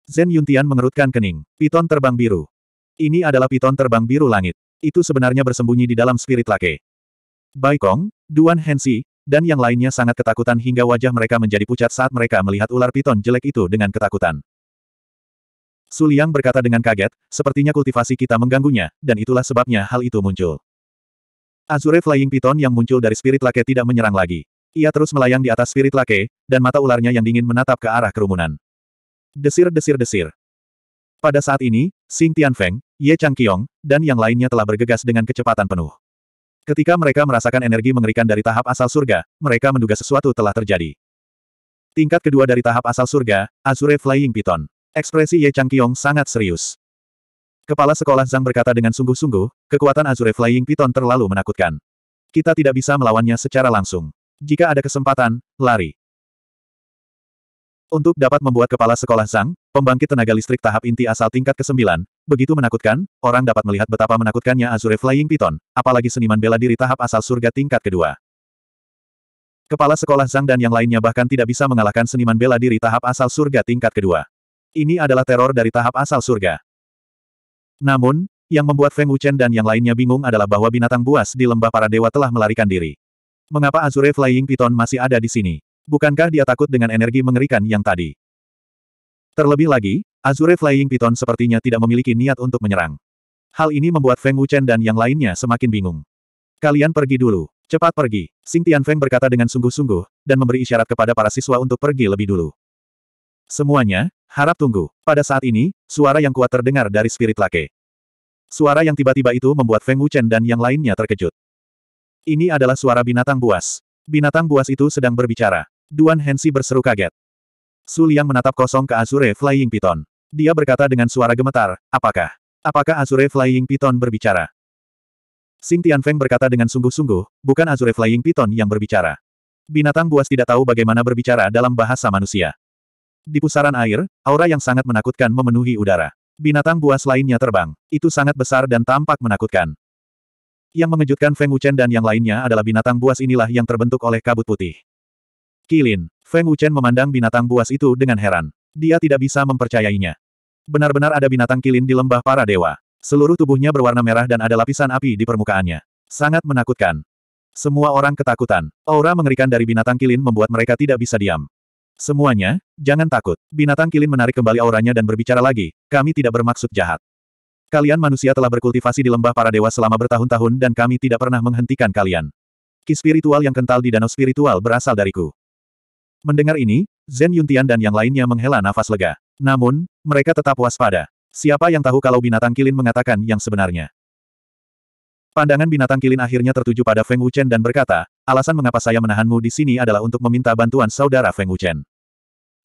Zen Yuntian mengerutkan kening. Piton terbang biru. Ini adalah piton terbang biru langit. Itu sebenarnya bersembunyi di dalam spirit lake. Kong, Duan Hensi, dan yang lainnya sangat ketakutan hingga wajah mereka menjadi pucat saat mereka melihat ular piton jelek itu dengan ketakutan. Suliang berkata dengan kaget, sepertinya kultivasi kita mengganggunya, dan itulah sebabnya hal itu muncul. Azure Flying Piton yang muncul dari spirit lake tidak menyerang lagi. Ia terus melayang di atas spirit lake, dan mata ularnya yang dingin menatap ke arah kerumunan. Desir-desir-desir. Pada saat ini, Xing Tianfeng, Ye Changqiong, dan yang lainnya telah bergegas dengan kecepatan penuh. Ketika mereka merasakan energi mengerikan dari tahap asal surga, mereka menduga sesuatu telah terjadi. Tingkat kedua dari tahap asal surga, Azure Flying Python. Ekspresi Ye Changqiong sangat serius. Kepala sekolah Zhang berkata dengan sungguh-sungguh, kekuatan Azure Flying Python terlalu menakutkan. Kita tidak bisa melawannya secara langsung. Jika ada kesempatan, lari. Untuk dapat membuat kepala sekolah Zhang, pembangkit tenaga listrik tahap inti asal tingkat ke-9, begitu menakutkan, orang dapat melihat betapa menakutkannya Azure Flying Python, apalagi seniman bela diri tahap asal surga tingkat kedua. Kepala sekolah Zhang dan yang lainnya bahkan tidak bisa mengalahkan seniman bela diri tahap asal surga tingkat kedua. Ini adalah teror dari tahap asal surga. Namun, yang membuat Feng Wuchen dan yang lainnya bingung adalah bahwa binatang buas di lembah para dewa telah melarikan diri. Mengapa Azure Flying Python masih ada di sini? Bukankah dia takut dengan energi mengerikan yang tadi? Terlebih lagi, Azure Flying Python sepertinya tidak memiliki niat untuk menyerang. Hal ini membuat Feng Wuchen dan yang lainnya semakin bingung. Kalian pergi dulu. Cepat pergi. Sing Tian Feng berkata dengan sungguh-sungguh, dan memberi isyarat kepada para siswa untuk pergi lebih dulu. Semuanya, harap tunggu. Pada saat ini, suara yang kuat terdengar dari spirit lake. Suara yang tiba-tiba itu membuat Feng Wuchen dan yang lainnya terkejut. Ini adalah suara binatang buas. Binatang buas itu sedang berbicara. Duan Hensi berseru kaget. Su Liang menatap kosong ke Azure Flying Python. Dia berkata dengan suara gemetar, apakah? Apakah Azure Flying Python berbicara? Xing Tianfeng berkata dengan sungguh-sungguh, bukan Azure Flying Python yang berbicara. Binatang buas tidak tahu bagaimana berbicara dalam bahasa manusia. Di pusaran air, aura yang sangat menakutkan memenuhi udara. Binatang buas lainnya terbang. Itu sangat besar dan tampak menakutkan. Yang mengejutkan Feng Wuchen dan yang lainnya adalah binatang buas inilah yang terbentuk oleh kabut putih. Kilin. Feng Wuchen memandang binatang buas itu dengan heran. Dia tidak bisa mempercayainya. Benar-benar ada binatang kilin di lembah para dewa. Seluruh tubuhnya berwarna merah dan ada lapisan api di permukaannya. Sangat menakutkan. Semua orang ketakutan. Aura mengerikan dari binatang kilin membuat mereka tidak bisa diam. Semuanya, jangan takut. Binatang kilin menarik kembali auranya dan berbicara lagi, kami tidak bermaksud jahat. Kalian manusia telah berkultivasi di lembah para dewa selama bertahun-tahun dan kami tidak pernah menghentikan kalian. Ki spiritual yang kental di danau spiritual berasal dariku. Mendengar ini, Zen Yuntian dan yang lainnya menghela nafas lega. Namun, mereka tetap waspada. Siapa yang tahu kalau binatang kilin mengatakan yang sebenarnya? Pandangan binatang kilin akhirnya tertuju pada Feng Wuchen dan berkata, alasan mengapa saya menahanmu di sini adalah untuk meminta bantuan saudara Feng Wuchen.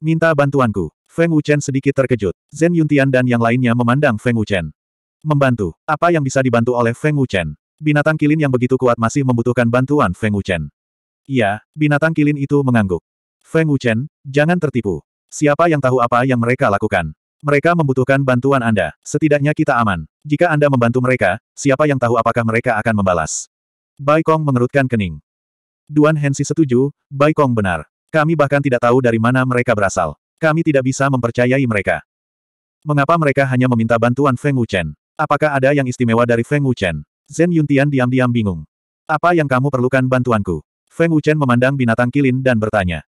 Minta bantuanku. Feng Wuchen sedikit terkejut. Zen Yuntian dan yang lainnya memandang Feng Wuchen. Membantu. Apa yang bisa dibantu oleh Feng Wuchen? Binatang kilin yang begitu kuat masih membutuhkan bantuan Feng Wuchen. Iya, binatang kilin itu mengangguk. Feng Wuchen, jangan tertipu. Siapa yang tahu apa yang mereka lakukan? Mereka membutuhkan bantuan Anda. Setidaknya kita aman. Jika Anda membantu mereka, siapa yang tahu apakah mereka akan membalas? Bai Kong mengerutkan kening. Duan Hensi setuju, Bai Kong benar. Kami bahkan tidak tahu dari mana mereka berasal. Kami tidak bisa mempercayai mereka. Mengapa mereka hanya meminta bantuan Feng Wuchen? Apakah ada yang istimewa dari Feng Wuchen? Zen Yuntian diam-diam bingung. Apa yang kamu perlukan bantuanku? Feng Wuchen memandang binatang kilin dan bertanya.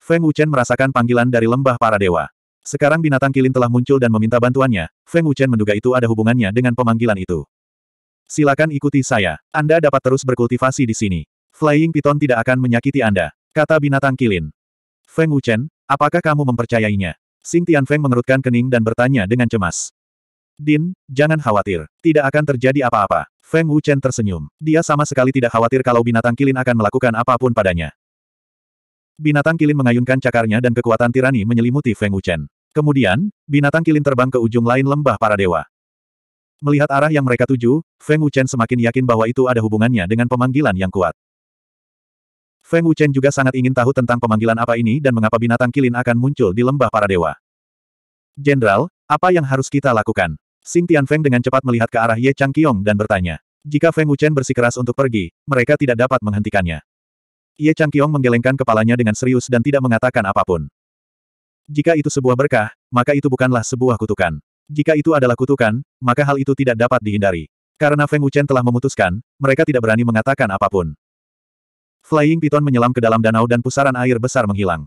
Feng Wuchen merasakan panggilan dari lembah para dewa. Sekarang binatang kilin telah muncul dan meminta bantuannya, Feng Wuchen menduga itu ada hubungannya dengan pemanggilan itu. Silakan ikuti saya. Anda dapat terus berkultivasi di sini. Flying Python tidak akan menyakiti Anda, kata binatang kilin. Feng Wuchen, apakah kamu mempercayainya? Sing Feng mengerutkan kening dan bertanya dengan cemas. Din, jangan khawatir. Tidak akan terjadi apa-apa. Feng Wuchen tersenyum. Dia sama sekali tidak khawatir kalau binatang kilin akan melakukan apapun padanya. Binatang kilin mengayunkan cakarnya dan kekuatan tirani menyelimuti Feng Wuchen. Kemudian, binatang kilin terbang ke ujung lain lembah para dewa. Melihat arah yang mereka tuju, Feng Wuchen semakin yakin bahwa itu ada hubungannya dengan pemanggilan yang kuat. Feng Wuchen juga sangat ingin tahu tentang pemanggilan apa ini dan mengapa binatang kilin akan muncul di lembah para dewa. Jenderal, apa yang harus kita lakukan? Xing Feng dengan cepat melihat ke arah Ye Chang Qiong dan bertanya. Jika Feng Wuchen bersikeras untuk pergi, mereka tidak dapat menghentikannya. Ye Chang Qiong menggelengkan kepalanya dengan serius dan tidak mengatakan apapun. Jika itu sebuah berkah, maka itu bukanlah sebuah kutukan. Jika itu adalah kutukan, maka hal itu tidak dapat dihindari. Karena Feng Wuchen telah memutuskan, mereka tidak berani mengatakan apapun. Flying Python menyelam ke dalam danau dan pusaran air besar menghilang.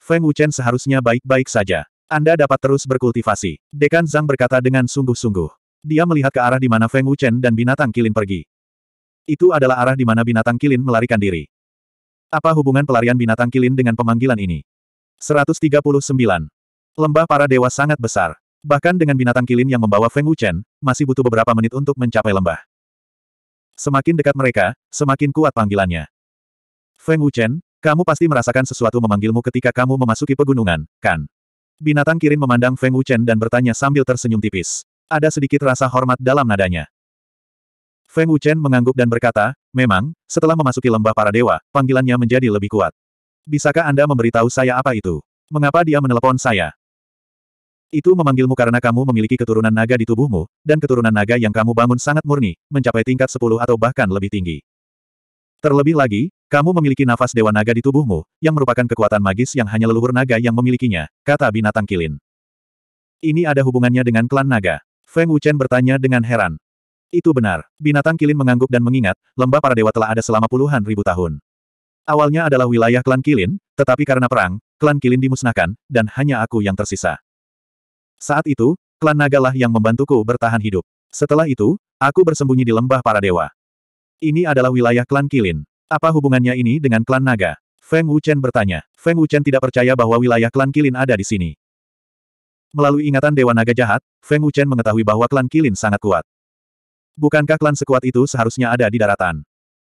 Feng Wuchen seharusnya baik-baik saja. Anda dapat terus berkultivasi. Dekan Zhang berkata dengan sungguh-sungguh. Dia melihat ke arah di mana Feng Wuchen dan binatang kilin pergi. Itu adalah arah di mana binatang kilin melarikan diri. Apa hubungan pelarian binatang kilin dengan pemanggilan ini? 139. Lembah para dewa sangat besar. Bahkan dengan binatang kilin yang membawa Feng Wuchen, masih butuh beberapa menit untuk mencapai lembah. Semakin dekat mereka, semakin kuat panggilannya. Feng Wuchen, kamu pasti merasakan sesuatu memanggilmu ketika kamu memasuki pegunungan, kan? Binatang kirin memandang Feng Wuchen dan bertanya sambil tersenyum tipis. Ada sedikit rasa hormat dalam nadanya. Feng Wuchen mengangguk dan berkata, memang, setelah memasuki lembah para dewa, panggilannya menjadi lebih kuat. Bisakah Anda memberitahu saya apa itu? Mengapa dia menelepon saya? Itu memanggilmu karena kamu memiliki keturunan naga di tubuhmu, dan keturunan naga yang kamu bangun sangat murni, mencapai tingkat 10 atau bahkan lebih tinggi. Terlebih lagi, kamu memiliki nafas dewa naga di tubuhmu, yang merupakan kekuatan magis yang hanya leluhur naga yang memilikinya, kata binatang kilin. Ini ada hubungannya dengan klan naga. Feng Wuchen bertanya dengan heran. Itu benar, binatang kilin mengangguk dan mengingat, lembah para dewa telah ada selama puluhan ribu tahun. Awalnya adalah wilayah klan kilin, tetapi karena perang, klan kilin dimusnahkan, dan hanya aku yang tersisa. Saat itu, klan lah yang membantuku bertahan hidup. Setelah itu, aku bersembunyi di lembah para dewa. Ini adalah wilayah klan Kilin. Apa hubungannya ini dengan klan Naga? Feng Wuchen bertanya. Feng Wuchen tidak percaya bahwa wilayah klan Kilin ada di sini. Melalui ingatan Dewa Naga Jahat, Feng Wuchen mengetahui bahwa klan Kilin sangat kuat. Bukankah klan sekuat itu seharusnya ada di daratan?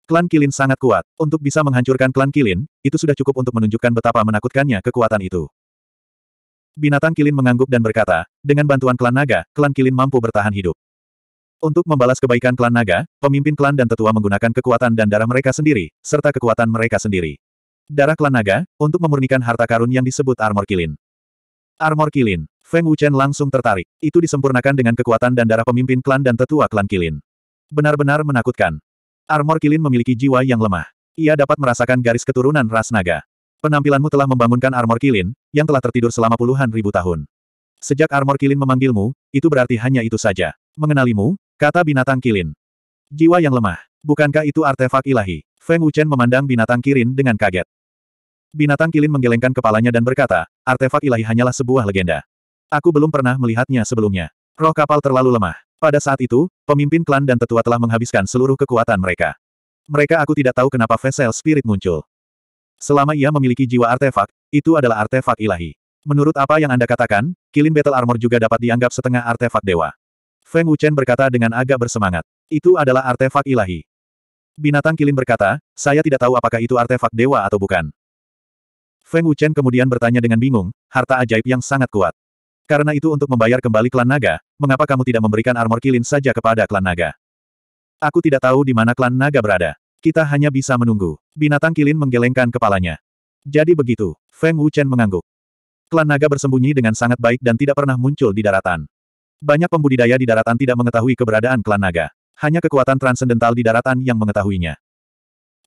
Klan Kilin sangat kuat. Untuk bisa menghancurkan klan Kilin, itu sudah cukup untuk menunjukkan betapa menakutkannya kekuatan itu. Binatang Kilin mengangguk dan berkata, dengan bantuan klan naga, klan Kilin mampu bertahan hidup. Untuk membalas kebaikan klan naga, pemimpin klan dan tetua menggunakan kekuatan dan darah mereka sendiri, serta kekuatan mereka sendiri. Darah klan naga, untuk memurnikan harta karun yang disebut armor kilin. Armor kilin, Feng Wuchen langsung tertarik. Itu disempurnakan dengan kekuatan dan darah pemimpin klan dan tetua klan kilin. Benar-benar menakutkan. Armor kilin memiliki jiwa yang lemah. Ia dapat merasakan garis keturunan ras naga. Penampilanmu telah membangunkan armor kilin, yang telah tertidur selama puluhan ribu tahun. Sejak armor kilin memanggilmu, itu berarti hanya itu saja. Mengenalimu, Kata binatang kilin. Jiwa yang lemah. Bukankah itu artefak ilahi? Feng Wuchen memandang binatang kilin dengan kaget. Binatang kilin menggelengkan kepalanya dan berkata, artefak ilahi hanyalah sebuah legenda. Aku belum pernah melihatnya sebelumnya. Roh kapal terlalu lemah. Pada saat itu, pemimpin klan dan tetua telah menghabiskan seluruh kekuatan mereka. Mereka aku tidak tahu kenapa Vessel Spirit muncul. Selama ia memiliki jiwa artefak, itu adalah artefak ilahi. Menurut apa yang Anda katakan, kilin Battle Armor juga dapat dianggap setengah artefak dewa. Feng Wuchen berkata dengan agak bersemangat. Itu adalah artefak ilahi. Binatang kilim berkata, saya tidak tahu apakah itu artefak dewa atau bukan. Feng Wuchen kemudian bertanya dengan bingung, harta ajaib yang sangat kuat. Karena itu untuk membayar kembali klan naga, mengapa kamu tidak memberikan armor kilin saja kepada klan naga? Aku tidak tahu di mana klan naga berada. Kita hanya bisa menunggu. Binatang kilin menggelengkan kepalanya. Jadi begitu, Feng Wuchen mengangguk. Klan naga bersembunyi dengan sangat baik dan tidak pernah muncul di daratan. Banyak pembudidaya di daratan tidak mengetahui keberadaan klan naga. Hanya kekuatan transendental di daratan yang mengetahuinya.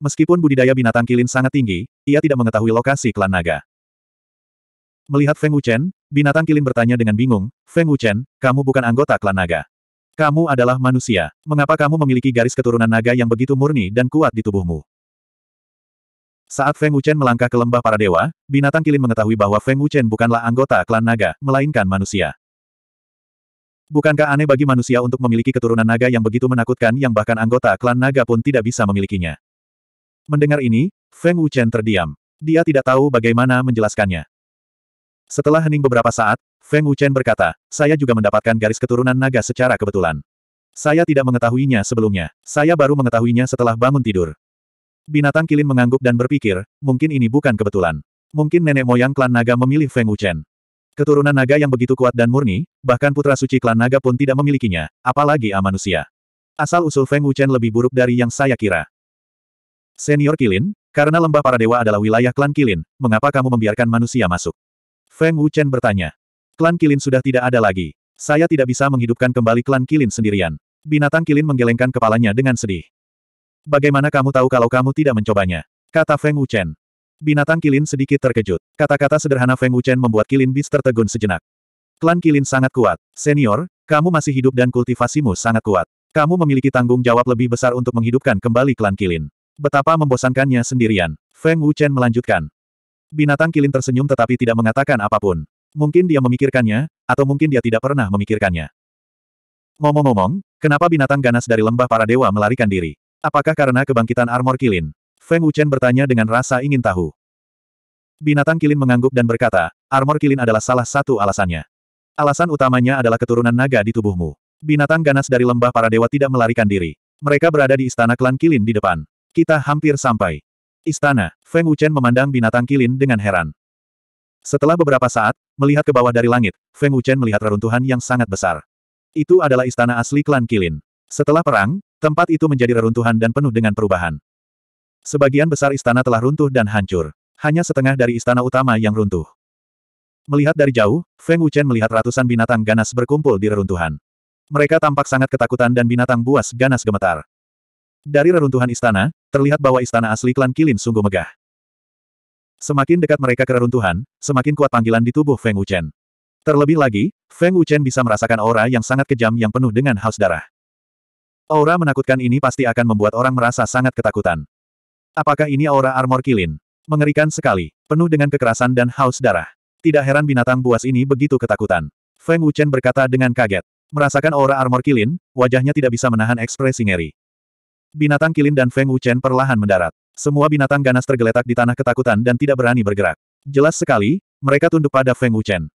Meskipun budidaya binatang kilin sangat tinggi, ia tidak mengetahui lokasi klan naga. Melihat Feng Wuchen, binatang kilin bertanya dengan bingung, Feng Wuchen, kamu bukan anggota klan naga. Kamu adalah manusia. Mengapa kamu memiliki garis keturunan naga yang begitu murni dan kuat di tubuhmu? Saat Feng Wuchen melangkah ke lembah para dewa, binatang kilin mengetahui bahwa Feng Wuchen bukanlah anggota klan naga, melainkan manusia. Bukankah aneh bagi manusia untuk memiliki keturunan naga yang begitu menakutkan yang bahkan anggota klan naga pun tidak bisa memilikinya? Mendengar ini, Feng Wuchen terdiam. Dia tidak tahu bagaimana menjelaskannya. Setelah hening beberapa saat, Feng Wuchen berkata, saya juga mendapatkan garis keturunan naga secara kebetulan. Saya tidak mengetahuinya sebelumnya. Saya baru mengetahuinya setelah bangun tidur. Binatang kilin mengangguk dan berpikir, mungkin ini bukan kebetulan. Mungkin nenek moyang klan naga memilih Feng Wuchen. Keturunan naga yang begitu kuat dan murni, bahkan putra suci klan naga pun tidak memilikinya, apalagi A manusia. Asal-usul Feng Wuchen lebih buruk dari yang saya kira. Senior Kilin, karena lembah para dewa adalah wilayah klan Kilin, mengapa kamu membiarkan manusia masuk? Feng Wuchen bertanya. Klan Kilin sudah tidak ada lagi. Saya tidak bisa menghidupkan kembali klan Kilin sendirian. Binatang Kilin menggelengkan kepalanya dengan sedih. Bagaimana kamu tahu kalau kamu tidak mencobanya? Kata Feng Wuchen. Binatang Kilin sedikit terkejut. Kata-kata sederhana Feng Wuchen membuat Kilin Beast tertegun sejenak. Klan Kilin sangat kuat. Senior, kamu masih hidup dan kultivasimu sangat kuat. Kamu memiliki tanggung jawab lebih besar untuk menghidupkan kembali klan Kilin. Betapa membosankannya sendirian. Feng Wuchen melanjutkan. Binatang Kilin tersenyum tetapi tidak mengatakan apapun. Mungkin dia memikirkannya, atau mungkin dia tidak pernah memikirkannya. Ngomong-ngomong, kenapa binatang ganas dari lembah para dewa melarikan diri? Apakah karena kebangkitan armor kilin? Feng Wuchen bertanya dengan rasa ingin tahu. Binatang Kilin mengangguk dan berkata, armor Kilin adalah salah satu alasannya. Alasan utamanya adalah keturunan naga di tubuhmu. Binatang ganas dari lembah para dewa tidak melarikan diri. Mereka berada di istana klan Kilin di depan. Kita hampir sampai. Istana, Feng Wuchen memandang binatang Kilin dengan heran. Setelah beberapa saat, melihat ke bawah dari langit, Feng Wuchen melihat reruntuhan yang sangat besar. Itu adalah istana asli klan Kilin. Setelah perang, tempat itu menjadi reruntuhan dan penuh dengan perubahan. Sebagian besar istana telah runtuh dan hancur hanya setengah dari istana utama yang runtuh. Melihat dari jauh, Feng Wuchen melihat ratusan binatang ganas berkumpul di reruntuhan. Mereka tampak sangat ketakutan dan binatang buas ganas gemetar. Dari reruntuhan istana, terlihat bahwa istana asli klan Kilin sungguh megah. Semakin dekat mereka ke reruntuhan, semakin kuat panggilan di tubuh Feng Wuchen. Terlebih lagi, Feng Wuchen bisa merasakan aura yang sangat kejam yang penuh dengan haus darah. Aura menakutkan ini pasti akan membuat orang merasa sangat ketakutan. Apakah ini aura armor Kilin? Mengerikan sekali, penuh dengan kekerasan dan haus darah. Tidak heran binatang buas ini begitu ketakutan. Feng Wuchen berkata dengan kaget. Merasakan aura armor kilin, wajahnya tidak bisa menahan ekspresi ngeri. Binatang kilin dan Feng Wuchen perlahan mendarat. Semua binatang ganas tergeletak di tanah ketakutan dan tidak berani bergerak. Jelas sekali, mereka tunduk pada Feng Wuchen.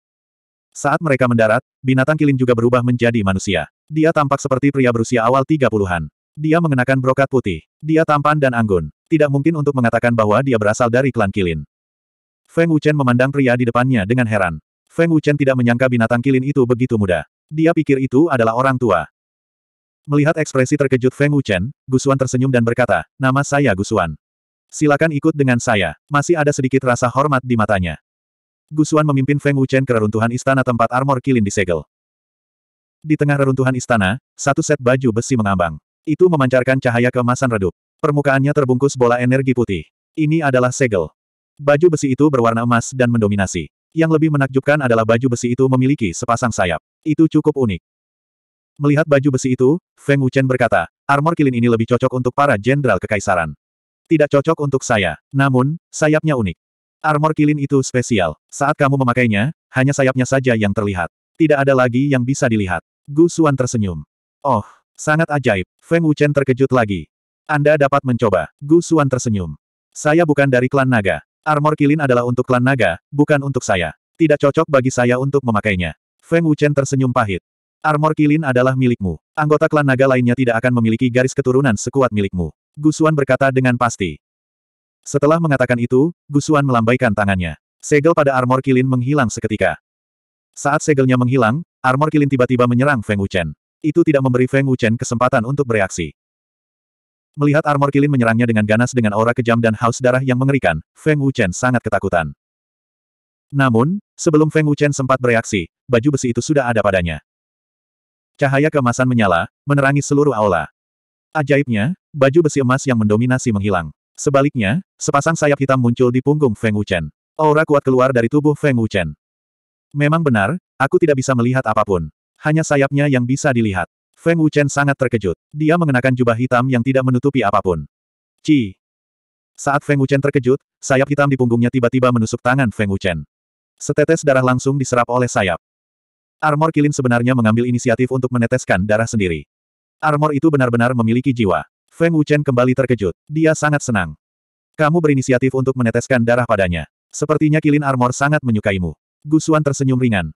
Saat mereka mendarat, binatang kilin juga berubah menjadi manusia. Dia tampak seperti pria berusia awal 30-an. Dia mengenakan brokat putih. Dia tampan dan anggun. Tidak mungkin untuk mengatakan bahwa dia berasal dari klan Kilin. Feng Wuchen memandang pria di depannya dengan heran. Feng Wuchen tidak menyangka binatang Kilin itu begitu muda. Dia pikir itu adalah orang tua. Melihat ekspresi terkejut Feng Wuchen, Gusuan tersenyum dan berkata, nama saya Gusuan. Silakan ikut dengan saya. Masih ada sedikit rasa hormat di matanya. Gusuan memimpin Feng Wuchen ke reruntuhan istana tempat armor Kilin disegel. Di tengah reruntuhan istana, satu set baju besi mengambang. Itu memancarkan cahaya kemasan redup. Permukaannya terbungkus bola energi putih. Ini adalah segel. Baju besi itu berwarna emas dan mendominasi. Yang lebih menakjubkan adalah baju besi itu memiliki sepasang sayap. Itu cukup unik. Melihat baju besi itu, Feng Wuchen berkata, armor kilin ini lebih cocok untuk para jenderal kekaisaran. Tidak cocok untuk saya, namun, sayapnya unik. Armor kilin itu spesial. Saat kamu memakainya, hanya sayapnya saja yang terlihat. Tidak ada lagi yang bisa dilihat. Gu Xuan tersenyum. Oh, Sangat ajaib. Feng Wuchen terkejut lagi. Anda dapat mencoba. Gu Xuan tersenyum. Saya bukan dari klan naga. Armor kilin adalah untuk klan naga, bukan untuk saya. Tidak cocok bagi saya untuk memakainya. Feng Wuchen tersenyum pahit. Armor kilin adalah milikmu. Anggota klan naga lainnya tidak akan memiliki garis keturunan sekuat milikmu. Gu Xuan berkata dengan pasti. Setelah mengatakan itu, Gu Xuan melambaikan tangannya. Segel pada armor kilin menghilang seketika. Saat segelnya menghilang, armor kilin tiba-tiba menyerang Feng Wuchen. Itu tidak memberi Feng Wuchen kesempatan untuk bereaksi. Melihat armor kilin menyerangnya dengan ganas dengan aura kejam dan haus darah yang mengerikan, Feng Wuchen sangat ketakutan. Namun, sebelum Feng Wuchen sempat bereaksi, baju besi itu sudah ada padanya. Cahaya kemasan menyala, menerangi seluruh aula. Ajaibnya, baju besi emas yang mendominasi menghilang. Sebaliknya, sepasang sayap hitam muncul di punggung Feng Wuchen. Aura kuat keluar dari tubuh Feng Wuchen. Memang benar, aku tidak bisa melihat apapun. Hanya sayapnya yang bisa dilihat. Feng Wuchen sangat terkejut. Dia mengenakan jubah hitam yang tidak menutupi apapun. Ci. Saat Feng Wuchen terkejut, sayap hitam di punggungnya tiba-tiba menusuk tangan Feng Wuchen. Setetes darah langsung diserap oleh sayap. Armor Kilin sebenarnya mengambil inisiatif untuk meneteskan darah sendiri. Armor itu benar-benar memiliki jiwa. Feng Wuchen kembali terkejut. Dia sangat senang. Kamu berinisiatif untuk meneteskan darah padanya. Sepertinya Kilin Armor sangat menyukaimu. Gusuan tersenyum ringan.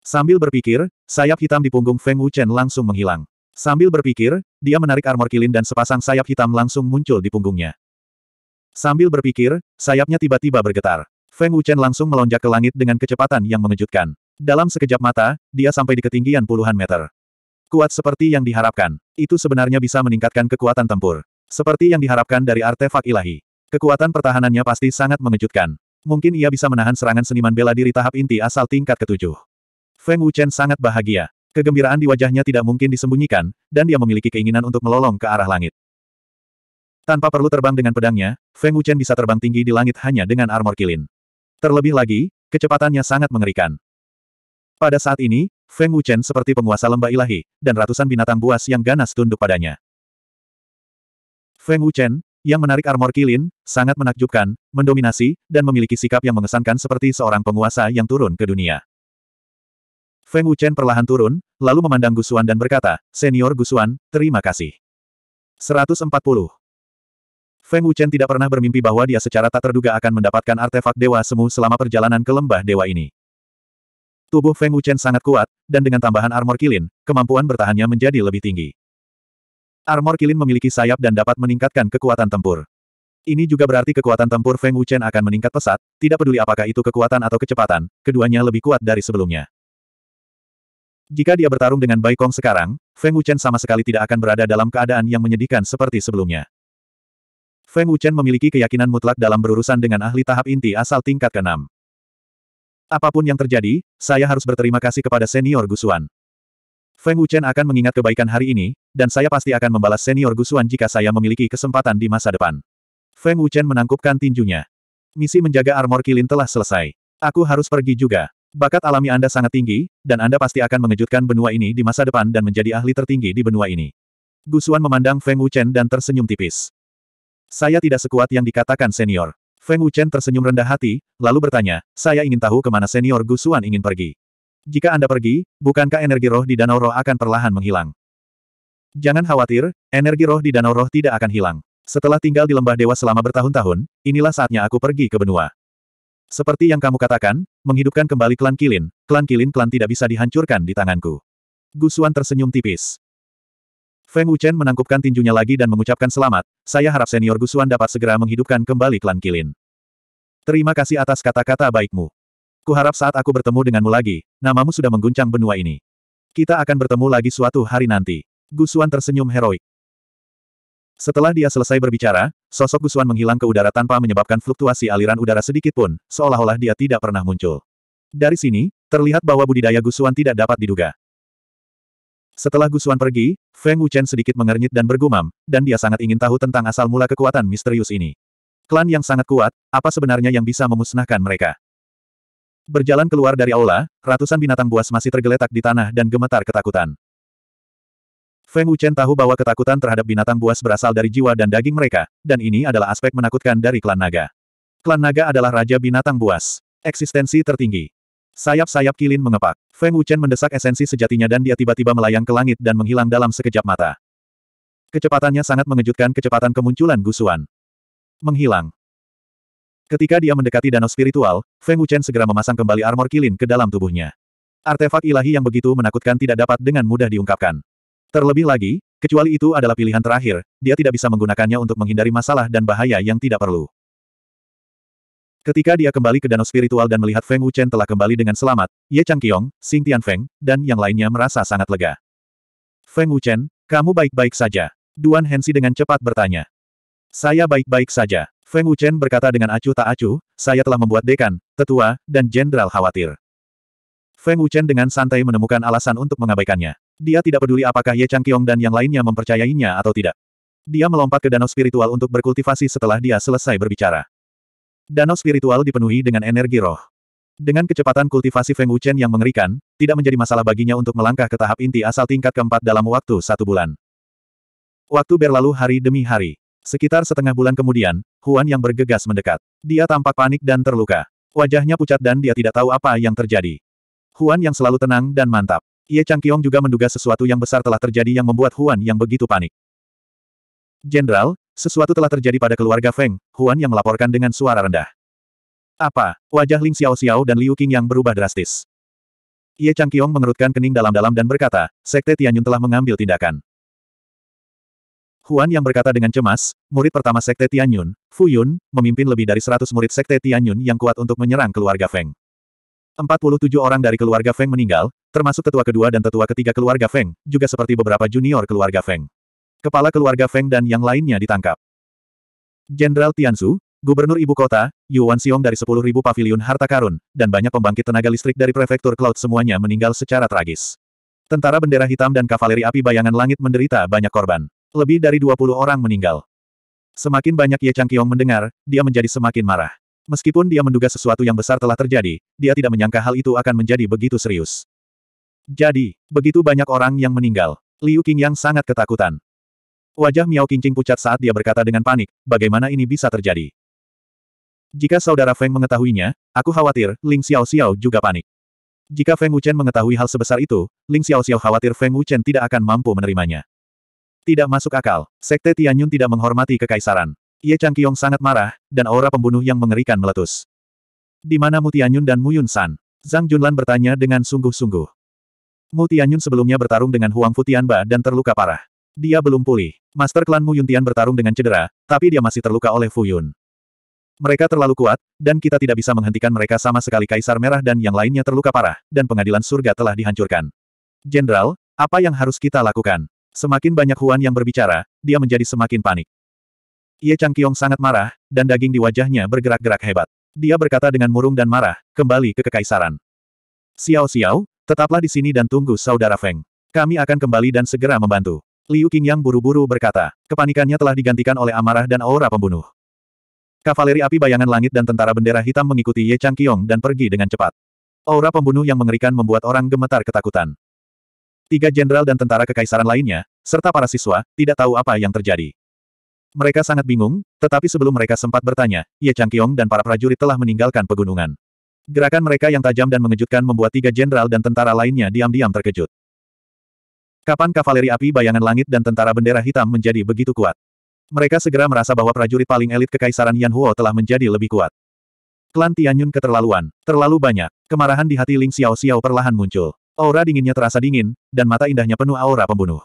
Sambil berpikir, sayap hitam di punggung Feng Wuchen langsung menghilang. Sambil berpikir, dia menarik armor kilin dan sepasang sayap hitam langsung muncul di punggungnya. Sambil berpikir, sayapnya tiba-tiba bergetar. Feng Wuchen langsung melonjak ke langit dengan kecepatan yang mengejutkan. Dalam sekejap mata, dia sampai di ketinggian puluhan meter. Kuat seperti yang diharapkan. Itu sebenarnya bisa meningkatkan kekuatan tempur. Seperti yang diharapkan dari artefak ilahi. Kekuatan pertahanannya pasti sangat mengejutkan. Mungkin ia bisa menahan serangan seniman bela diri tahap inti asal tingkat ketujuh. Feng Wuchen sangat bahagia. Kegembiraan di wajahnya tidak mungkin disembunyikan, dan dia memiliki keinginan untuk melolong ke arah langit. Tanpa perlu terbang dengan pedangnya, Feng Wuchen bisa terbang tinggi di langit hanya dengan armor kilin. Terlebih lagi, kecepatannya sangat mengerikan. Pada saat ini, Feng Wuchen seperti penguasa lembah ilahi, dan ratusan binatang buas yang ganas tunduk padanya. Feng Wuchen, yang menarik armor kilin, sangat menakjubkan, mendominasi, dan memiliki sikap yang mengesankan seperti seorang penguasa yang turun ke dunia. Feng Wuchen perlahan turun, lalu memandang Gusuan dan berkata, Senior Gusuan, terima kasih. 140. Feng Wuchen tidak pernah bermimpi bahwa dia secara tak terduga akan mendapatkan artefak Dewa Semu selama perjalanan ke lembah Dewa ini. Tubuh Feng Wuchen sangat kuat, dan dengan tambahan armor kilin, kemampuan bertahannya menjadi lebih tinggi. Armor kilin memiliki sayap dan dapat meningkatkan kekuatan tempur. Ini juga berarti kekuatan tempur Feng Wuchen akan meningkat pesat, tidak peduli apakah itu kekuatan atau kecepatan, keduanya lebih kuat dari sebelumnya. Jika dia bertarung dengan Bai Kong sekarang, Feng Wuchen sama sekali tidak akan berada dalam keadaan yang menyedihkan seperti sebelumnya. Feng Wuchen memiliki keyakinan mutlak dalam berurusan dengan ahli tahap inti asal tingkat ke-6. Apapun yang terjadi, saya harus berterima kasih kepada senior Gusuan. Feng Wuchen akan mengingat kebaikan hari ini, dan saya pasti akan membalas senior Gusuan jika saya memiliki kesempatan di masa depan. Feng Wuchen menangkupkan tinjunya. Misi menjaga armor kilin telah selesai. Aku harus pergi juga. Bakat alami Anda sangat tinggi, dan Anda pasti akan mengejutkan benua ini di masa depan dan menjadi ahli tertinggi di benua ini. Gusuan memandang Feng Wuchen dan tersenyum tipis. Saya tidak sekuat yang dikatakan senior. Feng Wuchen tersenyum rendah hati, lalu bertanya, saya ingin tahu kemana senior Gusuan ingin pergi. Jika Anda pergi, bukankah energi roh di Danau Roh akan perlahan menghilang? Jangan khawatir, energi roh di Danau Roh tidak akan hilang. Setelah tinggal di lembah dewa selama bertahun-tahun, inilah saatnya aku pergi ke benua. Seperti yang kamu katakan, menghidupkan kembali klan Kilin, klan Kilin klan tidak bisa dihancurkan di tanganku. Gusuan tersenyum tipis. Feng Wuchen menangkupkan tinjunya lagi dan mengucapkan selamat, saya harap senior Gusuan dapat segera menghidupkan kembali klan Kilin. Terima kasih atas kata-kata baikmu. Kuharap saat aku bertemu denganmu lagi, namamu sudah mengguncang benua ini. Kita akan bertemu lagi suatu hari nanti. Gusuan tersenyum heroik. Setelah dia selesai berbicara, sosok Gusuan menghilang ke udara tanpa menyebabkan fluktuasi aliran udara sedikit pun, seolah-olah dia tidak pernah muncul. Dari sini, terlihat bahwa budidaya Gusuan tidak dapat diduga. Setelah Gusuan pergi, Feng Wuchen sedikit mengernyit dan bergumam, dan dia sangat ingin tahu tentang asal mula kekuatan misterius ini. Klan yang sangat kuat, apa sebenarnya yang bisa memusnahkan mereka? Berjalan keluar dari aula, ratusan binatang buas masih tergeletak di tanah dan gemetar ketakutan. Feng Wuchen tahu bahwa ketakutan terhadap binatang buas berasal dari jiwa dan daging mereka, dan ini adalah aspek menakutkan dari klan naga. Klan naga adalah raja binatang buas. Eksistensi tertinggi. Sayap-sayap kilin mengepak. Feng Wuchen mendesak esensi sejatinya dan dia tiba-tiba melayang ke langit dan menghilang dalam sekejap mata. Kecepatannya sangat mengejutkan kecepatan kemunculan gusuan. Menghilang. Ketika dia mendekati danau spiritual, Feng Wuchen segera memasang kembali armor kilin ke dalam tubuhnya. Artefak ilahi yang begitu menakutkan tidak dapat dengan mudah diungkapkan. Terlebih lagi, kecuali itu adalah pilihan terakhir, dia tidak bisa menggunakannya untuk menghindari masalah dan bahaya yang tidak perlu. Ketika dia kembali ke danau spiritual dan melihat Feng Wuchen telah kembali dengan selamat, Ye Changqiong, Xing Tianfeng, dan yang lainnya merasa sangat lega. Feng Wuchen, kamu baik-baik saja. Duan Hensi dengan cepat bertanya. Saya baik-baik saja. Feng Wuchen berkata dengan acuh tak acuh, saya telah membuat dekan, tetua, dan jenderal khawatir. Feng Wuchen dengan santai menemukan alasan untuk mengabaikannya. Dia tidak peduli apakah Ye Changkyong dan yang lainnya mempercayainya atau tidak. Dia melompat ke danau spiritual untuk berkultivasi setelah dia selesai berbicara. Danau spiritual dipenuhi dengan energi roh. Dengan kecepatan kultivasi Feng Wuchen yang mengerikan, tidak menjadi masalah baginya untuk melangkah ke tahap inti asal tingkat keempat dalam waktu satu bulan. Waktu berlalu hari demi hari. Sekitar setengah bulan kemudian, Huan yang bergegas mendekat. Dia tampak panik dan terluka. Wajahnya pucat dan dia tidak tahu apa yang terjadi. Huan yang selalu tenang dan mantap. Ye Changqiong juga menduga sesuatu yang besar telah terjadi yang membuat Huan yang begitu panik. Jenderal, sesuatu telah terjadi pada keluarga Feng, Huan yang melaporkan dengan suara rendah. Apa? Wajah Ling Xiao Xiao dan Liu Qing yang berubah drastis. Ye Changqiong mengerutkan kening dalam-dalam dan berkata, Sekte Tianyun telah mengambil tindakan. Huan yang berkata dengan cemas, murid pertama Sekte Tianyun, Fu Yun, memimpin lebih dari 100 murid Sekte Tianyun yang kuat untuk menyerang keluarga Feng. 47 orang dari keluarga Feng meninggal, termasuk tetua kedua dan tetua ketiga keluarga Feng, juga seperti beberapa junior keluarga Feng. Kepala keluarga Feng dan yang lainnya ditangkap. Jenderal Tianzu, Gubernur Ibu Kota, Yuan Xiong dari 10.000 paviliun harta karun, dan banyak pembangkit tenaga listrik dari prefektur Cloud semuanya meninggal secara tragis. Tentara bendera hitam dan kavaleri api bayangan langit menderita banyak korban. Lebih dari 20 orang meninggal. Semakin banyak Ye Changqiong mendengar, dia menjadi semakin marah. Meskipun dia menduga sesuatu yang besar telah terjadi, dia tidak menyangka hal itu akan menjadi begitu serius. Jadi, begitu banyak orang yang meninggal. Liu yang sangat ketakutan. Wajah Miao Qingqing pucat saat dia berkata dengan panik, bagaimana ini bisa terjadi? Jika saudara Feng mengetahuinya, aku khawatir, Ling Xiao Xiao juga panik. Jika Feng Wuchen mengetahui hal sebesar itu, Ling Xiao Xiao khawatir Feng Wuchen tidak akan mampu menerimanya. Tidak masuk akal, Sekte Tianyun tidak menghormati kekaisaran. Ye Changqiong sangat marah, dan aura pembunuh yang mengerikan meletus. Di mana Mu Tianyun dan Mu San? Zhang Junlan bertanya dengan sungguh-sungguh. Mu Tianyun sebelumnya bertarung dengan Huang Futianba dan terluka parah. Dia belum pulih. Master klan Mu Yun Tian bertarung dengan cedera, tapi dia masih terluka oleh Fu Yun. Mereka terlalu kuat, dan kita tidak bisa menghentikan mereka sama sekali Kaisar Merah dan yang lainnya terluka parah, dan pengadilan surga telah dihancurkan. Jenderal, apa yang harus kita lakukan? Semakin banyak Huan yang berbicara, dia menjadi semakin panik. Ye Chang Changqiong sangat marah, dan daging di wajahnya bergerak-gerak hebat. Dia berkata dengan murung dan marah, kembali ke kekaisaran. Xiao Xiao, tetaplah di sini dan tunggu saudara Feng. Kami akan kembali dan segera membantu. Liu yang buru-buru berkata, kepanikannya telah digantikan oleh amarah dan aura pembunuh. Kavaleri api bayangan langit dan tentara bendera hitam mengikuti Ye Chang Changqiong dan pergi dengan cepat. Aura pembunuh yang mengerikan membuat orang gemetar ketakutan. Tiga jenderal dan tentara kekaisaran lainnya, serta para siswa, tidak tahu apa yang terjadi. Mereka sangat bingung, tetapi sebelum mereka sempat bertanya, Ye Changqiong dan para prajurit telah meninggalkan pegunungan. Gerakan mereka yang tajam dan mengejutkan membuat tiga jenderal dan tentara lainnya diam-diam terkejut. Kapan kavaleri api bayangan langit dan tentara bendera hitam menjadi begitu kuat? Mereka segera merasa bahwa prajurit paling elit kekaisaran Yan Huo telah menjadi lebih kuat. Klan Tianyun keterlaluan, terlalu banyak. Kemarahan di hati Ling Xiao Xiao perlahan muncul. Aura dinginnya terasa dingin, dan mata indahnya penuh aura pembunuh.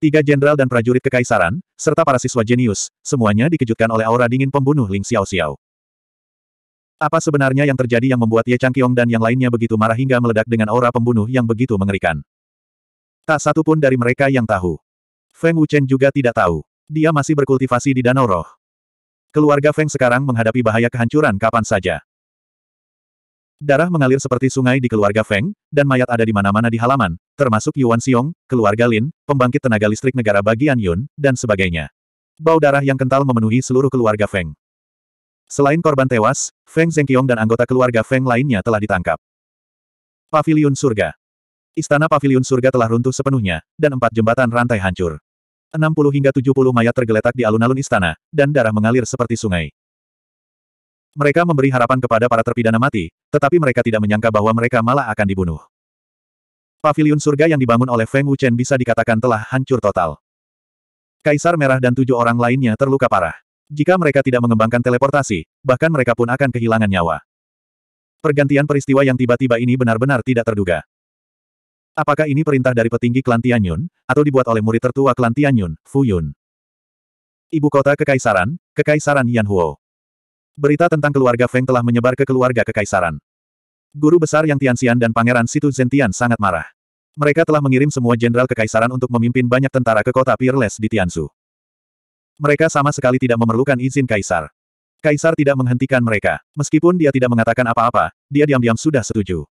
Tiga jenderal dan prajurit kekaisaran, serta para siswa jenius, semuanya dikejutkan oleh aura dingin pembunuh Ling Xiao-Xiao. Apa sebenarnya yang terjadi yang membuat Ye Chang Changqiong dan yang lainnya begitu marah hingga meledak dengan aura pembunuh yang begitu mengerikan? Tak satu pun dari mereka yang tahu. Feng Wuchen juga tidak tahu. Dia masih berkultivasi di Danau Roh. Keluarga Feng sekarang menghadapi bahaya kehancuran kapan saja. Darah mengalir seperti sungai di keluarga Feng, dan mayat ada di mana-mana di halaman, termasuk Yuan Xiong, keluarga Lin, pembangkit tenaga listrik negara bagian Yun, dan sebagainya. Bau darah yang kental memenuhi seluruh keluarga Feng. Selain korban tewas, Feng Zhengqiong dan anggota keluarga Feng lainnya telah ditangkap. Paviliun Surga Istana Paviliun Surga telah runtuh sepenuhnya, dan empat jembatan rantai hancur. 60 hingga 70 mayat tergeletak di alun-alun istana, dan darah mengalir seperti sungai. Mereka memberi harapan kepada para terpidana mati, tetapi mereka tidak menyangka bahwa mereka malah akan dibunuh. Paviliun surga yang dibangun oleh Feng Wuchen bisa dikatakan telah hancur total. Kaisar Merah dan tujuh orang lainnya terluka parah. Jika mereka tidak mengembangkan teleportasi, bahkan mereka pun akan kehilangan nyawa. Pergantian peristiwa yang tiba-tiba ini benar-benar tidak terduga. Apakah ini perintah dari petinggi klan Tianyun, atau dibuat oleh murid tertua klan Tianyun, Fu Yun? Ibu kota kekaisaran, Kekaisaran Yanhuo. Berita tentang keluarga Feng telah menyebar ke keluarga kekaisaran. Guru besar Yang Tianxian dan Pangeran Situ Zentian sangat marah. Mereka telah mengirim semua jenderal kekaisaran untuk memimpin banyak tentara ke kota Peerless di Tiansu. Mereka sama sekali tidak memerlukan izin kaisar. Kaisar tidak menghentikan mereka. Meskipun dia tidak mengatakan apa-apa, dia diam-diam sudah setuju.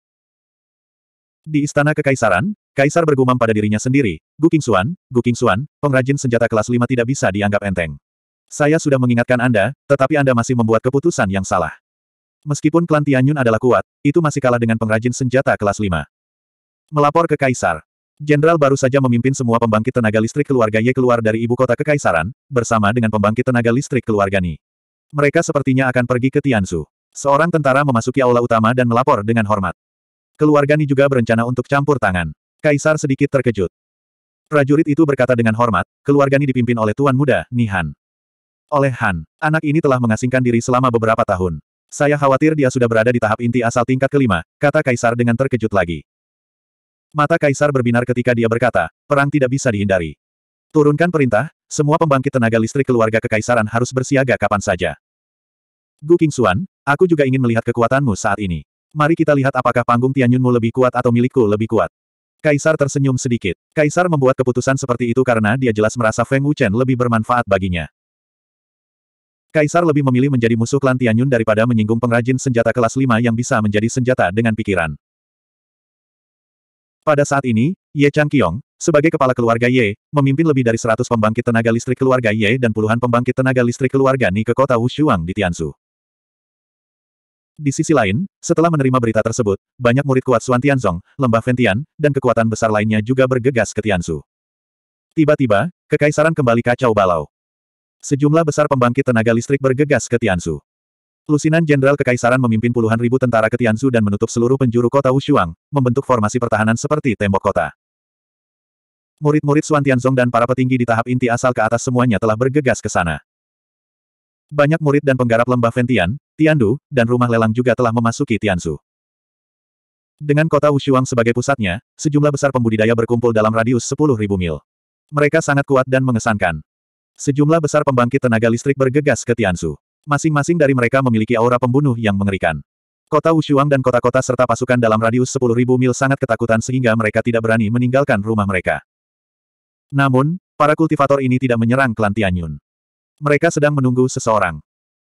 Di istana kekaisaran, kaisar bergumam pada dirinya sendiri, Gu Qingxuan, Gu Qingxuan, pengrajin senjata kelas 5 tidak bisa dianggap enteng. Saya sudah mengingatkan Anda, tetapi Anda masih membuat keputusan yang salah. Meskipun klan Tianyun adalah kuat, itu masih kalah dengan pengrajin senjata kelas 5. Melapor ke Kaisar. Jenderal baru saja memimpin semua pembangkit tenaga listrik keluarga Ye keluar dari ibu kota Kekaisaran, bersama dengan pembangkit tenaga listrik keluarga Ni. Mereka sepertinya akan pergi ke Tianzu. Seorang tentara memasuki aula utama dan melapor dengan hormat. Keluarga Ni juga berencana untuk campur tangan. Kaisar sedikit terkejut. Prajurit itu berkata dengan hormat, keluarga Ni dipimpin oleh Tuan Muda, Nihan. Oleh Han, anak ini telah mengasingkan diri selama beberapa tahun. Saya khawatir dia sudah berada di tahap inti asal tingkat kelima, kata Kaisar dengan terkejut lagi. Mata Kaisar berbinar ketika dia berkata, perang tidak bisa dihindari. Turunkan perintah, semua pembangkit tenaga listrik keluarga kekaisaran harus bersiaga kapan saja. Gu Qingxuan, aku juga ingin melihat kekuatanmu saat ini. Mari kita lihat apakah panggung Tianyunmu lebih kuat atau milikku lebih kuat. Kaisar tersenyum sedikit. Kaisar membuat keputusan seperti itu karena dia jelas merasa Feng Wuchen lebih bermanfaat baginya. Kaisar lebih memilih menjadi musuh klan Tianyun daripada menyinggung pengrajin senjata kelas 5 yang bisa menjadi senjata dengan pikiran. Pada saat ini, Ye Changqiong, sebagai kepala keluarga Ye, memimpin lebih dari 100 pembangkit tenaga listrik keluarga Ye dan puluhan pembangkit tenaga listrik keluarga Ni ke kota Wushuang di Tianzu. Di sisi lain, setelah menerima berita tersebut, banyak murid kuat Suan Tianzong, Lembah Ventian, dan kekuatan besar lainnya juga bergegas ke Tianzu. Tiba-tiba, kekaisaran kembali kacau balau. Sejumlah besar pembangkit tenaga listrik bergegas ke Tianzu. Lusinan Jenderal Kekaisaran memimpin puluhan ribu tentara ke Tianzu dan menutup seluruh penjuru kota Wushuang, membentuk formasi pertahanan seperti tembok kota. Murid-murid Suan Tianzong dan para petinggi di tahap inti asal ke atas semuanya telah bergegas ke sana. Banyak murid dan penggarap lembah Ventian, Tiandu, dan rumah lelang juga telah memasuki Tianzu. Dengan kota Wushuang sebagai pusatnya, sejumlah besar pembudidaya berkumpul dalam radius 10.000 mil. Mereka sangat kuat dan mengesankan. Sejumlah besar pembangkit tenaga listrik bergegas ke Tiansu. Masing-masing dari mereka memiliki aura pembunuh yang mengerikan. Kota Wushuang dan kota-kota serta pasukan dalam radius 10.000 mil sangat ketakutan sehingga mereka tidak berani meninggalkan rumah mereka. Namun, para kultivator ini tidak menyerang klan Tianyun. Mereka sedang menunggu seseorang.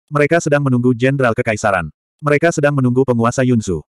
Mereka sedang menunggu Jenderal Kekaisaran. Mereka sedang menunggu penguasa Yunzu.